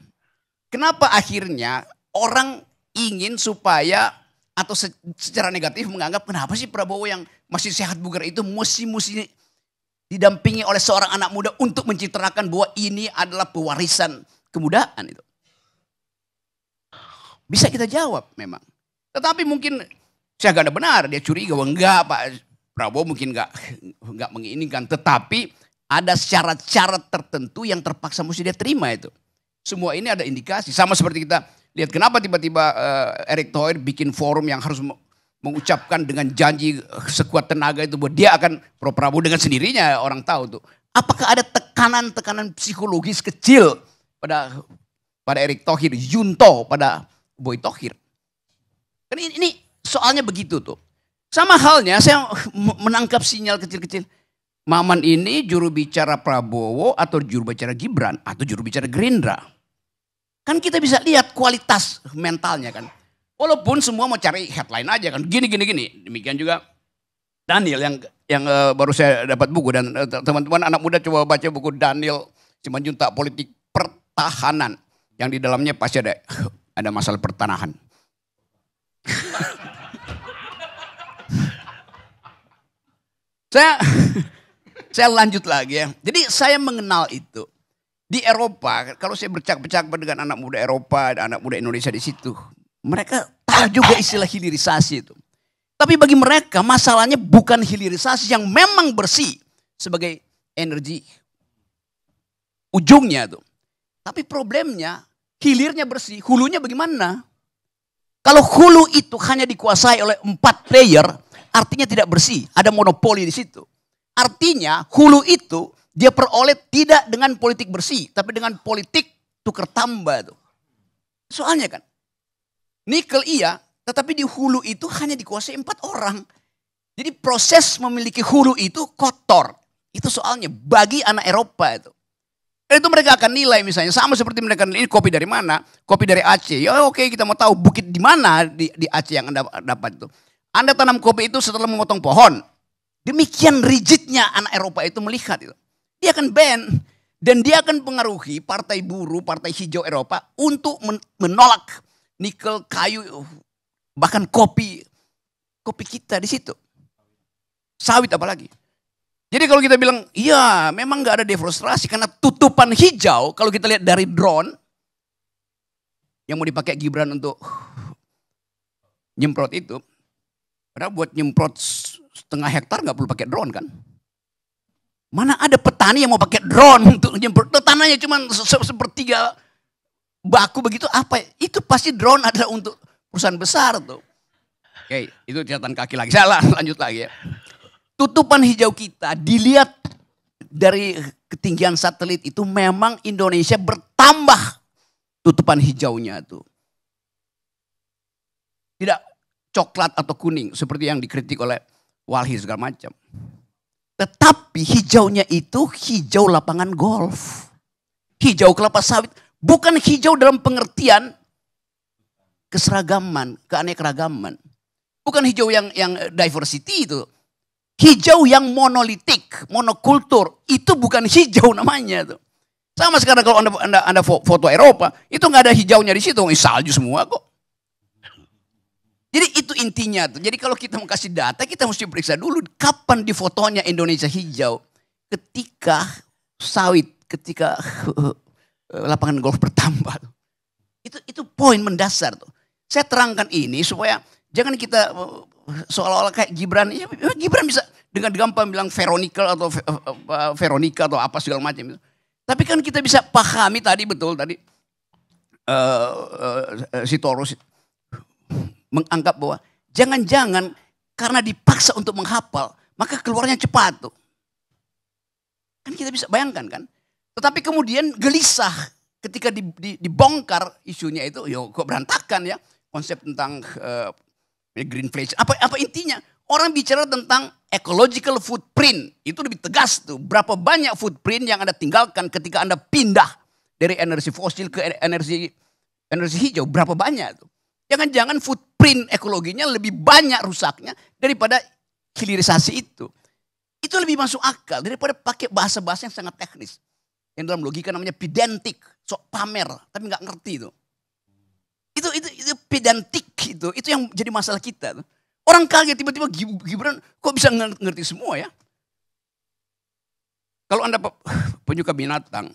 kenapa akhirnya orang ingin supaya atau secara negatif menganggap kenapa sih Prabowo yang masih sehat bugar itu mesti-mesti didampingi oleh seorang anak muda untuk mencitrakan bahwa ini adalah pewarisan kemudaan itu. Bisa kita jawab memang. Tetapi mungkin saya gak ada benar, dia curiga, bahwa enggak Pak Prabowo mungkin enggak, enggak menginginkan. Tetapi ada syarat-syarat tertentu yang terpaksa mesti dia terima itu. Semua ini ada indikasi. Sama seperti kita Lihat kenapa tiba-tiba uh, eh, Erick Thohir bikin forum yang harus mengucapkan dengan janji sekuat tenaga itu bahwa dia akan pro Prabowo dengan sendirinya orang tahu tuh. Apakah ada tekanan-tekanan psikologis kecil pada pada Erick Thohir, Junto pada Boy Thohir? Kan ini, ini soalnya begitu tuh. Sama halnya saya menangkap sinyal kecil-kecil. Maman ini juru bicara Prabowo atau juru bicara Gibran atau juru bicara Gerindra? Kan kita bisa lihat kualitas mentalnya kan. Walaupun semua mau cari headline aja kan. Gini, gini, gini. Demikian juga Daniel yang yang eh, baru saya dapat buku dan eh, teman-teman anak muda coba baca buku Daniel juta Politik Pertahanan yang di dalamnya pasti ada ada masalah pertanahan. saya saya lanjut lagi ya. Jadi saya mengenal itu. Di Eropa, kalau saya bercak cakap dengan anak muda Eropa, dan anak muda Indonesia di situ, mereka tahu juga istilah hilirisasi itu. Tapi bagi mereka masalahnya bukan hilirisasi yang memang bersih sebagai energi ujungnya itu. Tapi problemnya hilirnya bersih, hulunya bagaimana? Kalau hulu itu hanya dikuasai oleh empat player, artinya tidak bersih, ada monopoli di situ. Artinya hulu itu dia peroleh tidak dengan politik bersih, tapi dengan politik tukar tambah tuh. Soalnya kan, nikel iya, tetapi di hulu itu hanya dikuasai empat orang. Jadi proses memiliki hulu itu kotor. Itu soalnya bagi anak Eropa itu. Itu mereka akan nilai misalnya sama seperti mereka ini kopi dari mana? Kopi dari Aceh. Ya oke kita mau tahu bukit di mana di, di Aceh yang Anda dapat itu. Anda tanam kopi itu setelah memotong pohon. Demikian rigidnya anak Eropa itu melihat itu. Dia akan ban dan dia akan pengaruhi partai buruh, partai hijau Eropa untuk menolak nikel, kayu, bahkan kopi, kopi kita di situ. Sawit apalagi. Jadi kalau kita bilang, iya memang nggak ada deforestasi karena tutupan hijau, kalau kita lihat dari drone, yang mau dipakai Gibran untuk nyemprot itu, padahal buat nyemprot setengah hektar nggak perlu pakai drone kan. Mana ada petani yang mau pakai drone untuk nyemprot tanahnya cuma sepertiga baku begitu apa? Ya? Itu pasti drone adalah untuk perusahaan besar tuh. Oke, itu catatan kaki lagi. Salah, lanjut lagi ya. Tutupan hijau kita dilihat dari ketinggian satelit itu memang Indonesia bertambah tutupan hijaunya tuh. Tidak coklat atau kuning seperti yang dikritik oleh Walhi segala macam. Tetapi hijaunya itu hijau lapangan golf. Hijau kelapa sawit. Bukan hijau dalam pengertian keseragaman, keanekaragaman. Bukan hijau yang yang diversity itu. Hijau yang monolitik, monokultur. Itu bukan hijau namanya. Tuh. Sama sekarang kalau anda, anda, anda foto Eropa, itu nggak ada hijaunya di situ. Salju semua kok. Jadi itu intinya tuh. Jadi kalau kita mau kasih data, kita mesti periksa dulu kapan di fotonya Indonesia hijau. Ketika sawit, ketika eh, lapangan golf bertambah. Itu itu poin mendasar tuh. Saya terangkan ini supaya jangan kita eh, seolah-olah kayak Gibran. Ya, Gibran bisa dengan gampang bilang Veronica atau eh, Veronica atau apa segala macam. Tapi kan kita bisa pahami tadi betul tadi uh, uh, Sitorus menganggap bahwa jangan-jangan karena dipaksa untuk menghafal, maka keluarnya cepat tuh. Kan kita bisa bayangkan kan? Tetapi kemudian gelisah ketika dibongkar isunya itu, yo ya kok berantakan ya konsep tentang uh, green flash Apa apa intinya? Orang bicara tentang ecological footprint. Itu lebih tegas tuh. Berapa banyak footprint yang Anda tinggalkan ketika Anda pindah dari energi fosil ke e-, energi energi hijau? Berapa banyak tuh? Jangan-jangan footprint footprint ekologinya lebih banyak rusaknya daripada hilirisasi itu. Itu lebih masuk akal daripada pakai bahasa-bahasa yang sangat teknis. Yang dalam logika namanya pedantik, sok pamer, tapi nggak ngerti itu. Itu, itu, itu pedantik itu, itu yang jadi masalah kita. Orang kaget tiba-tiba Gibran kok bisa ngerti semua ya. Kalau Anda penyuka binatang,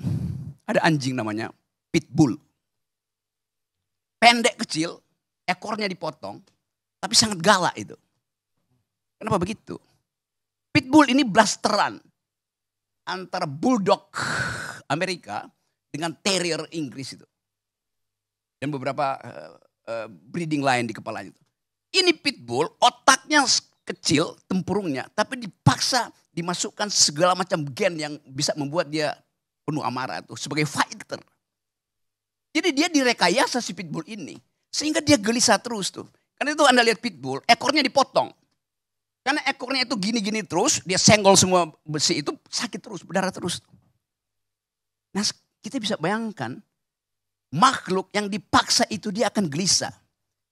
ada anjing namanya pitbull. Pendek kecil, ekornya dipotong, tapi sangat galak itu. Kenapa begitu? Pitbull ini blasteran antara bulldog Amerika dengan terrier Inggris itu. Dan beberapa uh, uh, breeding lain di kepalanya itu. Ini pitbull otaknya kecil tempurungnya tapi dipaksa dimasukkan segala macam gen yang bisa membuat dia penuh amarah itu sebagai fighter. Jadi dia direkayasa si pitbull ini sehingga dia gelisah terus tuh. Karena itu Anda lihat pitbull, ekornya dipotong. Karena ekornya itu gini-gini terus, dia senggol semua besi itu, sakit terus, berdarah terus. Nah kita bisa bayangkan, makhluk yang dipaksa itu dia akan gelisah.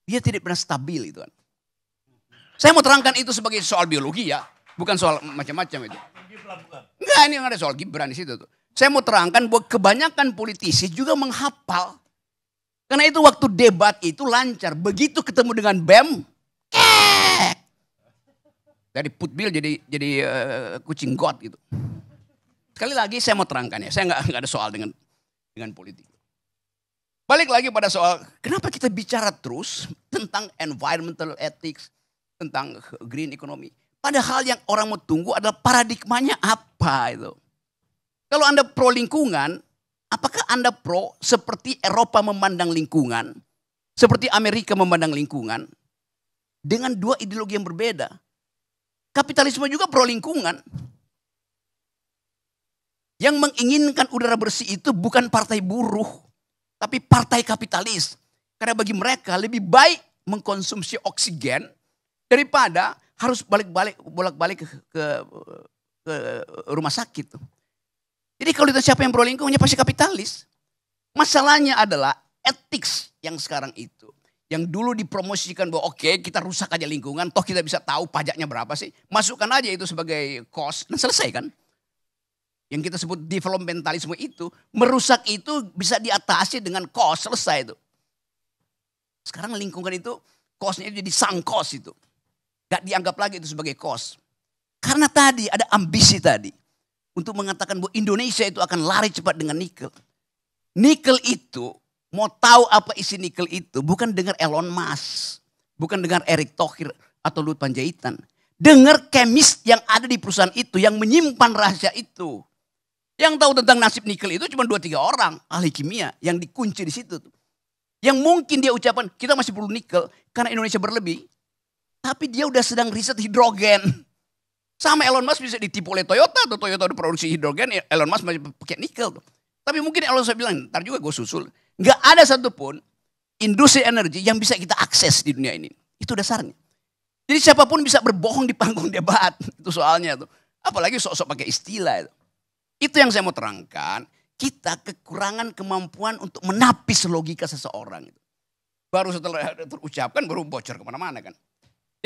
Dia tidak pernah stabil itu kan. Saya mau terangkan itu sebagai soal biologi ya, bukan soal macam-macam itu. Enggak, ini ada soal Gibran di situ tuh. Saya mau terangkan bahwa kebanyakan politisi juga menghafal karena itu waktu debat itu lancar. Begitu ketemu dengan BEM, keek. Dari putbil jadi jadi uh, kucing got gitu. Sekali lagi saya mau terangkan ya, saya nggak ada soal dengan dengan politik. Balik lagi pada soal kenapa kita bicara terus tentang environmental ethics, tentang green economy. Padahal yang orang mau tunggu adalah paradigmanya apa itu. Kalau Anda pro lingkungan, Apakah Anda pro seperti Eropa memandang lingkungan, seperti Amerika memandang lingkungan, dengan dua ideologi yang berbeda? Kapitalisme juga pro lingkungan. Yang menginginkan udara bersih itu bukan partai buruh, tapi partai kapitalis. Karena bagi mereka lebih baik mengkonsumsi oksigen daripada harus balik-balik bolak-balik ke, ke rumah sakit. Jadi kalau ditanya siapa yang pro lingkungannya pasti kapitalis. Masalahnya adalah etik yang sekarang itu. Yang dulu dipromosikan bahwa oke okay, kita rusak aja lingkungan, toh kita bisa tahu pajaknya berapa sih. Masukkan aja itu sebagai cost dan selesai kan. Yang kita sebut developmentalisme itu, merusak itu bisa diatasi dengan cost, selesai itu. Sekarang lingkungan itu costnya jadi sang cost itu. Gak dianggap lagi itu sebagai cost. Karena tadi ada ambisi tadi untuk mengatakan bahwa Indonesia itu akan lari cepat dengan nikel. Nikel itu mau tahu apa isi nikel itu bukan dengar Elon Musk, bukan dengar Erick Thohir atau Lut Panjaitan. Dengar kemis yang ada di perusahaan itu yang menyimpan rahasia itu. Yang tahu tentang nasib nikel itu cuma dua tiga orang ahli kimia yang dikunci di situ. Yang mungkin dia ucapan kita masih perlu nikel karena Indonesia berlebih. Tapi dia udah sedang riset hidrogen. Sama Elon Musk bisa ditipu oleh Toyota atau Toyota udah produksi hidrogen, ya, Elon Musk masih pakai nikel. Tuh. Tapi mungkin Elon Musk bilang, ntar juga gue susul. Gak ada satupun industri energi yang bisa kita akses di dunia ini. Itu dasarnya. Jadi siapapun bisa berbohong di panggung debat. Itu soalnya tuh. Apalagi sok-sok pakai istilah itu. Itu yang saya mau terangkan. Kita kekurangan kemampuan untuk menapis logika seseorang. Baru setelah terucapkan baru bocor kemana-mana kan.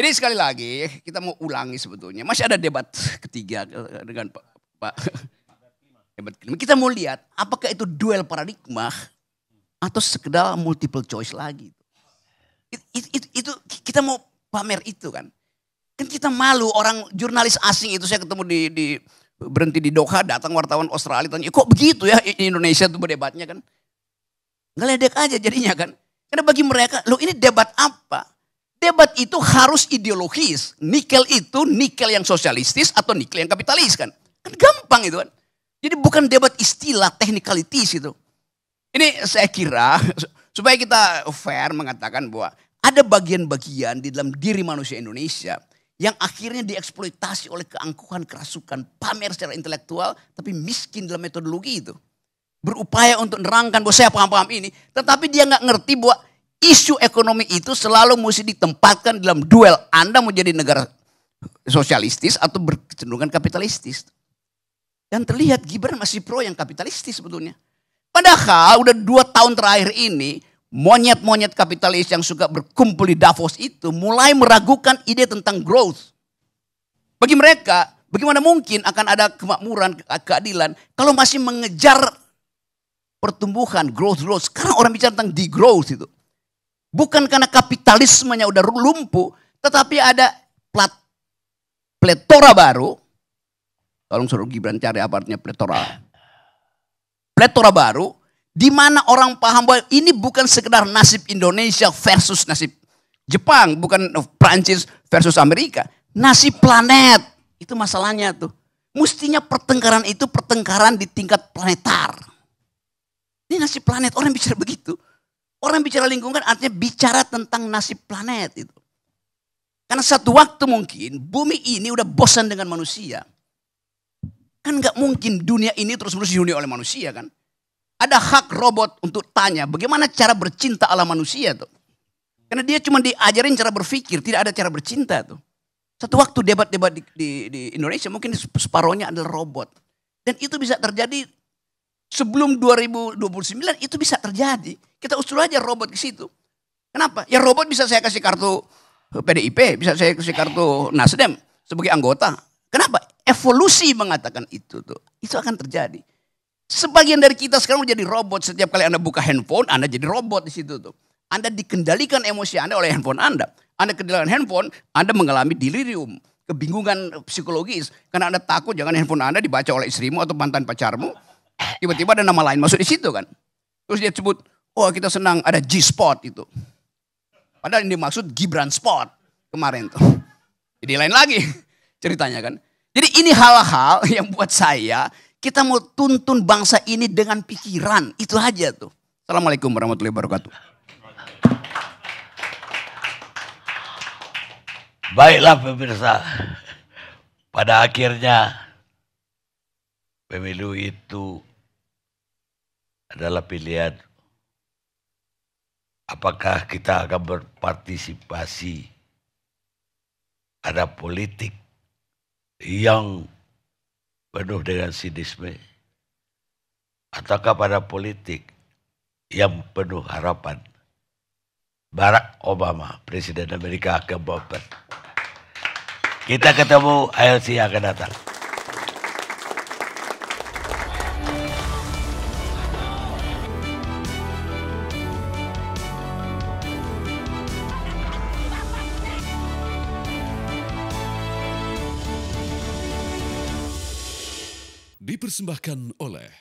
Jadi sekali lagi kita mau ulangi sebetulnya. Masih ada debat ketiga dengan Pak. Pak. Debat kelima. Kita mau lihat apakah itu duel paradigma atau sekedar multiple choice lagi. Itu, itu, itu, kita mau pamer itu kan. Kan kita malu orang jurnalis asing itu saya ketemu di, di berhenti di Doha datang wartawan Australia tanya kok begitu ya Indonesia itu berdebatnya kan. Ngeledek aja jadinya kan. Karena bagi mereka, lo ini debat apa? Debat itu harus ideologis. Nikel itu nikel yang sosialistis atau nikel yang kapitalis kan. Kan gampang itu kan. Jadi bukan debat istilah teknikalitis itu. Ini saya kira supaya kita fair mengatakan bahwa ada bagian-bagian di dalam diri manusia Indonesia yang akhirnya dieksploitasi oleh keangkuhan, kerasukan, pamer secara intelektual, tapi miskin dalam metodologi itu. Berupaya untuk nerangkan bahwa saya paham-paham ini, tetapi dia nggak ngerti bahwa isu ekonomi itu selalu mesti ditempatkan dalam duel Anda mau jadi negara sosialistis atau berkecenderungan kapitalistis. Dan terlihat Gibran masih pro yang kapitalistis sebetulnya. Padahal udah dua tahun terakhir ini monyet-monyet kapitalis yang suka berkumpul di Davos itu mulai meragukan ide tentang growth. Bagi mereka, bagaimana mungkin akan ada kemakmuran, keadilan kalau masih mengejar pertumbuhan, growth, growth. Sekarang orang bicara tentang degrowth itu. Bukan karena kapitalismenya udah lumpuh, tetapi ada plat, pletora baru. Tolong suruh Gibran cari apa artinya pletora. Pletora baru, di mana orang paham bahwa ini bukan sekedar nasib Indonesia versus nasib Jepang, bukan Prancis versus Amerika. Nasib planet, itu masalahnya tuh. Mestinya pertengkaran itu pertengkaran di tingkat planetar. Ini nasib planet, orang bicara begitu. Orang bicara lingkungan artinya bicara tentang nasib planet itu. Karena satu waktu mungkin bumi ini udah bosan dengan manusia. Kan nggak mungkin dunia ini terus-menerus dihuni oleh manusia kan. Ada hak robot untuk tanya bagaimana cara bercinta ala manusia tuh. Karena dia cuma diajarin cara berpikir, tidak ada cara bercinta tuh. Satu waktu debat-debat di, di, di Indonesia mungkin separohnya adalah robot. Dan itu bisa terjadi sebelum 2029 itu bisa terjadi. Kita usul aja robot ke situ. Kenapa? Ya robot bisa saya kasih kartu PDIP, bisa saya kasih kartu Nasdem sebagai anggota. Kenapa? Evolusi mengatakan itu tuh. Itu akan terjadi. Sebagian dari kita sekarang menjadi robot. Setiap kali Anda buka handphone, Anda jadi robot di situ tuh. Anda dikendalikan emosi Anda oleh handphone Anda. Anda kendalikan handphone, Anda mengalami delirium, kebingungan psikologis. Karena Anda takut jangan handphone Anda dibaca oleh istrimu atau mantan pacarmu. Tiba-tiba ada nama lain masuk di situ kan. Terus dia sebut, Wah oh, kita senang ada G-Spot itu. Padahal ini maksud Gibran Spot kemarin tuh. Jadi lain lagi ceritanya kan. Jadi ini hal-hal yang buat saya kita mau tuntun bangsa ini dengan pikiran. Itu aja tuh. Assalamualaikum warahmatullahi wabarakatuh. Baiklah pemirsa. Pada akhirnya pemilu itu adalah pilihan apakah kita akan berpartisipasi ada politik yang penuh dengan sinisme ataukah pada politik yang penuh harapan Barack Obama presiden Amerika akan keempat kita ketemu ALC akan datang dipersembahkan oleh